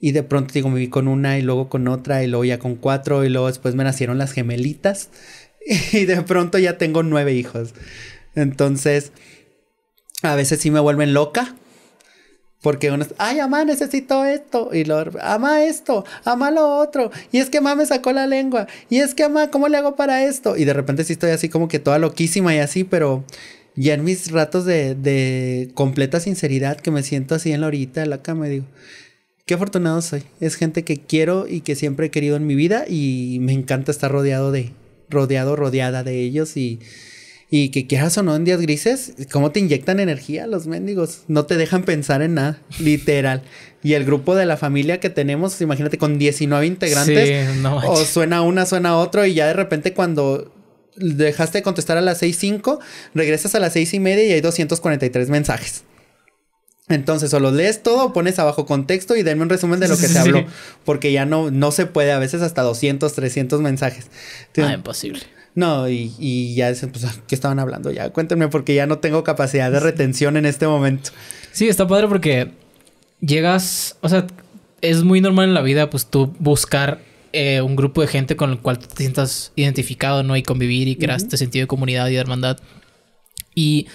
y de pronto digo, me vi con una y luego con otra y luego ya con cuatro y luego después me nacieron las gemelitas y de pronto ya tengo nueve hijos. Entonces, a veces sí me vuelven loca. Porque uno, ay, mamá, necesito esto. Y lo, ama esto, ama lo otro. Y es que mamá me sacó la lengua. Y es que mamá, ¿cómo le hago para esto? Y de repente sí estoy así como que toda loquísima y así, pero ya en mis ratos de, de completa sinceridad, que me siento así en la horita de la cama, digo, qué afortunado soy. Es gente que quiero y que siempre he querido en mi vida y me encanta estar rodeado de, rodeado, rodeada de ellos y y que quieras o no en días grises, ¿cómo te inyectan energía los mendigos? No te dejan pensar en nada, literal. Y el grupo de la familia que tenemos, imagínate, con 19 integrantes, o suena una, suena otro, y ya de repente cuando dejaste de contestar a las 6.05, regresas a las seis y media y hay 243 mensajes. Entonces, o los lees todo, pones abajo contexto y denme un resumen de lo que se habló. Porque ya no, no se puede, a veces hasta 200, 300 mensajes. ah, imposible. No, y, ya dicen, pues, ah, ¿qué estaban hablando? Ya cuéntenme porque ya no tengo capacidad de retención en este momento. Sí, está padre porque llegas, o sea, es muy normal en la vida, pues, tú buscar eh, un grupo de gente con el cual te sientas identificado, ¿no? Y convivir y crear este sentido de comunidad y de hermandad. Y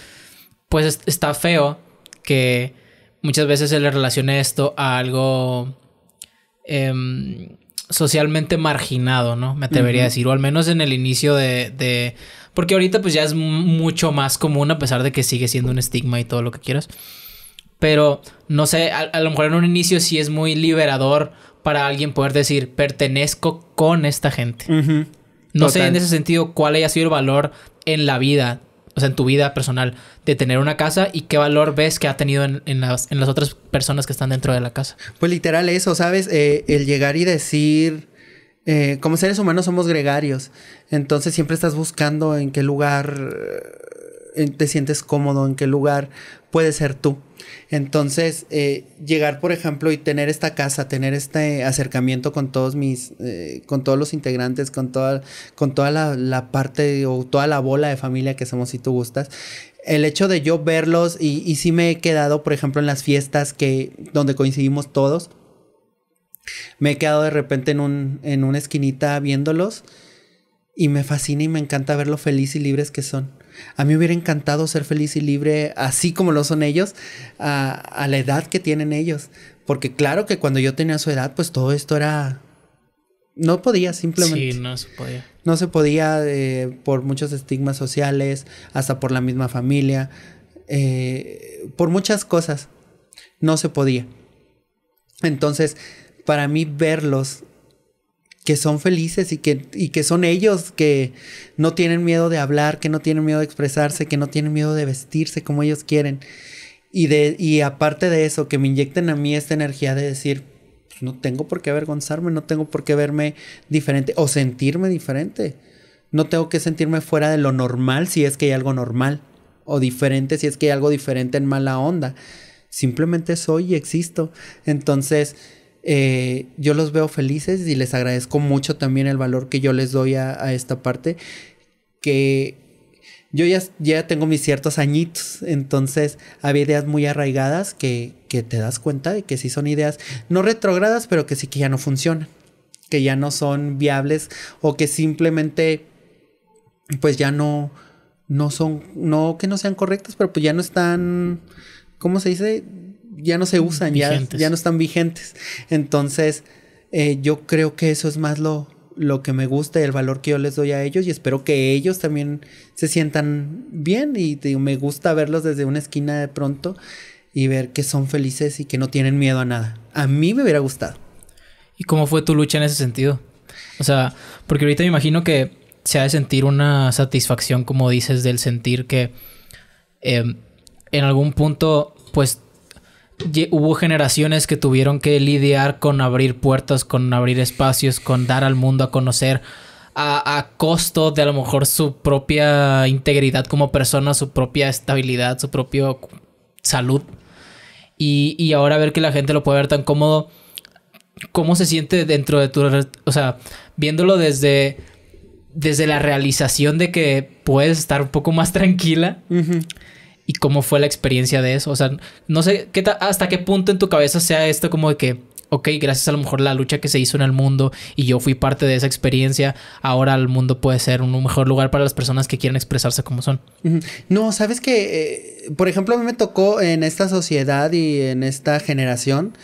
pues está feo que muchas veces se le relacione esto a algo... Em, socialmente marginado, ¿no? Me atrevería a decir, o al menos en el inicio de, Porque ahorita pues ya es mucho más común a pesar de que sigue siendo un estigma y todo lo que quieras. Pero no sé, a, lo mejor en un inicio sí es muy liberador para alguien poder decir, pertenezco con esta gente. No sé en ese sentido cuál haya sido el valor en la vida en tu vida personal, de tener una casa y qué valor ves que ha tenido en, las, otras personas que están dentro de la casa. Pues literal eso, ¿sabes? Eh, el llegar y decir, eh, como seres humanos somos gregarios, entonces siempre estás buscando en qué lugar eh, te sientes cómodo, en qué lugar Puede ser tú. Entonces, eh, llegar, por ejemplo, y tener esta casa, tener este acercamiento con todos mis, eh, con todos los integrantes, con toda, con toda la, parte o toda la bola de familia que somos, si tú gustas. El hecho de yo verlos y, si me he quedado, por ejemplo, en las fiestas que, donde coincidimos todos, me he quedado de repente en, un, en una esquinita viéndolos y me fascina y me encanta ver lo feliz y libres que son. A mí me hubiera encantado ser feliz y libre así como lo son ellos, a, la edad que tienen ellos. Porque claro que cuando yo tenía su edad, pues todo esto era... No podía simplemente. Sí, no se podía. No se podía eh, por muchos estigmas sociales, hasta por la misma familia, eh, por muchas cosas. No se podía. Entonces, para mí verlos que son felices y que, que son ellos, que no tienen miedo de hablar, que no tienen miedo de expresarse, que no tienen miedo de vestirse como ellos quieren. Y, de, y aparte de eso, que me inyecten a mí esta energía de decir, pues no tengo por qué avergonzarme, no tengo por qué verme diferente o sentirme diferente. No tengo que sentirme fuera de lo normal si es que hay algo normal o diferente si es que hay algo diferente en mala onda. Simplemente soy y existo. Entonces, eh, yo los veo felices y les agradezco mucho también el valor que yo les doy a, esta parte, que yo ya, ya, tengo mis ciertos añitos, entonces había ideas muy arraigadas que, te das cuenta de que sí son ideas no retrógradas, pero que sí que ya no funcionan, que ya no son viables o que simplemente pues ya no, no son, no que no sean correctas, pero pues ya no están, ¿cómo se dice? ya no se usan, ya, ya, no están vigentes. Entonces, eh, yo creo que eso es más lo, lo que me gusta, y el valor que yo les doy a ellos y espero que ellos también se sientan bien y me gusta verlos desde una esquina de pronto y ver que son felices y que no tienen miedo a nada. A mí me hubiera gustado. ¿Y cómo fue tu lucha en ese sentido? O sea, porque ahorita me imagino que se ha de sentir una satisfacción, como dices, del sentir que em, en algún punto, pues hubo generaciones que tuvieron que lidiar con abrir puertas, con abrir espacios, con dar al mundo a conocer. A, costo de a lo mejor su propia integridad como persona, su propia estabilidad, su propia salud. Y, ahora ver que la gente lo puede ver tan cómodo, ¿cómo se siente dentro de tu... O sea, viéndolo desde, desde la realización de que puedes estar un poco más tranquila y cómo fue la experiencia de eso. O sea, no sé qué hasta qué punto en tu cabeza sea esto como de que, ok, gracias a lo mejor la lucha que se hizo en el mundo y yo fui parte de esa experiencia, ahora el mundo puede ser un mejor lugar para las personas que quieren expresarse como son. No, sabes que, eh, por ejemplo, a mí me tocó en esta sociedad y en esta generación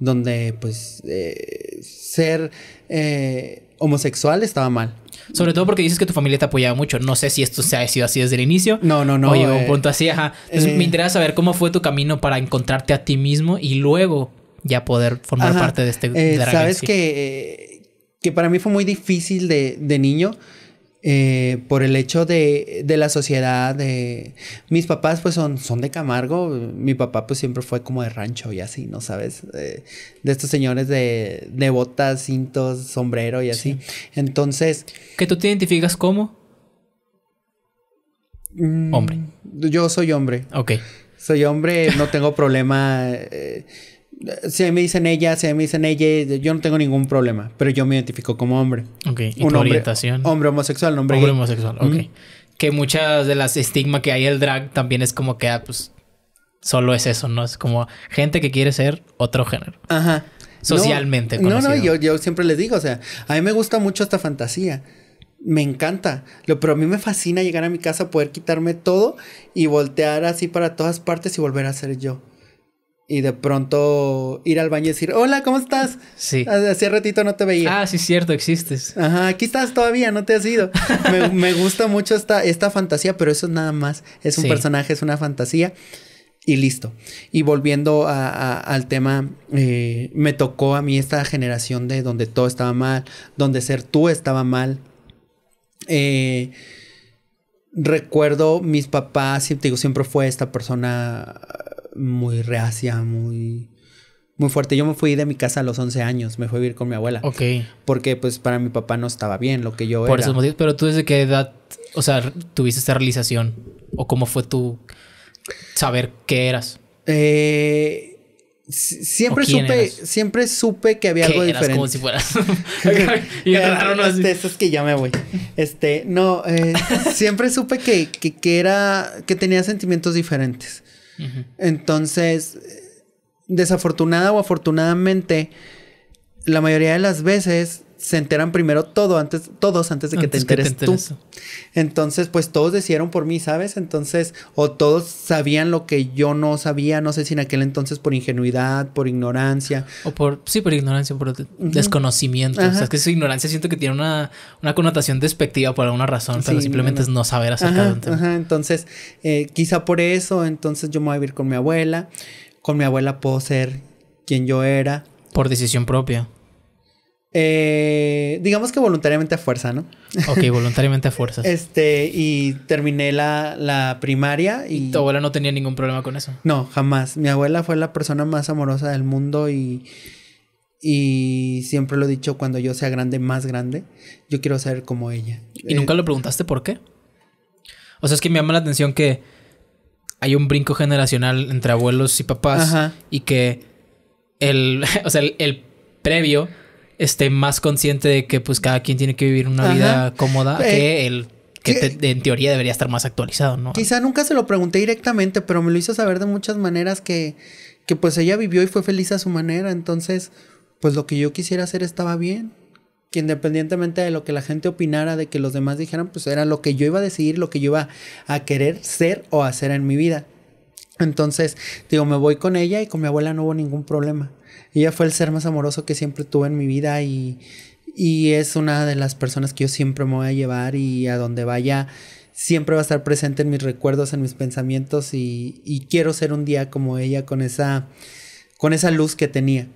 donde pues eh, ser eh, homosexual estaba mal. Sobre todo porque dices que tu familia te apoyaba mucho. No sé si esto se ha sido así desde el inicio. No, no, no. O llegó un eh, punto así, ajá. Entonces eh, me interesa saber cómo fue tu camino para encontrarte a ti mismo y luego ya poder formar parte de este... Eh, sabes que, que para mí fue muy difícil de, de niño eh, por el hecho de, la sociedad. De... Mis papás pues son, son de Camargo, mi papá pues siempre fue como de rancho y así, ¿no sabes? de estos señores de, de, botas, cintos, sombrero y así. Entonces... ¿Que tú te identificas como? Mm, hombre. Yo soy hombre. Ok. Soy hombre, no tengo problema. Eh, si me dicen ella, si me dicen ella, yo no tengo ningún problema, pero yo me identifico como hombre. Ok, ¿y orientación? Hombre homosexual, hombre, hombre homosexual, ok. Que muchas de las estigmas que hay El drag también es como que, ah, pues, solo es eso, ¿no? Es como gente que quiere ser otro género. Ajá. Socialmente. No, no, yo, yo siempre les digo, o sea, a mí me gusta mucho esta fantasía me encanta. Lo, pero a mí me fascina llegar a mi casa, poder quitarme todo y voltear así para todas partes y volver a ser yo y de pronto ir al baño y decir, hola, ¿cómo estás? Sí. Hace ratito no te veía. Ah, sí, cierto, existes. Ajá, aquí estás todavía, no te has ido. me, gusta mucho esta, esta fantasía, pero eso es nada más. Es un personaje, es una fantasía. Y listo. Y volviendo al tema, eh, me tocó a mí esta generación de donde todo estaba mal, donde ser tú estaba mal. Eh, recuerdo mis papás, digo, siempre fue esta persona muy reacia, muy muy fuerte. Yo me fui de mi casa a los 11 años, me fui a vivir con mi abuela. Ok. Porque pues para mi papá no estaba bien lo que yo Por era. Por esos motivos, pero tú desde qué edad, o sea, tuviste esta realización o cómo fue tu saber qué eras? Eh, siempre supe siempre supe que había algo diferente. como si fueras. Este, este es que ya me voy. Este, no, eh, siempre supe que, que, era que tenía sentimientos diferentes. Entonces, eh, desafortunada o afortunadamente, la mayoría de las veces se enteran primero todo antes, todos antes de que te enteres tú. Entonces, pues todos decidieron por mí, ¿sabes? Entonces, o todos sabían lo que yo no sabía, no sé si en aquel entonces por ingenuidad, por ignorancia. O por, sí, por ignorancia, por desconocimiento. es que su ignorancia siento que tiene una, connotación despectiva por alguna razón, pero simplemente no, es no saber acerca entonces, eh, quizá por eso, entonces yo me voy a vivir con mi abuela. Con mi abuela puedo ser quien yo era. Por decisión propia. Eh, digamos que voluntariamente a fuerza, ¿no? Ok, voluntariamente a fuerza. este, y terminé la, la primaria y... Tu abuela no tenía ningún problema con eso. No, jamás. Mi abuela fue la persona más amorosa del mundo y... Y siempre lo he dicho, cuando yo sea grande, más grande, yo quiero ser como ella. ¿Y nunca eh, lo preguntaste por qué? O sea, es que me llama la atención que hay un brinco generacional entre abuelos y papás y que el, o sea, el previo esté más consciente de que pues cada quien tiene que vivir una vida cómoda eh, que el que, en teoría debería estar más actualizado, ¿no? Quizá nunca se lo pregunté directamente, pero me lo hizo saber de muchas maneras que, que pues ella vivió y fue feliz a su manera, entonces pues lo que yo quisiera hacer estaba bien que independientemente de lo que la gente opinara, de que los demás dijeran, pues era lo que yo iba a decidir, lo que yo iba a querer ser o hacer en mi vida. Entonces, digo, me voy con ella y con mi abuela no hubo ningún problema. Ella fue el ser más amoroso que siempre tuve en mi vida y, es una de las personas que yo siempre me voy a llevar y a donde vaya siempre va a estar presente en mis recuerdos, en mis pensamientos y, y quiero ser un día como ella con esa, con esa luz que tenía.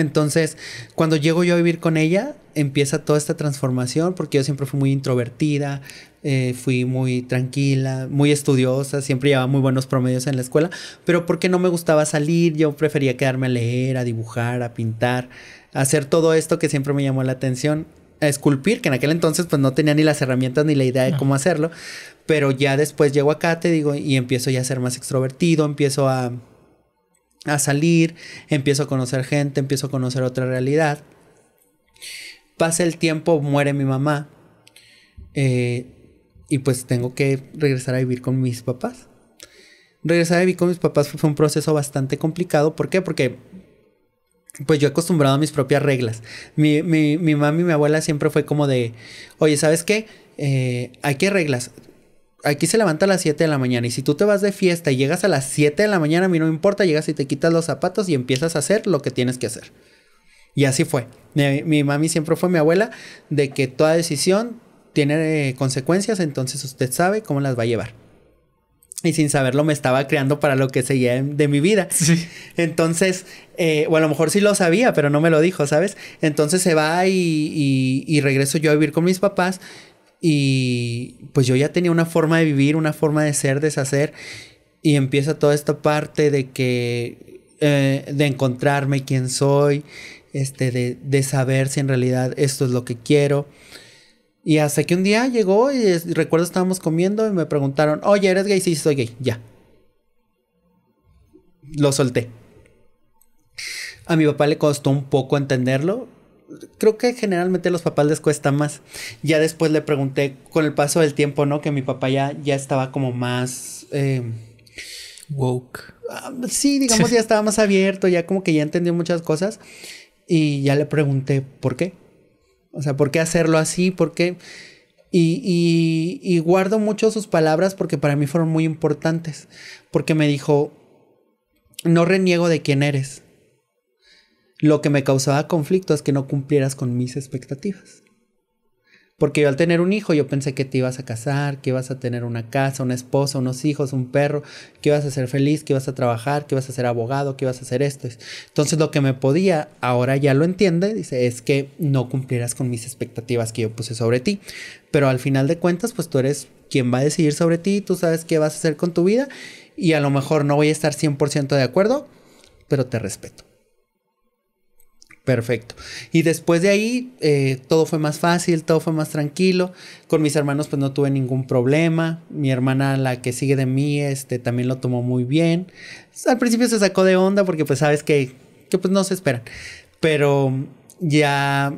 Entonces, cuando llego yo a vivir con ella, empieza toda esta transformación, porque yo siempre fui muy introvertida, eh, fui muy tranquila, muy estudiosa, siempre llevaba muy buenos promedios en la escuela, pero porque no me gustaba salir, yo prefería quedarme a leer, a dibujar, a pintar, a hacer todo esto que siempre me llamó la atención, a esculpir, que en aquel entonces pues no tenía ni las herramientas ni la idea de cómo hacerlo, pero ya después llego acá, te digo, y empiezo ya a ser más extrovertido, empiezo a a salir, empiezo a conocer gente, empiezo a conocer otra realidad. Pasa el tiempo, muere mi mamá. Eh, y pues tengo que regresar a vivir con mis papás. Regresar a vivir con mis papás fue un proceso bastante complicado. ¿Por qué? Porque pues yo he acostumbrado a mis propias reglas. Mi, mi, mi mamá y mi abuela siempre fue como de, oye, ¿sabes qué? Eh, hay que reglas aquí se levanta a las 7 de la mañana y si tú te vas de fiesta y llegas a las 7 de la mañana, a mí no me importa, llegas y te quitas los zapatos y empiezas a hacer lo que tienes que hacer. Y así fue. Mi, mami siempre fue mi abuela de que toda decisión tiene eh, consecuencias, entonces usted sabe cómo las va a llevar. Y sin saberlo me estaba creando para lo que seguía de mi vida. Sí. Entonces, eh, o a lo mejor sí lo sabía, pero no me lo dijo, ¿sabes? Entonces se va y regreso yo a vivir con mis papás y pues yo ya tenía una forma de vivir, una forma de ser, deshacer. Y empieza toda esta parte de que, eh, de encontrarme quién soy, este, de, saber si en realidad esto es lo que quiero. Y hasta que un día llegó y recuerdo estábamos comiendo y me preguntaron, oye, ¿eres gay? Sí, soy gay, ya. Lo solté. A mi papá le costó un poco entenderlo, creo que generalmente a los papás les cuesta más. Ya después le pregunté con el paso del tiempo, ¿no? Que mi papá ya, ya estaba como más... Eh, Woke. Ah, sí, digamos, ya estaba más abierto, ya como que ya entendió muchas cosas. Y ya le pregunté, ¿por qué? O sea, ¿por qué hacerlo así? ¿Por qué? y guardo mucho sus palabras porque para mí fueron muy importantes. Porque me dijo, no reniego de quién eres lo que me causaba conflicto es que no cumplieras con mis expectativas. Porque yo al tener un hijo, yo pensé que te ibas a casar, que ibas a tener una casa, una esposa, unos hijos, un perro, que ibas a ser feliz, que ibas a trabajar, que ibas a ser abogado, que ibas a hacer esto. Entonces lo que me podía, ahora ya lo entiende, dice, es que no cumplieras con mis expectativas que yo puse sobre ti. Pero al final de cuentas, pues tú eres quien va a decidir sobre ti, tú sabes qué vas a hacer con tu vida y a lo mejor no voy a estar 100% de acuerdo, pero te respeto. Perfecto. Y después de ahí eh, todo fue más fácil, todo fue más tranquilo. Con mis hermanos pues no tuve ningún problema. Mi hermana, la que sigue de mí, este, también lo tomó muy bien. Al principio se sacó de onda porque pues sabes que, que pues no se esperan. Pero ya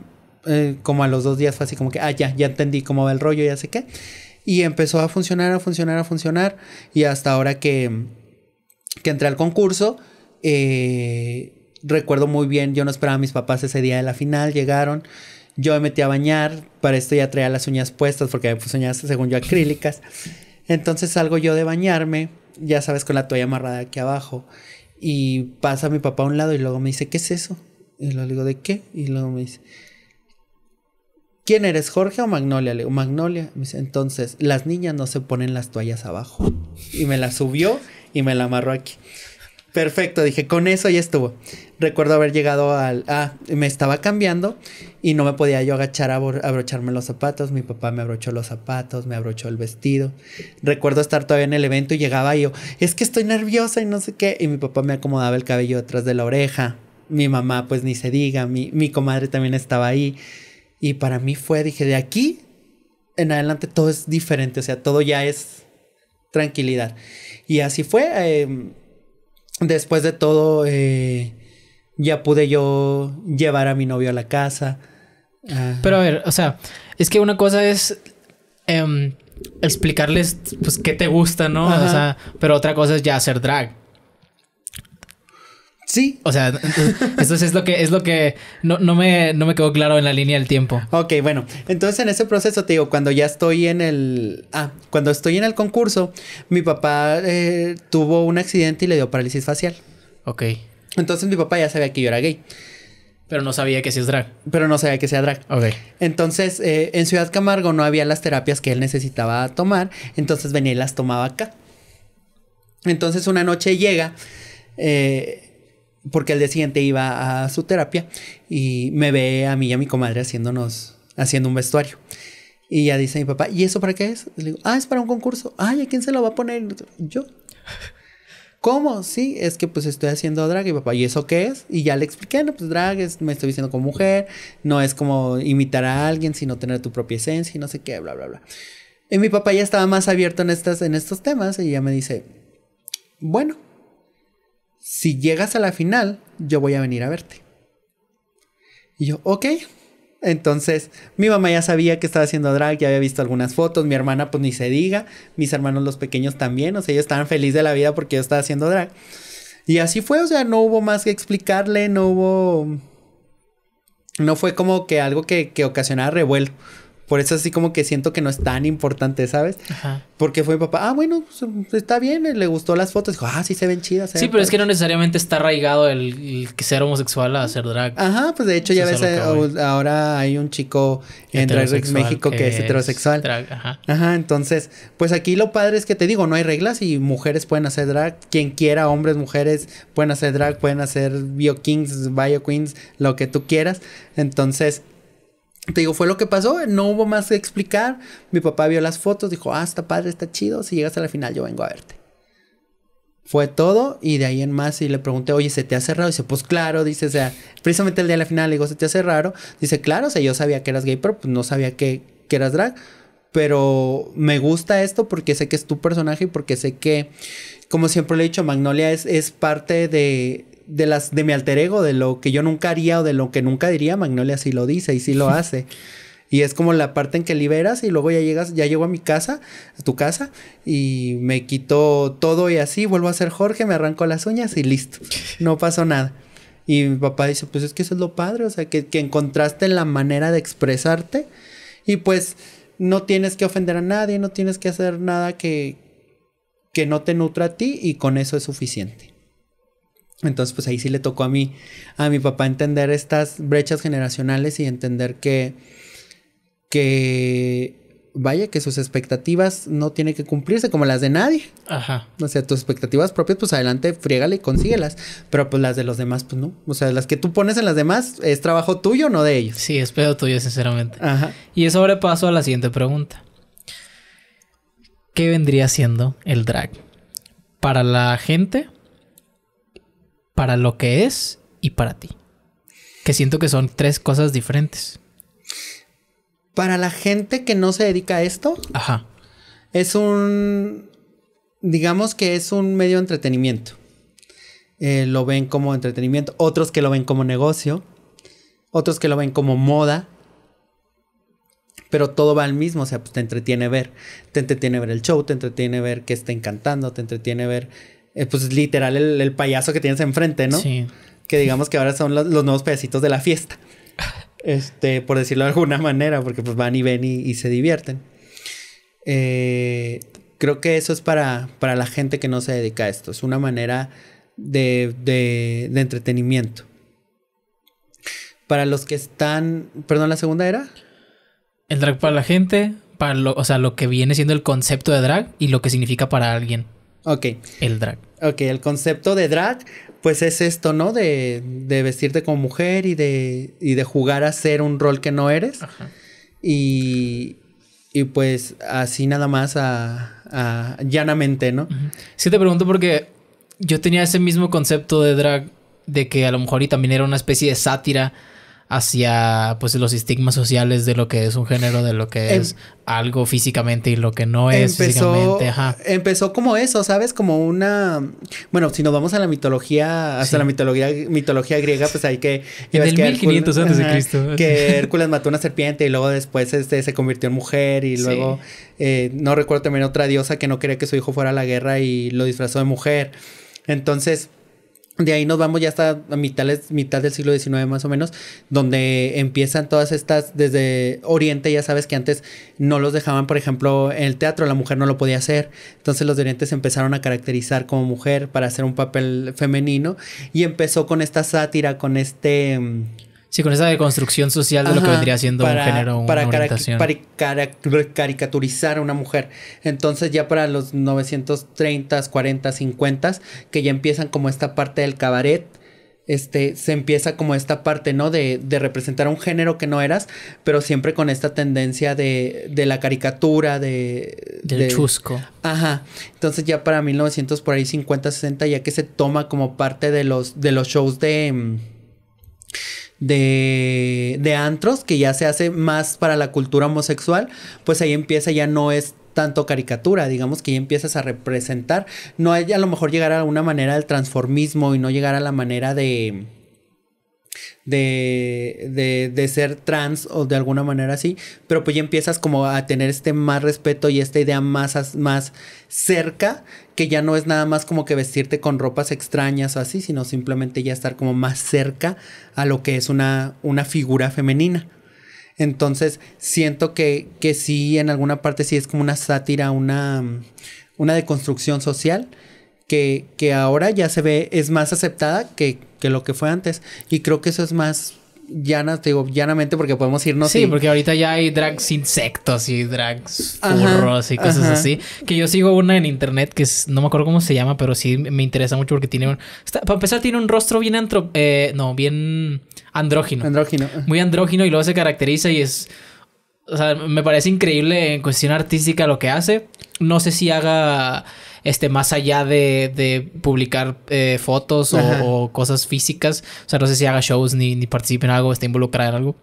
eh, como a los dos días fue así como que, ah, ya, ya entendí cómo va el rollo, ya sé qué. Y empezó a funcionar, a funcionar, a funcionar. Y hasta ahora que, que entré al concurso, eh recuerdo muy bien, yo no esperaba a mis papás ese día de la final, llegaron, yo me metí a bañar, para esto ya traía las uñas puestas porque había pues, uñas, según yo, acrílicas. Entonces salgo yo de bañarme, ya sabes, con la toalla amarrada aquí abajo, y pasa mi papá a un lado y luego me dice, ¿qué es eso? Y luego le digo, ¿de qué? Y luego me dice, ¿quién eres, Jorge o Magnolia? Le digo, Magnolia. Me dice, entonces, las niñas no se ponen las toallas abajo. Y me la subió y me la amarró aquí. Perfecto, dije, con eso ya estuvo. Recuerdo haber llegado al... Ah, me estaba cambiando y no me podía yo agachar a abrocharme los zapatos. Mi papá me abrochó los zapatos, me abrochó el vestido. Recuerdo estar todavía en el evento y llegaba y yo, es que estoy nerviosa y no sé qué. Y mi papá me acomodaba el cabello detrás de la oreja. Mi mamá, pues ni se diga, mi, comadre también estaba ahí. Y para mí fue, dije, de aquí en adelante todo es diferente, o sea, todo ya es tranquilidad. Y así fue. Em, después de todo, eh, ya pude yo llevar a mi novio a la casa. Ah. Pero a ver, o sea, es que una cosa es em, explicarles pues qué te gusta, ¿no? O sea, pero otra cosa es ya hacer drag. Sí. O sea, entonces es lo que, es lo que no, me, no me quedó claro en la línea del tiempo. Ok, bueno. Entonces en ese proceso, te digo, cuando ya estoy en el. Ah, cuando estoy en el concurso, mi papá eh, tuvo un accidente y le dio parálisis facial. Ok. Entonces mi papá ya sabía que yo era gay. Pero no sabía que sí es drag. Pero no sabía que sea drag. Ok. Entonces, eh, en Ciudad Camargo no había las terapias que él necesitaba tomar. Entonces venía y las tomaba acá. Entonces una noche llega. Eh, porque al día siguiente iba a su terapia y me ve a mí y a mi comadre haciéndonos, haciendo un vestuario. Y ya dice mi papá, ¿y eso para qué es? Le digo, ah, es para un concurso. Ay, ¿a quién se lo va a poner? Yo. ¿Cómo? Sí, es que pues estoy haciendo drag y papá, ¿y eso qué es? Y ya le expliqué, no, pues drag es, me estoy diciendo como mujer, no es como imitar a alguien, sino tener tu propia esencia y no sé qué, bla, bla, bla. Y mi papá ya estaba más abierto en, estas, en estos temas y ya me dice, bueno, si llegas a la final, yo voy a venir a verte. Y yo, ok. Entonces, mi mamá ya sabía que estaba haciendo drag, ya había visto algunas fotos, mi hermana pues ni se diga, mis hermanos los pequeños también, o sea, ellos estaban felices de la vida porque yo estaba haciendo drag. Y así fue, o sea, no hubo más que explicarle, no hubo... No fue como que algo que, que ocasionara revuelo. Por eso así como que siento que no es tan importante, ¿sabes? Ajá. Porque fue mi papá, ah, bueno, pues, está bien, le gustó las fotos. Dijo, ah, sí se ven chidas. ¿eh? sí, pero es que no necesariamente está arraigado el, que ser homosexual a hacer drag. Ajá, pues de hecho ya ves, eh, ahora hay un chico en Drag México que, es, heterosexual. ajá. Ajá, entonces, pues aquí lo padre es que te digo, no hay reglas y mujeres pueden hacer drag. Quien quiera, hombres, mujeres, pueden hacer drag, pueden hacer bio kings, bio queens, lo que tú quieras. Entonces... Te digo, fue lo que pasó, no hubo más que explicar. Mi papá vio las fotos, dijo, ah, está padre, está chido, si llegas a la final yo vengo a verte. Fue todo y de ahí en más y le pregunté, oye, ¿se te hace raro? dice, pues claro, dice, o sea, precisamente el día de la final le digo, ¿se te hace raro? Dice, claro, o sea, yo sabía que eras gay, pero pues no sabía que, eras drag. Pero me gusta esto porque sé que es tu personaje y porque sé que, como siempre le he dicho, Magnolia es parte de, de las de mi alter ego, de lo que yo nunca haría o de lo que nunca diría, Magnolia sí lo dice y sí lo hace. Y es como la parte en que liberas y luego ya llegas, ya llego a mi casa, a tu casa, y me quito todo y así, vuelvo a ser Jorge, me arranco las uñas y listo. No pasó nada. Y mi papá dice, pues es que eso es lo padre, o sea, que, que encontraste la manera de expresarte y pues no tienes que ofender a nadie, no tienes que hacer nada que, que no te nutra a ti y con eso es suficiente. Entonces, pues ahí sí le tocó a mí, a mi papá entender estas brechas generacionales y entender que, que, vaya, que sus expectativas no tienen que cumplirse como las de nadie. Ajá. O sea, tus expectativas propias, pues adelante, friégale y consíguelas. Pero pues las de los demás, pues no. O sea, las que tú pones en las demás es trabajo tuyo, no de ellos. Sí, es pedo tuyo, sinceramente. Ajá. Y eso abre paso a la siguiente pregunta. ¿Qué vendría siendo el drag? Para la gente para lo que es y para ti. Que siento que son tres cosas diferentes. Para la gente que no se dedica a esto, Ajá. es un, digamos que es un medio de entretenimiento. Eh, lo ven como entretenimiento, otros que lo ven como negocio, otros que lo ven como moda, pero todo va al mismo, o sea, pues te entretiene ver, te entretiene ver el show, te entretiene ver que está encantando. te entretiene ver es eh, pues literal el, payaso que tienes enfrente, ¿no? Sí. Que digamos que ahora son los, nuevos pedacitos de la fiesta. Este, por decirlo de alguna manera, porque pues van y ven y, se divierten. Eh, creo que eso es para, para la gente que no se dedica a esto. Es una manera de, entretenimiento. Para los que están. Perdón, la segunda era. El drag para la gente, para o sea, lo que viene siendo el concepto de drag y lo que significa para alguien. Ok. El drag. Ok, el concepto de drag, pues es esto, ¿no? De, de vestirte como mujer y de, y de jugar a ser un rol que no eres. Y, y pues así nada más a, llanamente, ¿no? Sí te pregunto porque yo tenía ese mismo concepto de drag, de que a lo mejor y también era una especie de sátira hacia pues los estigmas sociales de lo que es un género, de lo que em, es algo físicamente y lo que no es físicamente. Ajá. Empezó como eso, ¿sabes? Como una bueno, si nos vamos a la mitología, hasta la mitología mitología griega, pues hay que en el que 1500 antes de Cristo. que Hércules mató una serpiente y luego después este se convirtió en mujer y luego eh, no recuerdo también otra diosa que no quería que su hijo fuera a la guerra y lo disfrazó de mujer. Entonces, de ahí nos vamos ya hasta mitad, mitad, del siglo XIX más o menos, donde empiezan todas estas, desde Oriente ya sabes que antes no los dejaban, por ejemplo, en el teatro, la mujer no lo podía hacer, entonces los de Oriente se empezaron a caracterizar como mujer para hacer un papel femenino y empezó con esta sátira, con este, mm, Sí, con esa deconstrucción social de lo que vendría siendo un género, una para, caricaturizar a una mujer. Entonces ya para los 930, 40, 50, que ya empiezan como esta parte del cabaret, este, se empieza como esta parte, ¿no? De, de representar un género que no eras, pero siempre con esta tendencia de, la caricatura, de... Del chusco. Ajá. Entonces ya para 1900, por ahí 50, 60, ya que se toma como parte de los, shows de de, de antros, que ya se hace más para la cultura homosexual, pues ahí empieza, ya no es tanto caricatura, digamos que ya empiezas a representar, no hay, a lo mejor llegar a una manera del transformismo y no llegar a la manera de de, ser trans o de alguna manera así, pero pues ya empiezas como a tener este más respeto y esta idea más, más cerca, que ya no es nada más como que vestirte con ropas extrañas o así, sino simplemente ya estar como más cerca a lo que es una, una figura femenina. Entonces, siento que, que sí, en alguna parte sí es como una sátira, una, una deconstrucción social que, ahora ya se ve, es más aceptada que, lo que fue antes. Y creo que eso es más llana, digo, llanamente porque podemos irnos. Sí, porque ahorita ya hay drags insectos y drags burros y cosas así. Que yo sigo una en internet que es, no me acuerdo cómo se llama, pero sí me interesa mucho porque tiene para empezar, tiene un rostro bien antro. Eh, no, bien andrógino. Andrógino. Muy andrógino y luego se caracteriza y es. O sea, me parece increíble en cuestión artística lo que hace. No sé si haga este, más allá de, publicar eh, fotos o, cosas físicas. O sea, no sé si haga shows ni, ni participe en algo, Está involucrada en algo.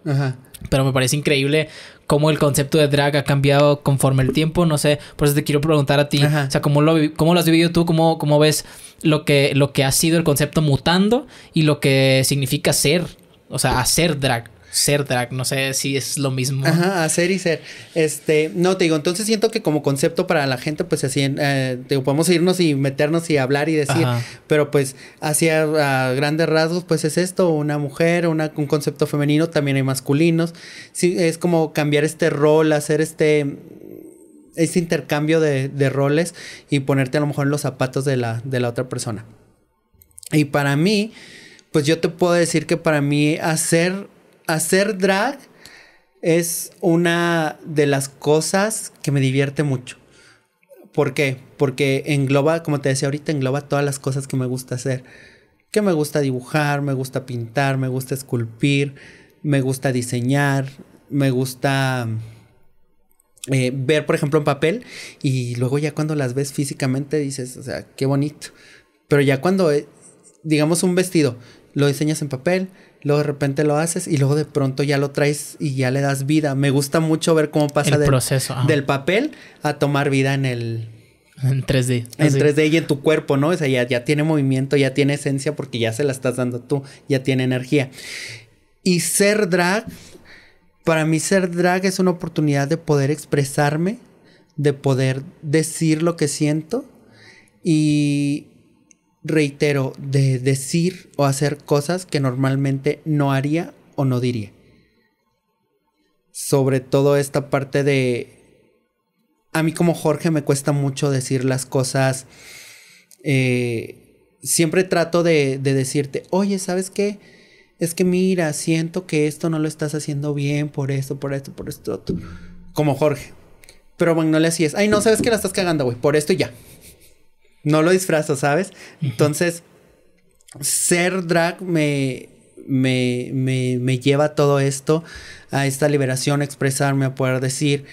Pero me parece increíble cómo el concepto de drag ha cambiado conforme el tiempo. No sé, por eso te quiero preguntar a ti. O sea, ¿cómo lo, lo has vivido tú? ¿Cómo, ves lo que, lo que ha sido el concepto mutando y lo que significa ser? O sea, hacer drag ser drag. No sé si es lo mismo. Ajá, hacer y ser. Este, no, te digo, entonces siento que como concepto para la gente, pues así, eh, podemos irnos y meternos y hablar y decir, pero pues hacia a grandes rasgos, pues es esto, una mujer, una, un concepto femenino, también hay masculinos. Sí, es como cambiar este rol, hacer este, este intercambio de, roles y ponerte a lo mejor en los zapatos la, de la otra persona. Y para mí, pues yo te puedo decir que para mí hacer hacer drag es una de las cosas que me divierte mucho. ¿Por qué? Porque engloba, como te decía ahorita, engloba todas las cosas que me gusta hacer. Que me gusta dibujar, me gusta pintar, me gusta esculpir, me gusta diseñar, me gusta eh, ver, por ejemplo, en papel y luego ya cuando las ves físicamente dices, o sea, qué bonito. Pero ya cuando, eh, digamos, un vestido, lo diseñas en papel, luego de repente lo haces y luego de pronto ya lo traes y ya le das vida. Me gusta mucho ver cómo pasa del, proceso, del papel a tomar vida en el... En 3D. En 3D y en tu cuerpo, ¿no? O sea, ya tiene movimiento, ya tiene esencia porque ya se la estás dando tú, ya tiene energía. Y ser drag, para mí ser drag es una oportunidad de poder expresarme, de poder decir lo que siento y reitero, de decir o hacer cosas que normalmente no haría o no diría. Sobre todo esta parte de... A mí como Jorge me cuesta mucho decir las cosas. Eh, siempre trato de, decirte, oye, ¿sabes qué? Es que mira, siento que esto no lo estás haciendo bien por esto, por esto, por esto. Como Jorge. Pero bueno, no le es. Ay, no, sabes que la estás cagando, güey. Por esto y ya no lo disfrazo, ¿sabes? Entonces, ser drag me, me, lleva a todo esto, a esta liberación, a expresarme, a poder decir,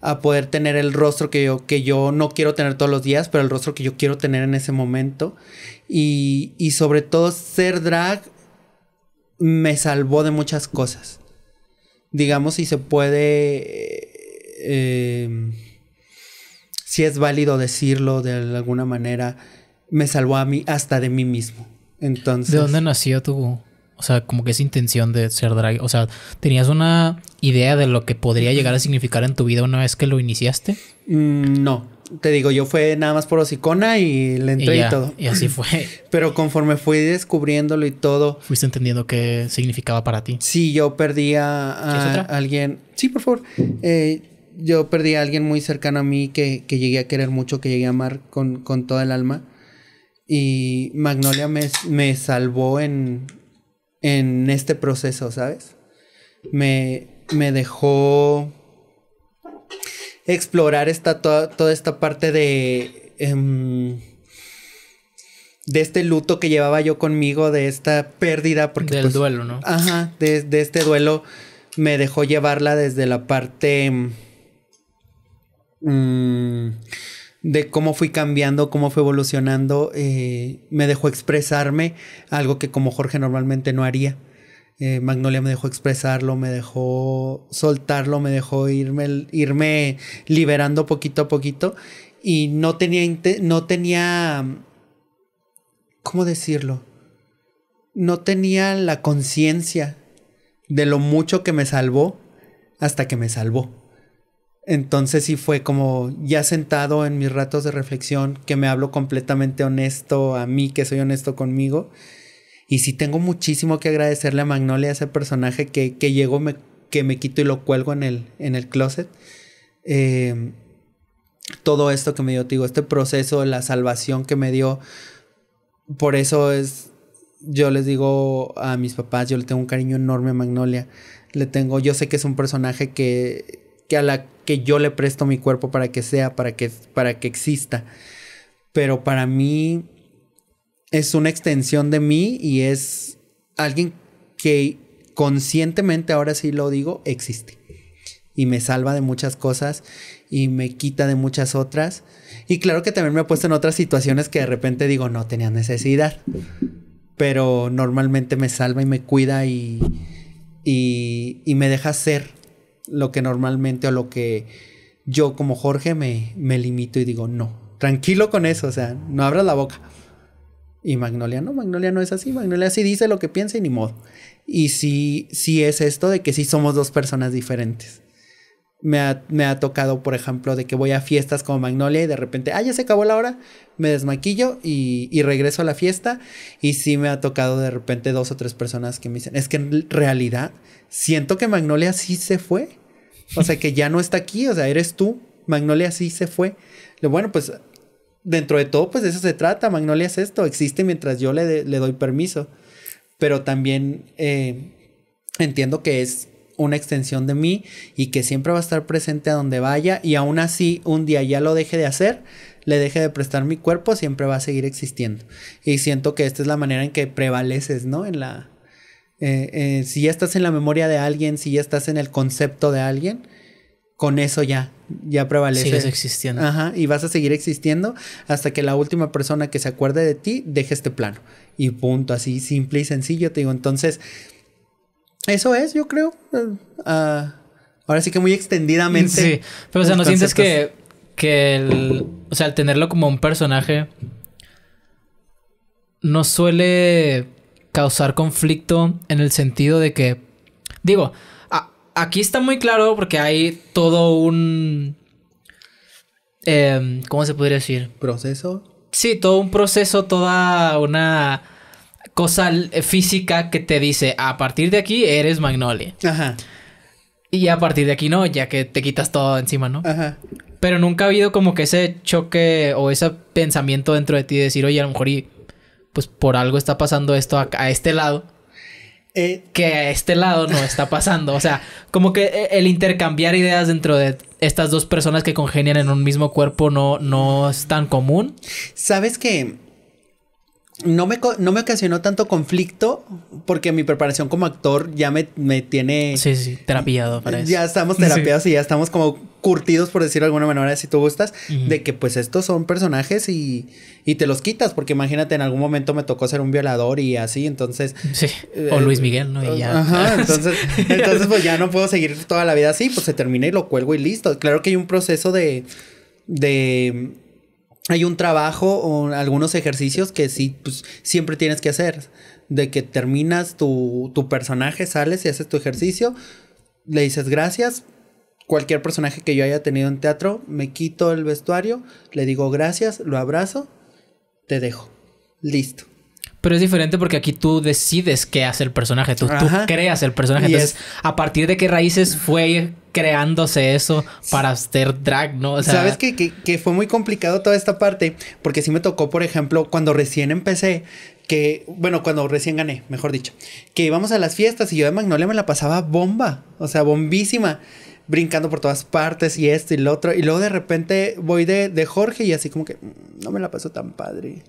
a poder tener el rostro que yo, que yo no quiero tener todos los días, pero el rostro que yo quiero tener en ese momento. Y, y sobre todo ser drag me salvó de muchas cosas. Digamos, si se puede... Eh, si es válido decirlo de alguna manera, me salvó a mí hasta de mí mismo. Entonces. ¿De dónde nació tu.? O sea, como que esa intención de ser drag. O sea, ¿tenías una idea de lo que podría llegar a significar en tu vida una vez que lo iniciaste? Mm, no. Te digo, yo fue nada más por Osicona y le entré y, todo. Y así fue. Pero conforme fui descubriéndolo y todo. Fuiste entendiendo qué significaba para ti. Sí, yo perdía a, a alguien. Sí, por favor. Eh, yo perdí a alguien muy cercano a mí que, llegué a querer mucho, que llegué a amar con, con toda el alma. Y Magnolia me, me salvó en, este proceso, ¿sabes? Me, dejó explorar esta, toda, esta parte de... Em, de este luto que llevaba yo conmigo, de esta pérdida. Porque, Del pues, duelo, ¿no? Ajá, de este duelo me dejó llevarla desde la parte em, Mm, de cómo fui cambiando, cómo fue evolucionando, eh, me dejó expresarme, algo que como Jorge normalmente no haría. Eh, Magnolia me dejó expresarlo, me dejó soltarlo, me dejó irme, irme liberando poquito a poquito y no tenía, no tenía, ¿cómo decirlo? No tenía la conciencia de lo mucho que me salvó hasta que me salvó. Entonces sí fue como ya sentado en mis ratos de reflexión, que me hablo completamente honesto a mí, que soy honesto conmigo. Y sí tengo muchísimo que agradecerle a Magnolia, a ese personaje que, que llegó, me, que me quito y lo cuelgo en el, en el closet. Eh, todo esto que me dio, te digo, este proceso, la salvación que me dio. Por eso es, yo les digo a mis papás, yo le tengo un cariño enorme a Magnolia. Le tengo, yo sé que es un personaje que que a la que yo le presto mi cuerpo para que sea, para que, para que exista. Pero para mí es una extensión de mí y es alguien que conscientemente, ahora sí lo digo, existe. Y me salva de muchas cosas y me quita de muchas otras. Y claro que también me ha puesto en otras situaciones que de repente digo, no tenía necesidad. Pero normalmente me salva y me cuida y, y me deja ser lo que normalmente o lo que yo como Jorge me, me limito y digo, no, tranquilo con eso, o sea, no abras la boca. Y Magnolia no, Magnolia no es así, Magnolia sí dice lo que piensa y ni modo. Y sí, sí es esto de que sí somos dos personas diferentes me ha, tocado, por ejemplo, de que voy a fiestas como Magnolia y de repente, ah, ya se acabó la hora, me desmaquillo y, regreso a la fiesta. Y sí me ha tocado de repente dos o tres personas que me dicen, es que en realidad siento que Magnolia sí se fue. O sea, que ya no está aquí, o sea, eres tú, Magnolia sí se fue. bueno, pues dentro de todo, pues de eso se trata, Magnolia es esto, existe mientras yo le, le doy permiso. Pero también eh, entiendo que es una extensión de mí y que siempre va a estar presente a donde vaya y aún así un día ya lo deje de hacer, le deje de prestar mi cuerpo, siempre va a seguir existiendo. Y siento que esta es la manera en que prevaleces, ¿no? En la... Eh, eh, si ya estás en la memoria de alguien, si ya estás en el concepto de alguien, con eso ya, ya prevaleces. Sigues existiendo. Ajá, y vas a seguir existiendo hasta que la última persona que se acuerde de ti deje este plano. Y punto, así simple y sencillo, te digo. Entonces, eso es, yo creo. Ah, ahora sí que muy extendidamente. Sí, pero o sea, ¿no sientes que, que el, o sea, al tenerlo como un personaje no suele causar conflicto en el sentido de que, digo, aquí está muy claro porque hay todo un... Em, ¿Cómo se podría decir? Proceso. Sí, todo un proceso, toda una cosa eh, física que te dice, a partir de aquí eres Magnolia. Ajá. Y a partir de aquí no, ya que te quitas todo encima, ¿no? Ajá. Pero nunca ha habido como que ese choque o ese pensamiento dentro de ti de decir, oye, a lo mejor y, pues por algo está pasando esto a, este lado. Eh. que a este lado no está pasando. O sea, como que eh, el intercambiar ideas dentro de estas dos personas que congenian en un mismo cuerpo no, no es tan común. Sabes que no me, no me ocasionó tanto conflicto porque mi preparación como actor ya me, tiene... Sí, sí, terapiado Ya estamos terapiados y ya estamos como curtidos, por decirlo de alguna manera, si tú gustas, de que pues estos son personajes y, te los quitas, porque imagínate, en algún momento me tocó ser un violador y así, entonces... Sí, o eh, Luis Miguel, ¿no? Y ya. Ajá, entonces, entonces pues ya no puedo seguir toda la vida así, pues se termina y lo cuelgo y listo. Claro que hay un proceso de hay un trabajo o algunos ejercicios que sí, pues, siempre tienes que hacer. De que terminas tu, personaje, sales y haces tu ejercicio, le dices gracias. Cualquier personaje que yo haya tenido en teatro, me quito el vestuario, le digo gracias, lo abrazo, te dejo. Listo. Pero es diferente porque aquí tú decides qué hace el personaje, tú, tú creas el personaje. Entonces, a partir de qué raíces fue creándose eso para hacer drag, ¿no? Sabes que, que, fue muy complicado toda esta parte, porque sí me tocó, por ejemplo, cuando recién empecé, que, bueno, cuando recién gané, mejor dicho, que íbamos a las fiestas y yo de Magnolia me la pasaba bomba, o sea, bombísima, brincando por todas partes y esto y lo otro, y luego de repente voy de, de Jorge y así como que mm, no me la pasó tan padre,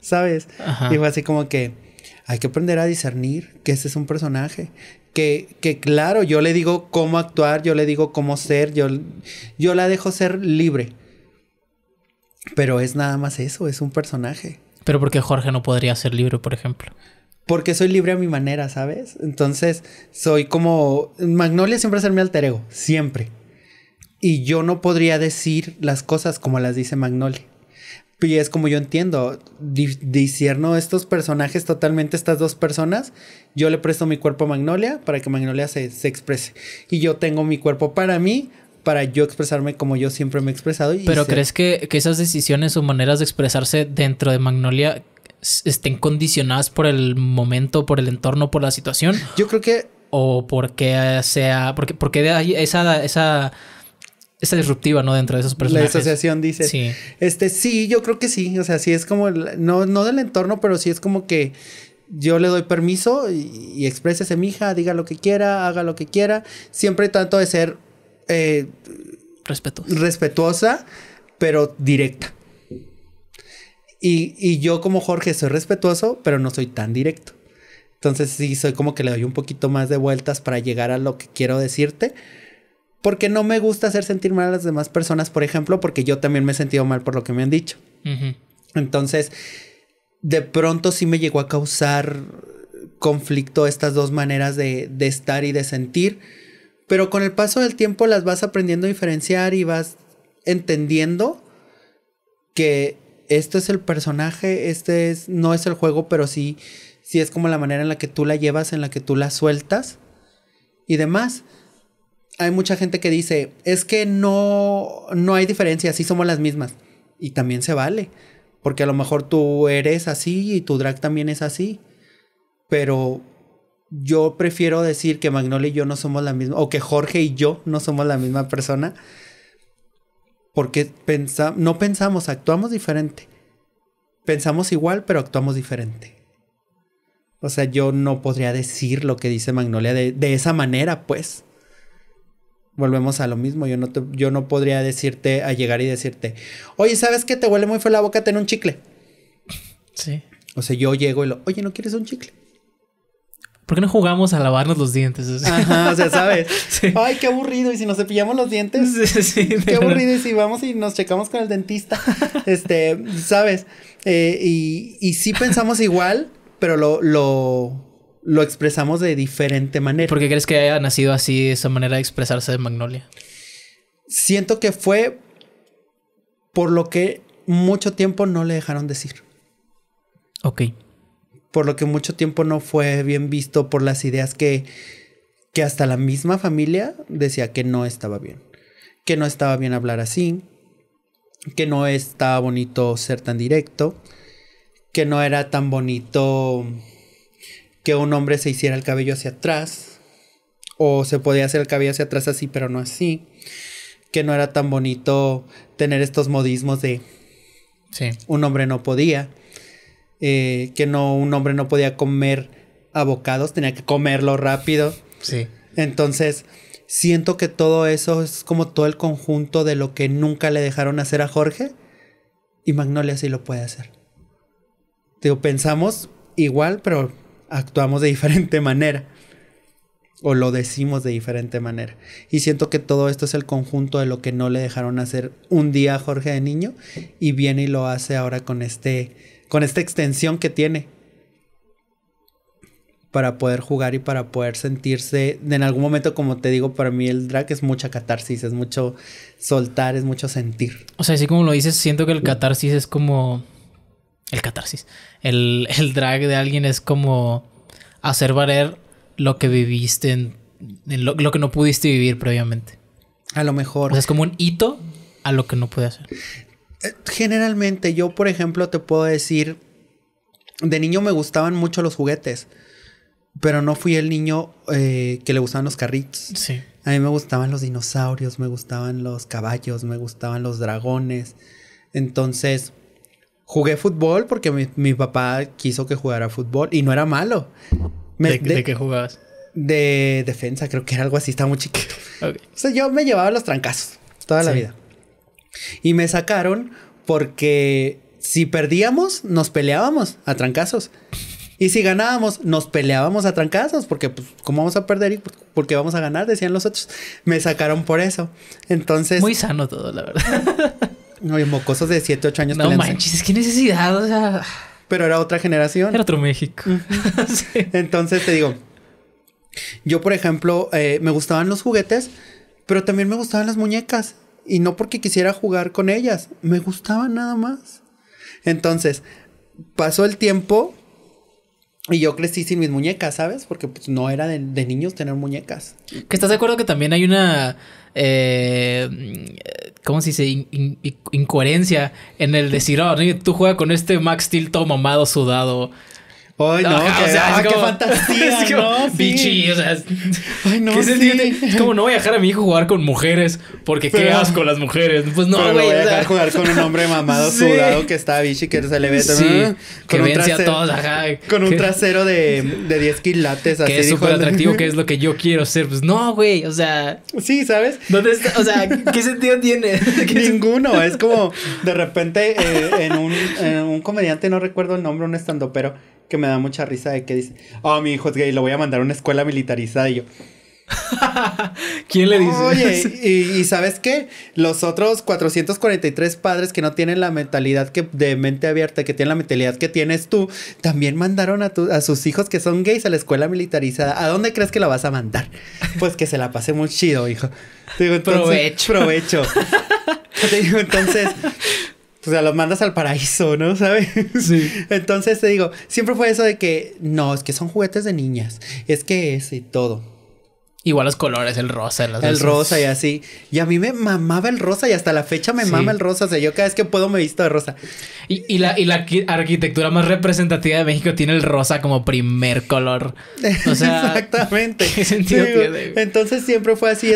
¿sabes? Y fue así como que hay que aprender a discernir que ese es un personaje. Que, claro, yo le digo cómo actuar, yo le digo cómo ser, yo, yo la dejo ser libre. Pero es nada más eso, es un personaje. Pero porque Jorge no podría ser libre, por ejemplo. Porque soy libre a mi manera, ¿sabes? Entonces, soy como. Magnolia siempre ser mi alter ego, siempre. Y yo no podría decir las cosas como las dice Magnolia. Y es como yo entiendo, disierno estos personajes totalmente, estas dos personas. Yo le presto mi cuerpo a Magnolia para que Magnolia se, exprese. Y yo tengo mi cuerpo para mí, para yo expresarme como yo siempre me he expresado. Pero crees que, esas decisiones o maneras de expresarse dentro de Magnolia estén condicionadas por el momento, por el entorno, por la situación? Yo creo que... O porque sea... Porque, porque esa, esa esa disruptiva, ¿no? Dentro de esos personajes. La asociación dice. Sí. Este, sí, yo creo que sí. O sea, sí es como, no, del entorno, pero sí es como que yo le doy permiso y, y exprésese mi hija, diga lo que quiera, haga lo que quiera. Siempre tanto de ser eh, respetuosa. respetuosa, pero directa. Y, y yo como Jorge soy respetuoso, pero no soy tan directo. Entonces sí, soy como que le doy un poquito más de vueltas para llegar a lo que quiero decirte porque no me gusta hacer sentir mal a las demás personas, por ejemplo, porque yo también me he sentido mal por lo que me han dicho. Entonces, de pronto sí me llegó a causar conflicto estas dos maneras de, de estar y de sentir, pero con el paso del tiempo las vas aprendiendo a diferenciar y vas entendiendo que esto es el personaje, este es, no es el juego, pero sí, sí es como la manera en la que tú la llevas, en la que tú la sueltas y demás hay mucha gente que dice, es que no, no hay diferencia, sí somos las mismas. Y también se vale, porque a lo mejor tú eres así y tu drag también es así. Pero yo prefiero decir que Magnolia y yo no somos la misma, o que Jorge y yo no somos la misma persona, porque pensa no pensamos, actuamos diferente. Pensamos igual, pero actuamos diferente. O sea, yo no podría decir lo que dice Magnolia de esa manera, pues volvemos a lo mismo. Yo no, te, yo no podría decirte, a llegar y decirte, oye, ¿sabes qué? Te huele muy feo la boca, ten un chicle. Sí. O sea, yo llego y lo, oye, ¿no quieres un chicle? ¿Por qué no jugamos a lavarnos los dientes? o sea, ¿sabes? Ay, qué aburrido. Y si nos cepillamos los dientes. qué aburrido. Y si vamos y nos checamos con el dentista. este, ¿sabes? Eh, y, y sí pensamos igual, pero lo, lo lo expresamos de diferente manera. ¿Por qué crees que haya nacido así esa manera de expresarse de Magnolia? Siento que fue por lo que mucho tiempo no le dejaron decir. Ok. Por lo que mucho tiempo no fue bien visto por las ideas que, que hasta la misma familia decía que no estaba bien. Que no estaba bien hablar así. Que no estaba bonito ser tan directo. Que no era tan bonito que un hombre se hiciera el cabello hacia atrás, o se podía hacer el cabello hacia atrás así, pero no así, que no era tan bonito tener estos modismos de sí. un hombre no podía, eh, que no, un hombre no podía comer abocados, tenía que comerlo rápido. Sí. Entonces, siento que todo eso es como todo el conjunto de lo que nunca le dejaron hacer a Jorge y Magnolia sí lo puede hacer. Digo, pensamos igual, pero actuamos de diferente manera o lo decimos de diferente manera. Y siento que todo esto es el conjunto de lo que no le dejaron hacer un día a Jorge de niño y viene y lo hace ahora con este con esta extensión que tiene para poder jugar y para poder sentirse en algún momento como te digo para mí el drag es mucha catarsis es mucho soltar es mucho sentir o sea así como lo dices siento que el catarsis es como el catarsis. El, drag de alguien es como hacer valer lo que viviste en, lo, que no pudiste vivir previamente. A lo mejor. O sea, es como un hito a lo que no pude hacer. Eh, generalmente, yo, por ejemplo, te puedo decir. De niño me gustaban mucho los juguetes. Pero no fui el niño eh, que le gustaban los carritos. Sí. A mí me gustaban los dinosaurios, me gustaban los caballos, me gustaban los dragones. Entonces, Jugué fútbol porque mi, papá quiso que jugara fútbol y no era malo. de, qué jugabas? De defensa, creo que era algo así, estaba muy chiquito. O sea, yo me llevaba los trancazos toda la vida. Y me sacaron porque si perdíamos, nos peleábamos a trancazos. Y si ganábamos, nos peleábamos a trancazos, porque pues, ¿cómo vamos a perder y por qué vamos a ganar? Decían los otros. Me sacaron por eso. Entonces... Muy sano todo, la verdad. No, y mocosos de 7, 8 años. No manches, que necesidad, o sea... Pero era otra generación. Era otro México. Entonces te digo, yo por ejemplo, eh, me gustaban los juguetes, pero también me gustaban las muñecas. Y no porque quisiera jugar con ellas, me gustaban nada más. Entonces, pasó el tiempo y yo crecí sin mis muñecas, ¿sabes? Porque pues, no era de, niños tener muñecas. ¿Que estás de acuerdo que también hay una... Eh, ¿cómo se dice? incoherencia en el decir, oh, tú juegas con este Max Steel mamado, sudado, Ay, no, o sea, ah, qué fantasía, es como, ¿no? Bichi, o sea, Ay, no, sí. es como no voy a dejar a mi hijo jugar con mujeres porque qué asco las mujeres. Pues no, pero güey. voy a dejar jugar con un hombre mamado sudado que está bichi, que se le ve sí, con que un trasero, a todos, ajá. Con un trasero de, de 10 kilates. así. Que es súper atractivo, que es lo que yo quiero ser. Pues no, güey, o sea. Sí, ¿sabes? ¿Dónde está? O sea, ¿qué sentido tiene? Ninguno, es como de repente eh, en, un, un comediante, no recuerdo el nombre, un estando pero que me da mucha risa de que dice, oh, mi hijo es gay, lo voy a mandar a una escuela militarizada. Y yo, ¿Quién le dice? Oye, y, ¿sabes qué? Los otros 443 padres que no tienen la mentalidad que, de mente abierta, que tienen la mentalidad que tienes tú, también mandaron a, sus hijos que son gays a la escuela militarizada. ¿A dónde crees que la vas a mandar? Pues que se la pase muy chido, hijo. Digo, provecho. Te Digo, entonces, o pues, sea, los mandas al paraíso, ¿no? ¿Sabes? Sí. Entonces te digo, siempre fue eso de que, no, es que son juguetes de niñas, es que es y todo. Igual los colores, el rosa. el rosa y así. Y a mí me mamaba el rosa y hasta la fecha me mama el rosa. O sea, yo cada vez que puedo me visto de rosa. Y, la, y la arquitectura más representativa de México tiene el rosa como primer color. O sea, Exactamente. Entonces siempre fue así.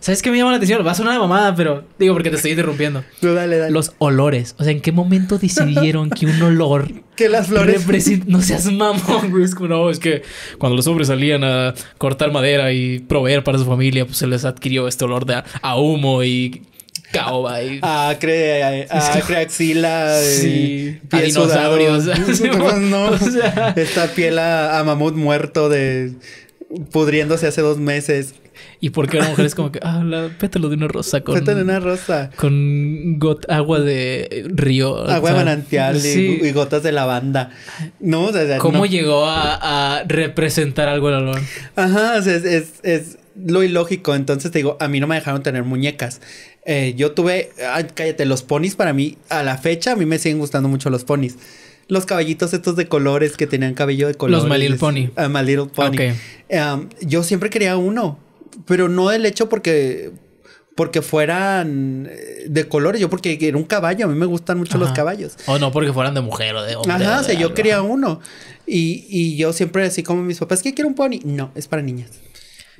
¿sabes, qué me llama la atención? Va a sonar de mamada, pero digo porque te estoy interrumpiendo. dale, dale. Los olores. O sea, ¿en qué momento decidieron que un olor que las flores. no seas mamón, güey. Es no, es que cuando los hombres salían a cortar madera y proveer para su familia, pues se les adquirió este olor de a humo y caoba y... A, cre, y dinosaurios. esta piel a mamut muerto de pudriéndose hace dos meses. Y porque la mujer es como que, ah, la, pétalo de una rosa con. Pétalo de una rosa. Con agua de río. Agua de manantial y, gotas de lavanda. No, ¿Cómo llegó a, representar algo el olor? Ajá, es, lo ilógico. Entonces te digo, a mí no me dejaron tener muñecas. Eh, yo tuve, cállate, los ponis para mí, a la fecha, a mí me siguen gustando mucho los ponis los caballitos estos de colores que tenían cabello de colores. Los My Little Pony. Ah, pony. Em, yo siempre quería uno, pero no el hecho porque porque fueran eh, de colores, yo porque era un caballo, a mí me gustan mucho los caballos. O no porque fueran de mujer o de hombre. Ajá, o yo quería uno. Y, yo siempre así como mis papás, ¿qué quiero un pony? No, es para niñas.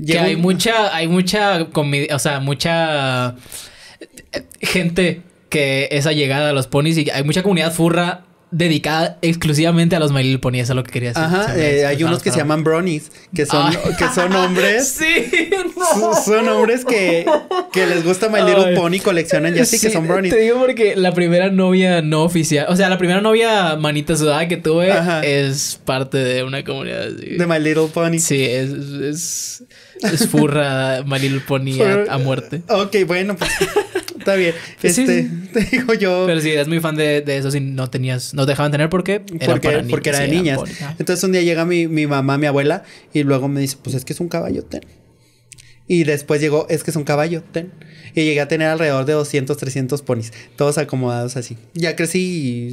que hay mucha, hay mucha comida, o sea, mucha eh, gente que es allegada a los ponis y hay mucha comunidad furra dedicada exclusivamente a los My Little Pony, eso es lo que quería decir. Ajá, eh, hay unos que se llaman bronies, que son, ah. que son hombres. sí, no. Son hombres que, que les gusta My Little Pony, coleccionan y así que son bronies. Te digo porque la primera novia no oficial, o sea, la primera novia manita sudada que tuve es parte de una comunidad así. De My Little Pony. Sí, es, es, es furra My Little Pony a, a muerte. Ok, bueno, pues. Está bien. Este, te digo yo. Pero sí, eres muy fan de, de eso. Si no tenías, no dejaban tener porque qué? porque, era de niñas. Entonces un día llega mi, mamá, mi abuela, y luego me dice: Pues es que es un caballo, ten. Y después llegó, es que es un caballo, ten. Y llegué a tener alrededor de 200, 300 ponis, todos acomodados así. Ya crecí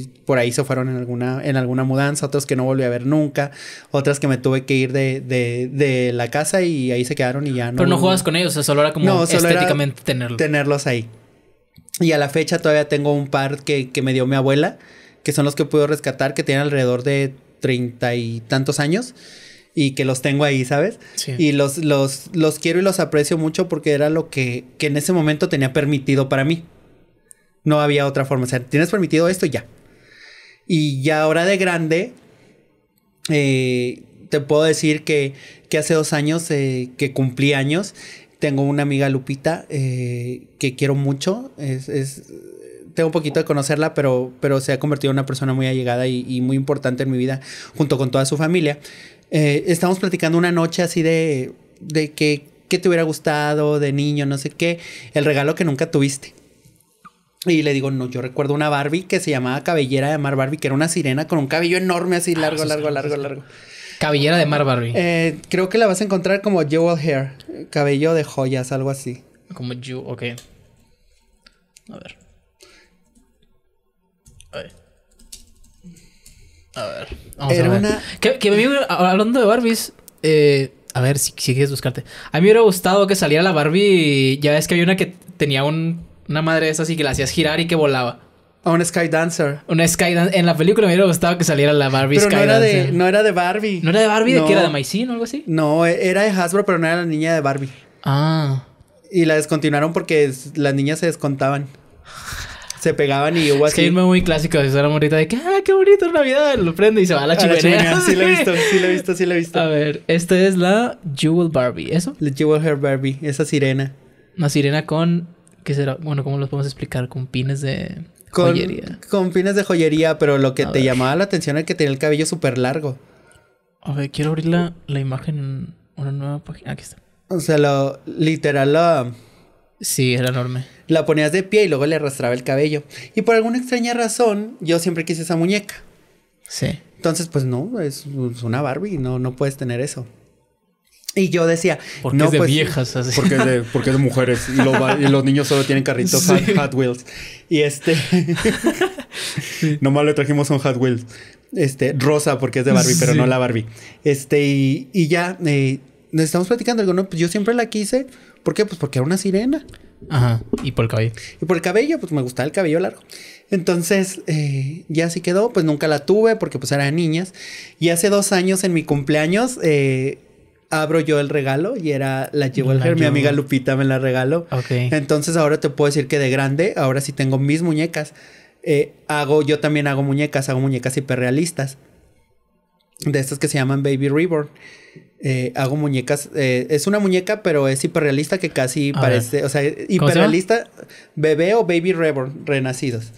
y por ahí se fueron en alguna, en alguna mudanza, otros que no volví a ver nunca, otras que me tuve que ir de, de, la casa y ahí se quedaron y ya no. Pero no jugabas con ellos, o sea, solo era como estéticamente tenerlos. Tenerlos ahí. Y a la fecha todavía tengo un par que, me dio mi abuela, que son los que puedo rescatar, que tienen alrededor de treinta y tantos años y que los tengo ahí, ¿sabes? Y los, los, los quiero y los aprecio mucho porque era lo que, en ese momento tenía permitido para mí. No había otra forma. O sea, tienes permitido esto ya. Y ya ahora de grande, eh, te puedo decir que, que hace dos años eh, que cumplí años tengo una amiga Lupita eh, que quiero mucho. Es, tengo un poquito de conocerla, pero, pero se ha convertido en una persona muy allegada y, muy importante en mi vida, junto con toda su familia. Eh, estamos platicando una noche así de, de que, qué te hubiera gustado de niño, no sé qué, el regalo que nunca tuviste. Y le digo, no, yo recuerdo una Barbie que se llamaba Cabellera de Mar Barbie, que era una sirena con un cabello enorme así, ah, largo, largo, largo. largo. Cabellera de Mar Barbie. Eh, creo que la vas a encontrar como Jewel Hair. Cabello de joyas, algo así. Como Jewel, ok. A ver. A ver. A ver. Vamos a hablando de Barbies, eh, a ver si, quieres buscarte. A mí me hubiera gustado que saliera la Barbie. Ya ves que había una que tenía una madre esas así que la hacías girar y que volaba. A un Skydancer. Una Skydancer. En la película me hubiera gustado que saliera la Barbie Sky no era, Dancer. de, no era de Barbie. ¿No era de Barbie? ¿De que era? ¿De Scene o algo así? No, era de Hasbro, pero no era la niña de Barbie. Ah. Y la descontinuaron porque las niñas se descontaban. Se pegaban y hubo así. Es que irme muy clásico es una morita de que, ah, qué bonito es Navidad. Lo prende y se va a la chimenea. sí, la he visto, sí, la he visto, sí, la he visto. A ver, esta es la Jewel Barbie, ¿eso? La Jewel Hair Barbie, esa sirena. Una sirena con. ¿Qué será? Bueno, ¿cómo los podemos explicar? Con pines de. Con, joyería. con fines de joyería, pero lo que te llamaba la atención era que tenía el cabello súper largo. A ver, quiero abrir la, imagen en una nueva página. Aquí está. O sea, lo literal la... Sí, era enorme. La ponías de pie y luego le arrastraba el cabello. Y por alguna extraña razón, yo siempre quise esa muñeca. Sí. Entonces, pues no, es, una Barbie, no, no puedes tener eso. Y yo decía, porque no, es de pues, viejas Porque es de, mujeres y, los niños solo tienen carritos Hot, Wheels. Y este, nomás le trajimos un Hot Wheels. Este, rosa porque es de Barbie, pero no la Barbie. Este, y, ya, eh, nos estamos platicando algo, pues yo siempre la quise. ¿Por qué? Pues porque era una sirena. Ajá, y por el cabello. Y por el cabello, pues me gustaba el cabello largo. Entonces, eh, ya así quedó, pues nunca la tuve porque pues eran niñas. Y hace dos años en mi cumpleaños, eh, abro yo el regalo y era la llevo el mi amiga Lupita me la regaló. Okay. Entonces ahora te puedo decir que de grande, ahora sí tengo mis muñecas. Eh, hago, yo también hago muñecas, hago muñecas hiperrealistas. De estas que se llaman Baby Reborn. Eh, hago muñecas. Eh, es una muñeca, pero es hiperrealista que casi parece. O sea, hiperrealista. bebé o Baby Reborn, renacidos.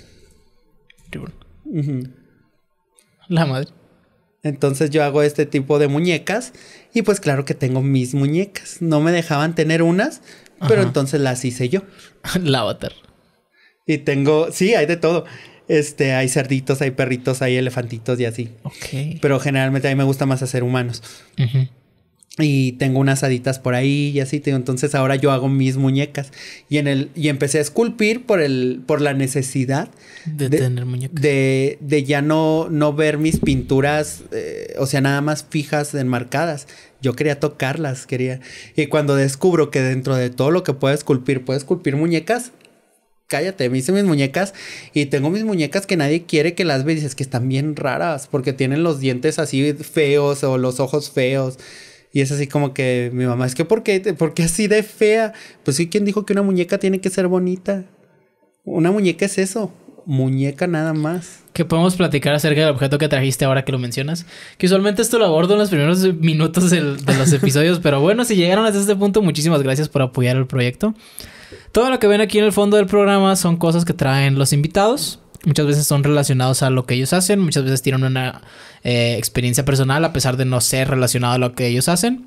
Reborn. La madre. Entonces yo hago este tipo de muñecas y pues claro que tengo mis muñecas. No me dejaban tener unas, pero entonces las hice yo. La avatar. Y tengo, sí, hay de todo. Este, hay cerditos, hay perritos, hay elefantitos y así. Ok. Pero generalmente a mí me gusta más hacer humanos. Ajá y tengo unas haditas por ahí y así, entonces ahora yo hago mis muñecas y en el y empecé a esculpir por el por la necesidad de, tener muñecas. De, de, ya no no ver mis pinturas, eh, o sea, nada más fijas, enmarcadas. Yo quería tocarlas, quería. Y cuando descubro que dentro de todo lo que puedo esculpir, puedo esculpir muñecas, cállate, me hice mis muñecas y tengo mis muñecas que nadie quiere que las ve, dices que están bien raras porque tienen los dientes así feos o los ojos feos y es así como que mi mamá, es que ¿por qué, así de fea? Pues sí, ¿quién dijo que una muñeca tiene que ser bonita? Una muñeca es eso, muñeca nada más. Que podemos platicar acerca del objeto que trajiste ahora que lo mencionas. Que usualmente esto lo abordo en los primeros minutos de los episodios, pero bueno, si llegaron hasta este punto, muchísimas gracias por apoyar el proyecto. Todo lo que ven aquí en el fondo del programa son cosas que traen los invitados muchas veces son relacionados a lo que ellos hacen, muchas veces tienen una eh, experiencia personal a pesar de no ser relacionado a lo que ellos hacen.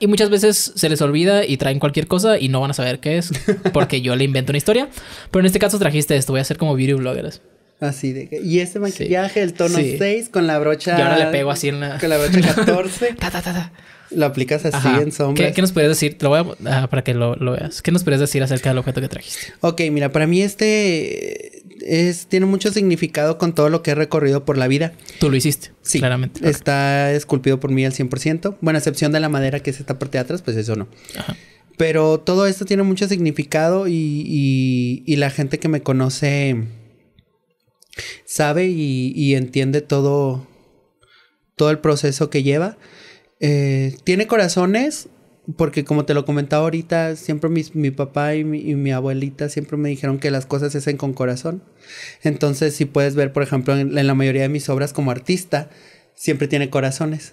Y muchas veces se les olvida y traen cualquier cosa y no van a saber qué es porque yo le invento una historia. Pero en este caso trajiste esto, voy a hacer como video bloggers. Así de que, y ese maquillaje, el tono 6 con la brocha. Y ahora le pego así en la. Con la brocha 14. ta, ta, lo aplicas así en sombra ¿Qué, nos puedes decir? voy ah, para que lo, veas. ¿Qué nos puedes decir acerca del objeto que trajiste? Ok, mira, para mí este es, tiene mucho significado con todo lo que he recorrido por la vida. Tú lo hiciste, sí, claramente. Está esculpido por mí al 100%. Bueno, a excepción de la madera que es esta parte de atrás, pues eso no. Pero todo esto tiene mucho significado y, y, la gente que me conoce sabe y, y entiende todo, todo el proceso que lleva. Eh, tiene corazones, porque como te lo comentaba ahorita, siempre mi papá y mi, abuelita siempre me dijeron que las cosas se hacen con corazón. Entonces, si puedes ver, por ejemplo, en, la mayoría de mis obras como artista, siempre tiene corazones.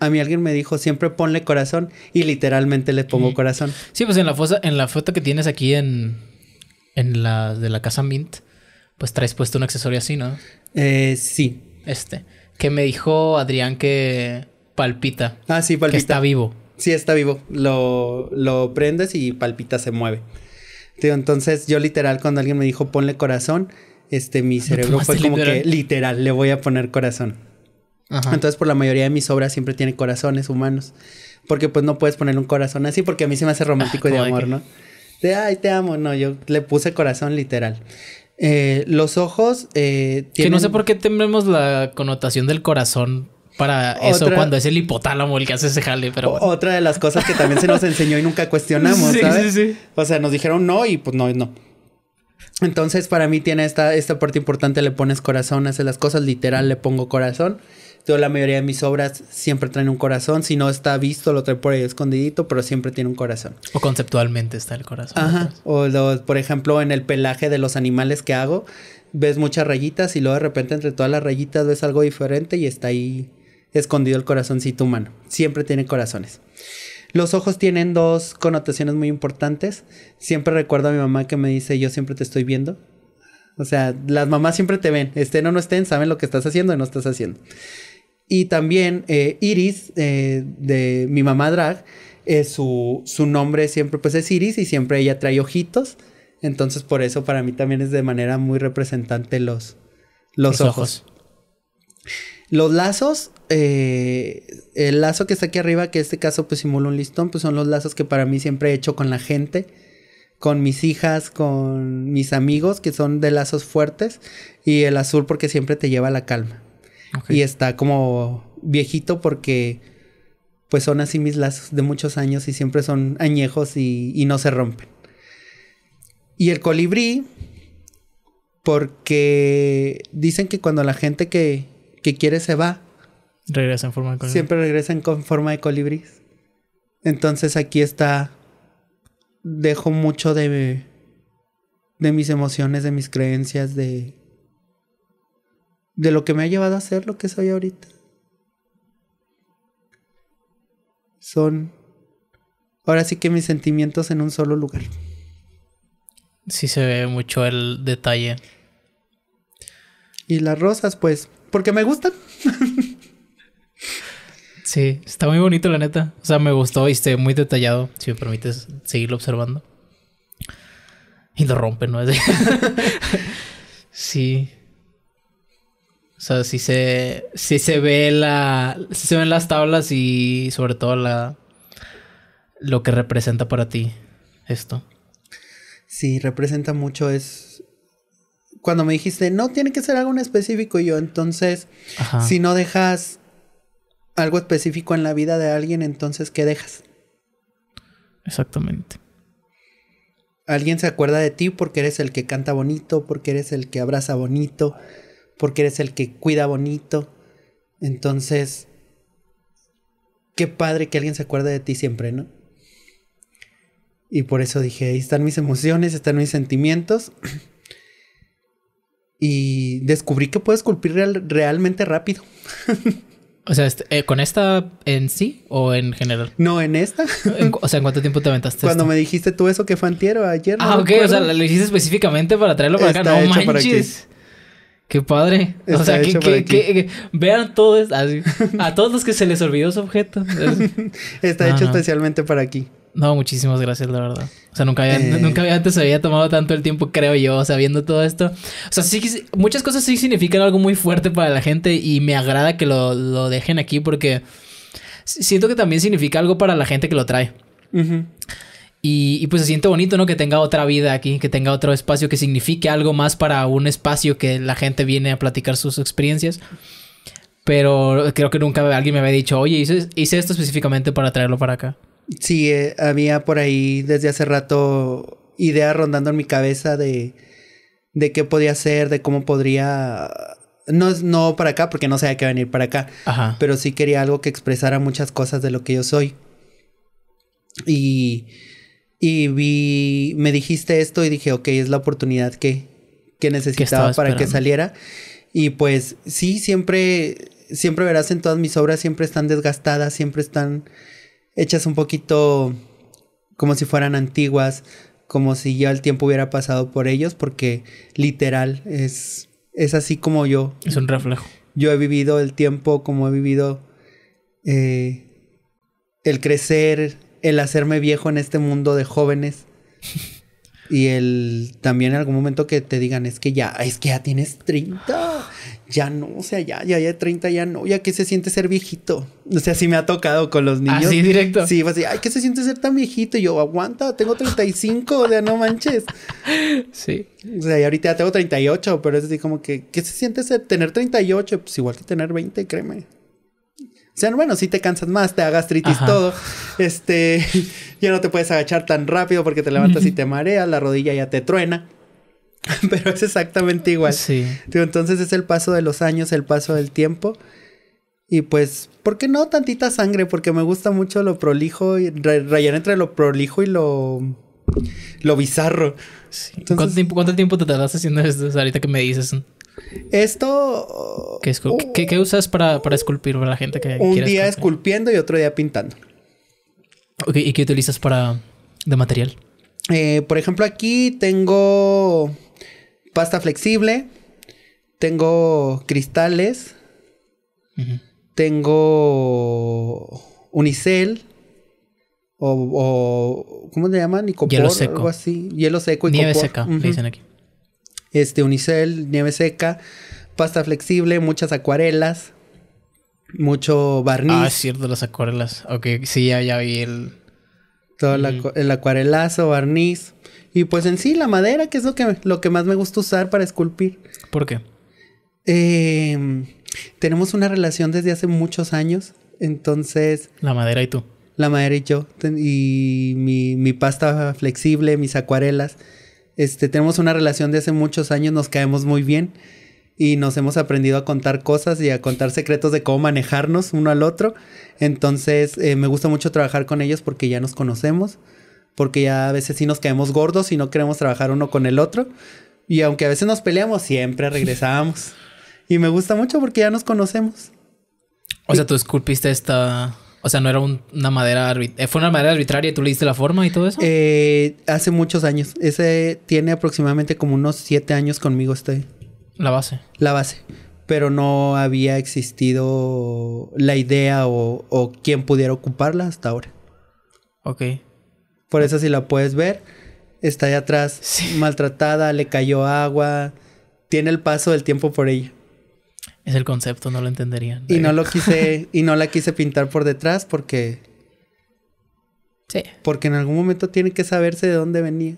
A mí alguien me dijo, siempre ponle corazón y literalmente le pongo mm. corazón. Sí, pues en la, en la foto que tienes aquí en, en la de la casa Mint, pues traes puesto un accesorio así, ¿no? Eh, sí. Este. Que me dijo Adrián que palpita. Ah, sí, palpita. está vivo. Sí, está vivo. Lo, lo prendes y palpita se mueve. entonces yo literal cuando alguien me dijo ponle corazón, este, mi cerebro fue como que literal, le voy a poner corazón. Entonces por la mayoría de mis obras siempre tiene corazones humanos. Porque pues no puedes poner un corazón así porque a mí se me hace romántico y de ah, amor, ¿no? De, ay, te amo. No, yo le puse corazón literal. Eh, los ojos eh, Que no sé por qué tenemos la connotación del corazón para eso cuando es el hipotálamo el que hace ese jale, pero Otra de las cosas que también se nos enseñó y nunca cuestionamos, ¿sabes? Sí, sí. O sea, nos dijeron no y pues no, no. Entonces, para mí tiene esta, esta parte importante, le pones corazón, hace las cosas, literal, le pongo corazón. Yo la mayoría de mis obras siempre traen un corazón, si no está visto, lo trae por ahí escondidito, pero siempre tiene un corazón. O conceptualmente está el corazón. Ajá. O por ejemplo, en el pelaje de los animales que hago, ves muchas rayitas y luego de repente entre todas las rayitas ves algo diferente y está ahí escondido el corazoncito humano. Siempre tiene corazones. Los ojos tienen dos connotaciones muy importantes. Siempre recuerdo a mi mamá que me dice, yo siempre te estoy viendo. O sea, las mamás siempre te ven, estén o no estén, saben lo que estás haciendo o no estás haciendo. Y también eh, Iris, eh, de mi mamá drag, eh, su, nombre siempre pues es Iris y siempre ella trae ojitos. Entonces por eso para mí también es de manera muy representante los, los, ojos. Los lazos, eh, el lazo que está aquí arriba, que en este caso pues simula un listón, pues son los lazos que para mí siempre he hecho con la gente, con mis hijas, con mis amigos, que son de lazos fuertes, y el azul porque siempre te lleva la calma. Y está como viejito porque pues son así mis lazos de muchos años y siempre son añejos y no se rompen. Y el colibrí, porque dicen que cuando la gente que, que quiere se va. Regresa en forma de colibrí. Siempre regresan con forma de colibrí. Entonces aquí está. Dejo mucho de. de mis emociones, de mis creencias, de. de lo que me ha llevado a ser lo que soy ahorita. Son. Ahora sí que mis sentimientos en un solo lugar. Sí se ve mucho el detalle. Y las rosas, pues, porque me gustan. sí, está muy bonito, la neta. O sea, me gustó y esté muy detallado, si me permites seguirlo observando. Y lo rompen, ¿no? sí. O sea, si se, si se ve la. Sí se ven las tablas y sobre todo la. lo que representa para ti esto. Sí, representa mucho. Es cuando me dijiste, no, tiene que ser algo en específico, y yo, entonces, si no dejas algo específico en la vida de alguien, entonces, ¿qué dejas? Exactamente. Alguien se acuerda de ti porque eres el que canta bonito, porque eres el que abraza bonito, porque eres el que cuida bonito. Entonces, qué padre que alguien se acuerde de ti siempre, ¿no? Y por eso dije, ahí están mis emociones, están mis sentimientos y descubrí que puedes esculpir realmente rápido. o sea, este, eh, ¿con esta en sí o en general? No, en esta. o sea, ¿en cuánto tiempo te aventaste? Cuando me dijiste tú eso que fue antiero ayer. Ah, ok, o sea, lo hiciste específicamente para traerlo para acá. No manches. Qué padre. o sea, que, vean todo esto, a, todos los que se les olvidó su objeto. Está hecho especialmente para aquí. No, muchísimas gracias, la verdad. O sea, eh. nunca, había, antes había tomado tanto el tiempo, creo yo, sabiendo todo esto. O sea, sí, muchas cosas sí significan algo muy fuerte para la gente y me agrada que lo, dejen aquí porque siento que también significa algo para la gente que lo trae. y, pues se siente bonito, ¿no? Que tenga otra vida aquí, que tenga otro espacio, que signifique algo más para un espacio que la gente viene a platicar sus experiencias. Pero creo que nunca alguien me había dicho, oye, hice esto específicamente para traerlo para acá. Sí, eh, había por ahí desde hace rato ideas rondando en mi cabeza de, de qué podía hacer, de cómo podría... No, no para acá, porque no sé a qué venir para acá. Pero sí quería algo que expresara muchas cosas de lo que yo soy. Y, y vi, me dijiste esto y dije, ok, es la oportunidad que, que necesitaba para que saliera. Y pues sí, siempre, siempre verás en todas mis obras, siempre están desgastadas, siempre están Echas un poquito como si fueran antiguas, como si ya el tiempo hubiera pasado por ellos, porque literal es, es así como yo. Es un reflejo. Yo he vivido el tiempo como he vivido eh, el crecer, el hacerme viejo en este mundo de jóvenes. y el también en algún momento que te digan, es que ya, es que ya tienes 30 ya no, o sea, ya, ya, ya 30, ya no, ya que se siente ser viejito. O sea, sí me ha tocado con los niños. Así directo. Sí, así, ay, que se siente ser tan viejito. Y yo, aguanta, tengo 35, o sea, no manches. Sí. O sea, y ahorita ya tengo 38, pero es así como que, ¿qué se siente ser tener 38? Pues igual que tener 20, créeme. O sea, bueno, si te cansas más, te da gastritis todo. Este, ya no te puedes agachar tan rápido porque te levantas y te marea, la rodilla ya te truena. pero es exactamente igual. Entonces es el paso de los años, el paso del tiempo. Y pues, ¿por qué no tantita sangre? Porque me gusta mucho lo prolijo y rayar entre lo prolijo y lo lo bizarro. ¿Cuánto, tiempo, te tardas haciendo esto? ahorita que me dices. Esto. Oh, ¿Qué, usas para, para, esculpir la gente que Un día esculpiendo y otro día pintando. ¿Y qué utilizas para. de material? Eh, por ejemplo, aquí tengo pasta flexible, tengo cristales, tengo unicel o, ¿cómo se llama? Nicopor, hielo seco. algo así, hielo seco y nieve seca, uh dicen aquí. Este unicel, nieve seca, pasta flexible, muchas acuarelas, mucho barniz. Ah, es cierto, las acuarelas. Ok, sí, ya, vi el todo el acuarelazo, barniz. Y pues en sí, la madera, que es lo que, lo que más me gusta usar para esculpir. ¿Por qué? Em, tenemos una relación desde hace muchos años. Entonces. La madera y tú. La madera y yo. Y mi, mi pasta flexible, mis acuarelas. Este, tenemos una relación de hace muchos años, nos caemos muy bien y nos hemos aprendido a contar cosas y a contar secretos de cómo manejarnos uno al otro. Entonces eh, me gusta mucho trabajar con ellos porque ya nos conocemos porque ya a veces sí nos caemos gordos y no queremos trabajar uno con el otro. Y aunque a veces nos peleamos, siempre regresamos. y me gusta mucho porque ya nos conocemos. O sea, tú esculpiste esta... O sea, no era una madera... Eh, ¿Fue una madera arbitraria y tú le diste la forma y todo eso? Eh, hace muchos años. Ese tiene aproximadamente como unos siete años conmigo este... La base. La base pero no había existido la idea o, o, quién pudiera ocuparla hasta ahora. Ok. Por eso si la puedes ver, está ahí atrás, maltratada, le cayó agua, tiene el paso del tiempo por ella. Es el concepto, no lo entenderían. Y no lo quise, y no la quise pintar por detrás porque. Porque en algún momento tiene que saberse de dónde venía.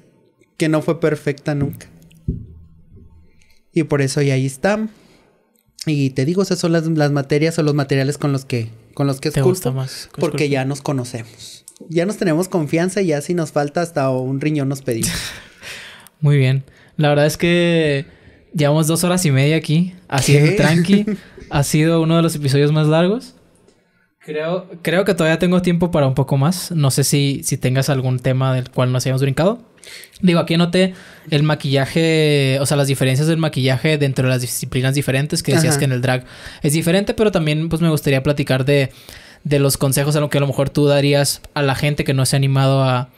Que no fue perfecta nunca. Y por eso y ahí está. Y te digo, esas son las, materias o los materiales con los que, con los que Te gusta más. Porque ya nos conocemos ya nos tenemos confianza y ya si nos falta hasta un riñón nos pedimos. Muy bien. La verdad es que llevamos dos horas y media aquí, haciendo tranqui. ha sido uno de los episodios más largos. Creo, creo que todavía tengo tiempo para un poco más. No sé si, tengas algún tema del cual nos hayamos brincado. Digo, aquí noté el maquillaje, o sea, las diferencias del maquillaje dentro de las disciplinas diferentes, que decías que en el drag es diferente, pero también pues me gustaría platicar de de los consejos a lo que a lo mejor tú darías a la gente que no se ha animado a,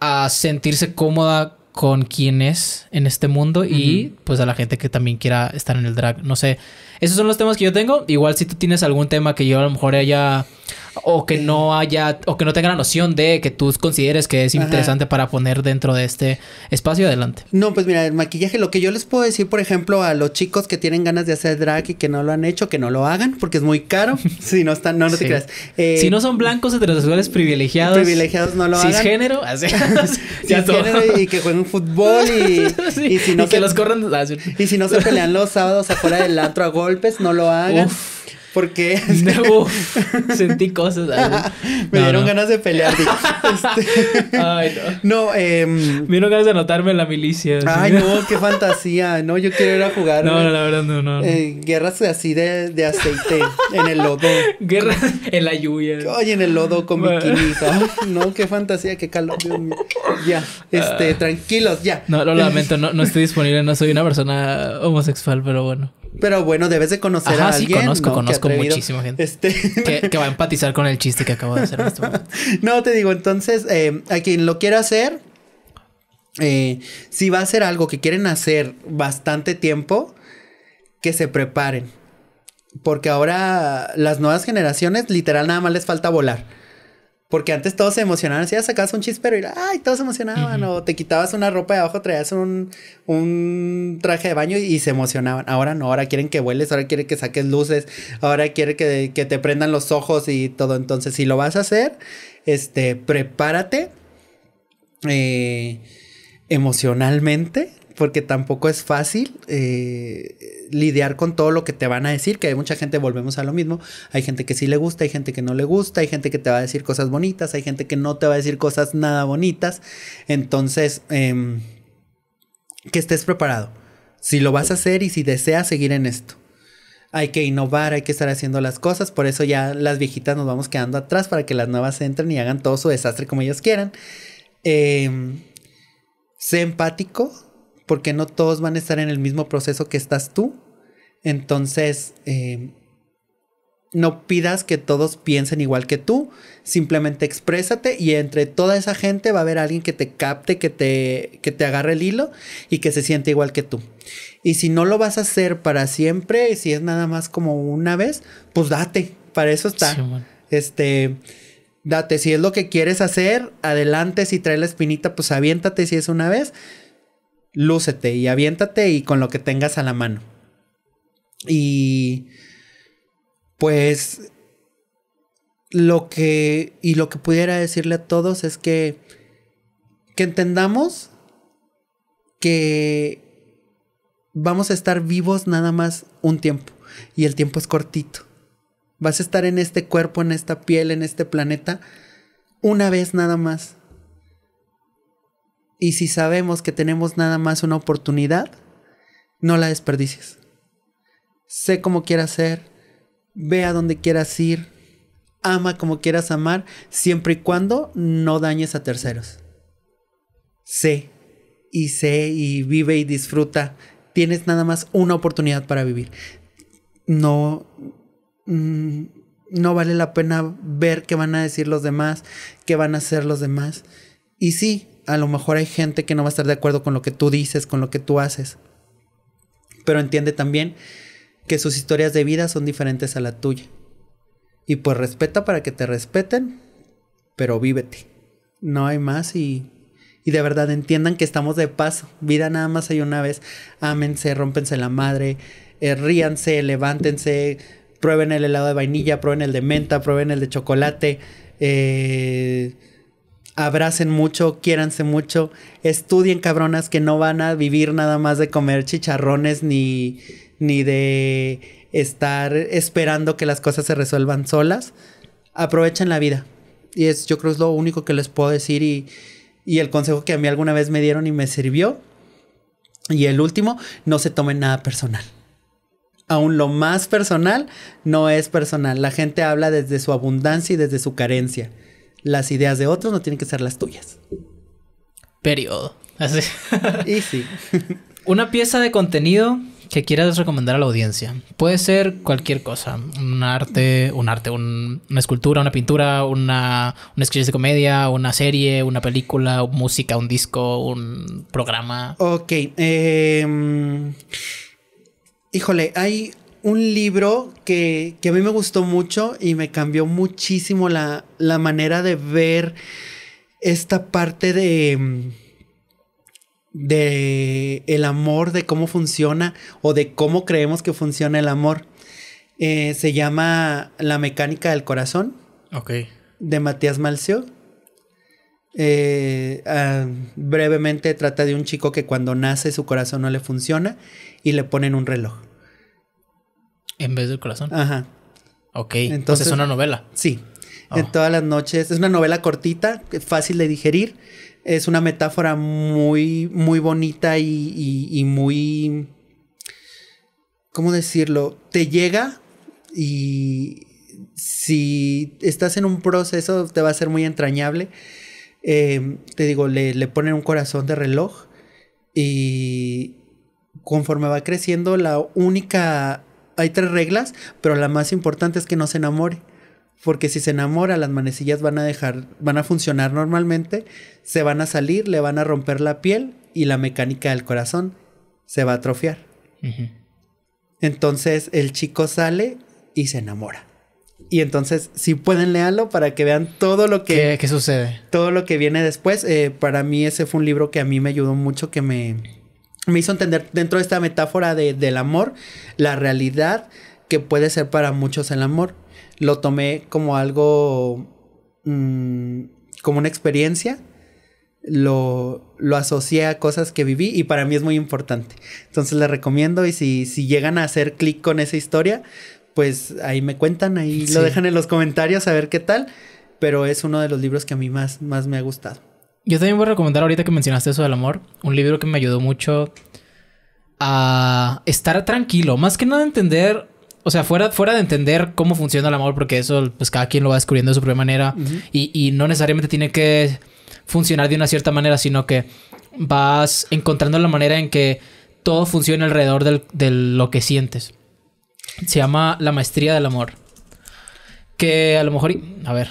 a sentirse cómoda con quien es en este mundo y pues a la gente que también quiera estar en el drag. No sé, esos son los temas que yo tengo. Igual si tú tienes algún tema que yo a lo mejor haya o que no haya, o que no tenga la noción de que tú consideres que es interesante para poner dentro de este espacio adelante. No, pues mira, el maquillaje, lo que yo les puedo decir, por ejemplo, a los chicos que tienen ganas de hacer drag y que no lo han hecho, que no lo hagan, porque es muy caro. si no están, no, no te creas. Eh, si no son blancos heterosexuales privilegiados. Privilegiados no lo hagan. Cisgénero, así. Ah, y que jueguen fútbol y, y si no se, que los corran. Ah, y si no se pelean los sábados afuera del antro a golpes, no lo hagan. Porque no, sentí cosas. Me dieron ganas de pelear. Este. Ay, no. No, eh... Me dieron ganas de anotarme en la milicia. Ay, no, qué fantasía. No, yo quiero ir a jugar. No, eh, la verdad, no, no. Eh, guerras así de, aceite en el lodo. Guerras en la lluvia. Ay, en el lodo con mi bikinis. no, qué fantasía, qué calor. Ya, este, ah. tranquilos, ya. No, lo lamento, no, no estoy disponible, no soy una persona homosexual, pero bueno. Pero bueno, debes de conocer a alguien. Sí, conozco, conozco muchísima gente. Este, que, va a empatizar con el chiste que acabo de hacer. Este no, te digo, entonces, eh, a quien lo quiera hacer, eh, si va a ser algo que quieren hacer bastante tiempo, que se preparen. Porque ahora las nuevas generaciones literal nada más les falta volar. Porque antes todos se emocionaban, si ya sacabas un chispero y ay, todos se emocionaban, o te quitabas una ropa de abajo, traías un, un traje de baño y, se emocionaban. Ahora no, ahora quieren que vueles, ahora quieren que saques luces, ahora quieren que, que te prendan los ojos y todo. Entonces, si lo vas a hacer, este, prepárate eh, emocionalmente, porque tampoco es fácil. Eh, lidiar con todo lo que te van a decir, que hay mucha gente, volvemos a lo mismo, hay gente que sí le gusta, hay gente que no le gusta, hay gente que te va a decir cosas bonitas, hay gente que no te va a decir cosas nada bonitas, entonces, em, que estés preparado, si lo vas a hacer y si deseas seguir en esto. Hay que innovar, hay que estar haciendo las cosas, por eso ya las viejitas nos vamos quedando atrás para que las nuevas entren y hagan todo su desastre como ellos quieran. Em, sé empático, porque no todos van a estar en el mismo proceso que estás tú. Entonces, em, no pidas que todos piensen igual que tú, simplemente exprésate y entre toda esa gente va a haber alguien que te capte, que te, que te agarre el hilo y que se siente igual que tú. Y si no lo vas a hacer para siempre, si es nada más como una vez, pues date, para eso está. este, date, si es lo que quieres hacer, adelante, si trae la espinita, pues aviéntate si es una vez, lúcete y aviéntate y con lo que tengas a la mano. Y pues lo que y lo que pudiera decirle a todos es que que entendamos que vamos a estar vivos nada más un tiempo y el tiempo es cortito. Vas a estar en este cuerpo, en esta piel, en este planeta una vez nada más. Y si sabemos que tenemos nada más una oportunidad, no la desperdicies. Sé cómo quieras ser, ve a donde quieras ir, ama como quieras amar, siempre y cuando no dañes a terceros. Sé y sé y vive y disfruta. Tienes nada más una oportunidad para vivir. No, mm, no vale la pena ver qué van a decir los demás, qué van a hacer los demás. Y sí, a lo mejor hay gente que no va a estar de acuerdo con lo que tú dices, con lo que tú haces. Pero entiende también que sus historias de vida son diferentes a la tuya. Y pues respeta para que te respeten, pero vívete. No hay más y, y de verdad entiendan que estamos de paso. Vida nada más hay una vez. Ámense, rómpense la madre, eh, ríanse, levántense, prueben el helado de vainilla, prueben el de menta, prueben el de chocolate. Eh, abracen mucho, quiéranse mucho, estudien cabronas que no van a vivir nada más de comer chicharrones ni, de estar esperando que las cosas se resuelvan solas. Aprovechen la vida. Y es, yo creo es lo único que les puedo decir y, y el consejo que a mí alguna vez me dieron y me sirvió. Y el último, no se tomen nada personal. Aún lo más personal no es personal. La gente habla desde su abundancia y desde su carencia. Las ideas de otros no tienen que ser las tuyas. Periodo. Así. y Una pieza de contenido que quieras recomendar a la audiencia. Puede ser cualquier cosa. Un arte, un arte, una escultura, una pintura, una, un sketch de comedia, una serie, una película, música, un disco, un programa. Ok. Em, híjole, hay, un libro que, a mí me gustó mucho y me cambió muchísimo la, manera de ver esta parte de, de el amor, de cómo funciona o de cómo creemos que funciona el amor. Eh, se llama La mecánica del corazón. Ok. De Matías Malcio. Eh, ah, brevemente trata de un chico que cuando nace su corazón no le funciona y le ponen un reloj. En vez del corazón. Ajá. Ok. Entonces es una novela. Sí. Oh. En todas las noches. Es una novela cortita, fácil de digerir. Es una metáfora muy, muy bonita y, muy. ¿Cómo decirlo? Te llega y si estás en un proceso te va a ser muy entrañable. Eh, te digo, le, le, ponen un corazón de reloj y conforme va creciendo, la única hay tres reglas, pero la más importante es que no se enamore. Porque si se enamora, las manecillas van a dejar, van a funcionar normalmente, se van a salir, le van a romper la piel y la mecánica del corazón se va a atrofiar. Entonces el chico sale y se enamora. Y entonces, si pueden, leerlo para que vean todo lo que... ¿Qué, sucede? Todo lo que viene después. Eh, para mí ese fue un libro que a mí me ayudó mucho, que me me hizo entender dentro de esta metáfora de, del amor la realidad que puede ser para muchos el amor. Lo tomé como algo, mm, como una experiencia, lo, lo asocié a cosas que viví y para mí es muy importante. Entonces les recomiendo y si, si llegan a hacer clic con esa historia, pues ahí me cuentan, ahí lo dejan en los comentarios a ver qué tal, pero es uno de los libros que a mí más, más me ha gustado. Yo también voy a recomendar ahorita que mencionaste eso del amor, un libro que me ayudó mucho a estar tranquilo, más que nada entender, o sea, fuera, fuera de entender cómo funciona el amor, porque eso pues cada quien lo va descubriendo de su propia manera y, y no necesariamente tiene que funcionar de una cierta manera, sino que vas encontrando la manera en que todo funciona alrededor de lo que sientes. Se llama La Maestría del Amor. Que a lo mejor... A ver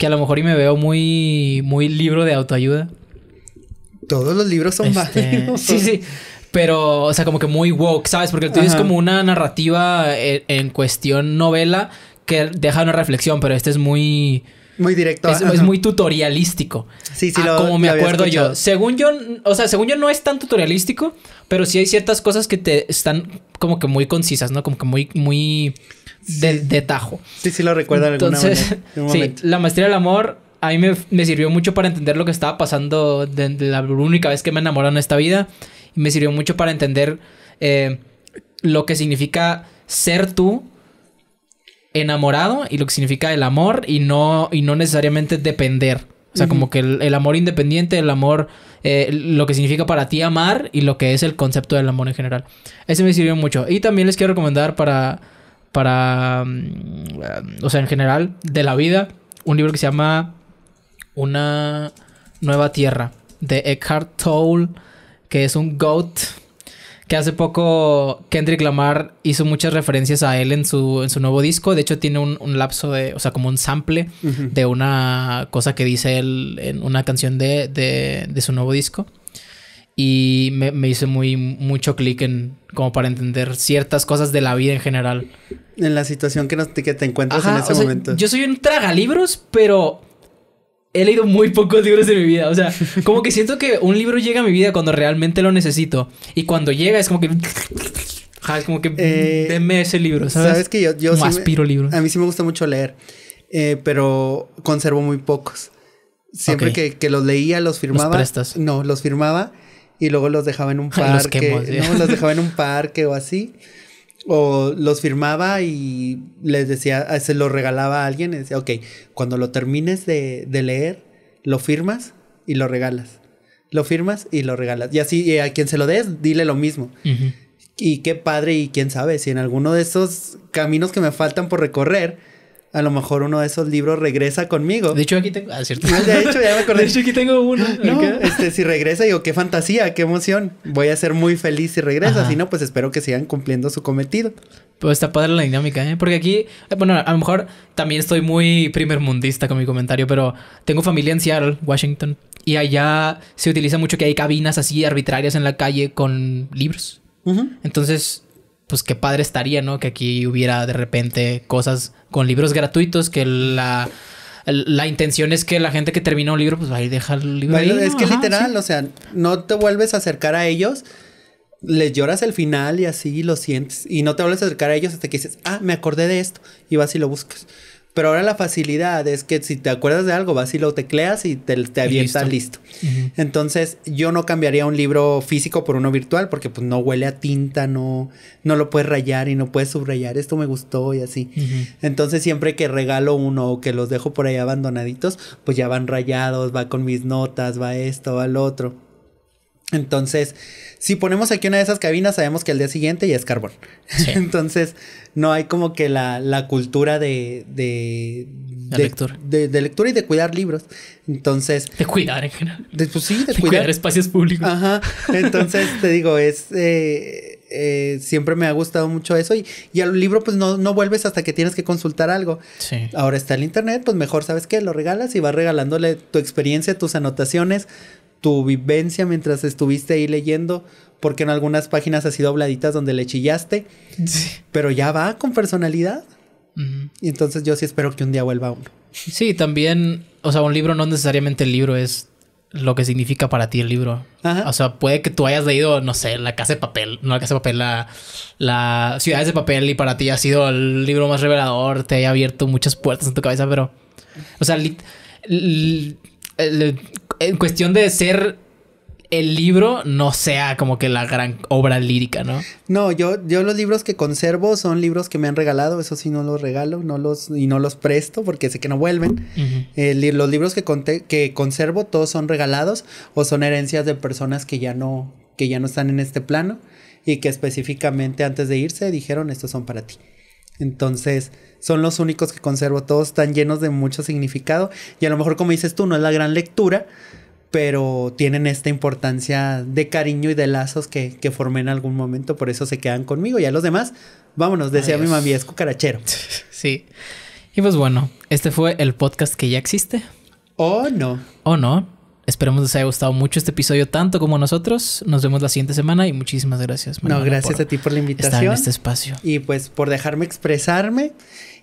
que a lo mejor y me veo muy, muy libro de autoayuda. Todos los libros son este... Sí, sí. Pero, o sea, como que muy woke, ¿sabes? Porque el tuyo es como una narrativa eh, en, cuestión novela que deja una reflexión, pero este es muy... Muy directo. Es, muy tutorialístico. Sí, sí, ah, Como me acuerdo yo. Según yo, o sea, según yo no es tan tutorialístico, pero sí hay ciertas cosas que te están como que muy concisas, ¿no? Como que muy, muy de, tajo. Sí, sí lo recuerdan alguna Entonces, sí, la maestría del amor a mí me, sirvió mucho para entender lo que estaba pasando de, la única vez que me enamoré en esta vida. Y me sirvió mucho para entender eh, lo que significa ser tú enamorado y lo que significa el amor y no, y no necesariamente depender. O sea, como que el, amor independiente, el amor, eh, lo que significa para ti amar y lo que es el concepto del amor en general. Ese me sirvió mucho. Y también les quiero recomendar para para, mm, eh, o sea, en general, de la vida, un libro que se llama Una Nueva Tierra, de Eckhart Tolle, que es un GOAT, que hace poco Kendrick Lamar hizo muchas referencias a él en su, en su nuevo disco, de hecho tiene un, lapso de, o sea, como un sample de una cosa que dice él en una canción de su nuevo disco y me, me muy mucho clic en como para entender ciertas cosas de la vida en general. En la situación que, te encuentras en ese momento. Yo soy un tragalibros, pero he leído muy pocos libros de mi vida. O sea, como que siento que un libro llega a mi vida cuando realmente lo necesito. Y cuando llega es como que... es como que... Eh, Deme ese libro, ¿sabes? Sabes que yo... aspiro libros. A mí sí me gusta mucho leer, eh, pero conservo muy pocos. Siempre que, que, los leía, los firmaba. No, los firmaba y luego los dejaba en un parque, dejaba en un parque o así. O los firmaba y les decía, ah, se los regalaba a alguien y decía, ok, cuando lo termines de, leer, lo firmas y lo regalas. Lo firmas y lo regalas. Y así a quien se lo des, dile lo mismo. Y qué padre y quién sabe si en alguno de esos caminos que me faltan por recorrer, a lo mejor uno de esos libros regresa conmigo. De hecho, aquí tengo. Ah, de hecho, ya me acordé. De hecho, aquí tengo uno. este, si regresa, digo, qué fantasía, qué emoción. Voy a ser muy feliz si regresa. Si no, pues espero que sigan cumpliendo su cometido. Pues está padre la dinámica, ¿eh? Porque aquí, eh, bueno, a lo mejor también estoy muy primermundista con mi comentario, pero tengo familia en Seattle, Washington. Y allá se utiliza mucho que hay cabinas así arbitrarias en la calle con libros. Entonces, pues qué padre estaría, ¿no? Que aquí hubiera de repente cosas con libros gratuitos que la la intención es que la gente que termina un libro, pues va a ir deja el libro. es que literal, o sea, no te vuelves a acercar a ellos, les lloras el final y así lo sientes. Y no te vuelves a acercar a ellos hasta que dices, ah, me acordé de esto. Y vas y lo buscas. Pero ahora la facilidad es que si te acuerdas de algo, vas y lo tecleas y te, te avientas listo. Entonces, yo no cambiaría un libro físico por uno virtual porque pues no huele a tinta, no, no lo puedes rayar y no puedes subrayar, esto me gustó y así. Entonces, siempre que regalo uno o que los dejo por ahí abandonaditos, pues ya van rayados, va con mis notas, va esto, va lo otro. Entonces, si ponemos aquí una de esas cabinas, sabemos que al día siguiente ya es carbón. Entonces, no hay como que la, cultura de, de, lectura. de, lectura y de cuidar libros. Entonces. De cuidar en general. pues sí, de, cuidar. cuidar. espacios públicos. Ajá. Entonces, te digo, es. Eh, eh, siempre me ha gustado mucho eso y, y al libro pues no, no, vuelves hasta que tienes que consultar algo. Sí. Ahora está el internet, pues mejor sabes qué, lo regalas y vas regalándole tu experiencia, tus anotaciones, tu vivencia mientras estuviste ahí leyendo, porque en algunas páginas así dobladitas donde le chillaste, pero ya va con personalidad. Y entonces yo sí espero que un día vuelva uno. Sí, también, o sea, un libro no necesariamente el libro es lo que significa para ti el libro. O sea, puede que tú hayas leído, no sé, La Casa de Papel, no La Casa de Papel, la, la Ciudades de Papel y para ti ha sido el libro más revelador, te haya abierto muchas puertas en tu cabeza, pero, o sea, El en cuestión de ser el libro no sea como que la gran obra lírica, ¿no? No, yo, yo los libros que conservo son libros que me han regalado, eso sí no los regalo, no los, y no los presto porque sé que no vuelven. Eh, los libros que, que conservo todos son regalados o son herencias de personas que ya no, que ya no están en este plano y que específicamente antes de irse dijeron estos son para ti. Entonces, son los únicos que conservo. Todos están llenos de mucho significado. Y a lo mejor, como dices tú, no es la gran lectura, pero tienen esta importancia de cariño y de lazos que, formé en algún momento. Por eso se quedan conmigo. Y a los demás, vámonos, decía mi mami, es cucarachero. Sí. Y pues bueno, este fue el podcast que ya existe. o oh, no. O oh, no. Esperemos les haya gustado mucho este episodio tanto como nosotros. Nos vemos la siguiente semana y muchísimas gracias. Mariana, no, gracias a ti por la invitación. Estar en este espacio. Y pues por dejarme expresarme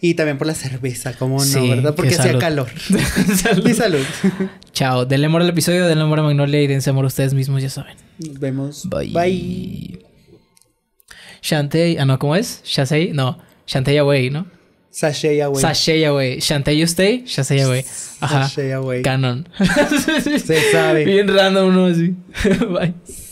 y también por la cerveza, como no, ¿verdad? Porque hacía calor. salud. Y salud. Chao. Denle amor al episodio, denle amor a Magnolia y dense amor a ustedes mismos, ya saben. Nos vemos. Bye. Bye. Shantay, ah no, ¿cómo es? Shasei, no. Shantay away, ¿no? Sashay Away. Sashay Away. Shantay You Stay, Sashay Away. Ajá. Sashay Away. Canon. Se sabe. Bien random uno así. Bye.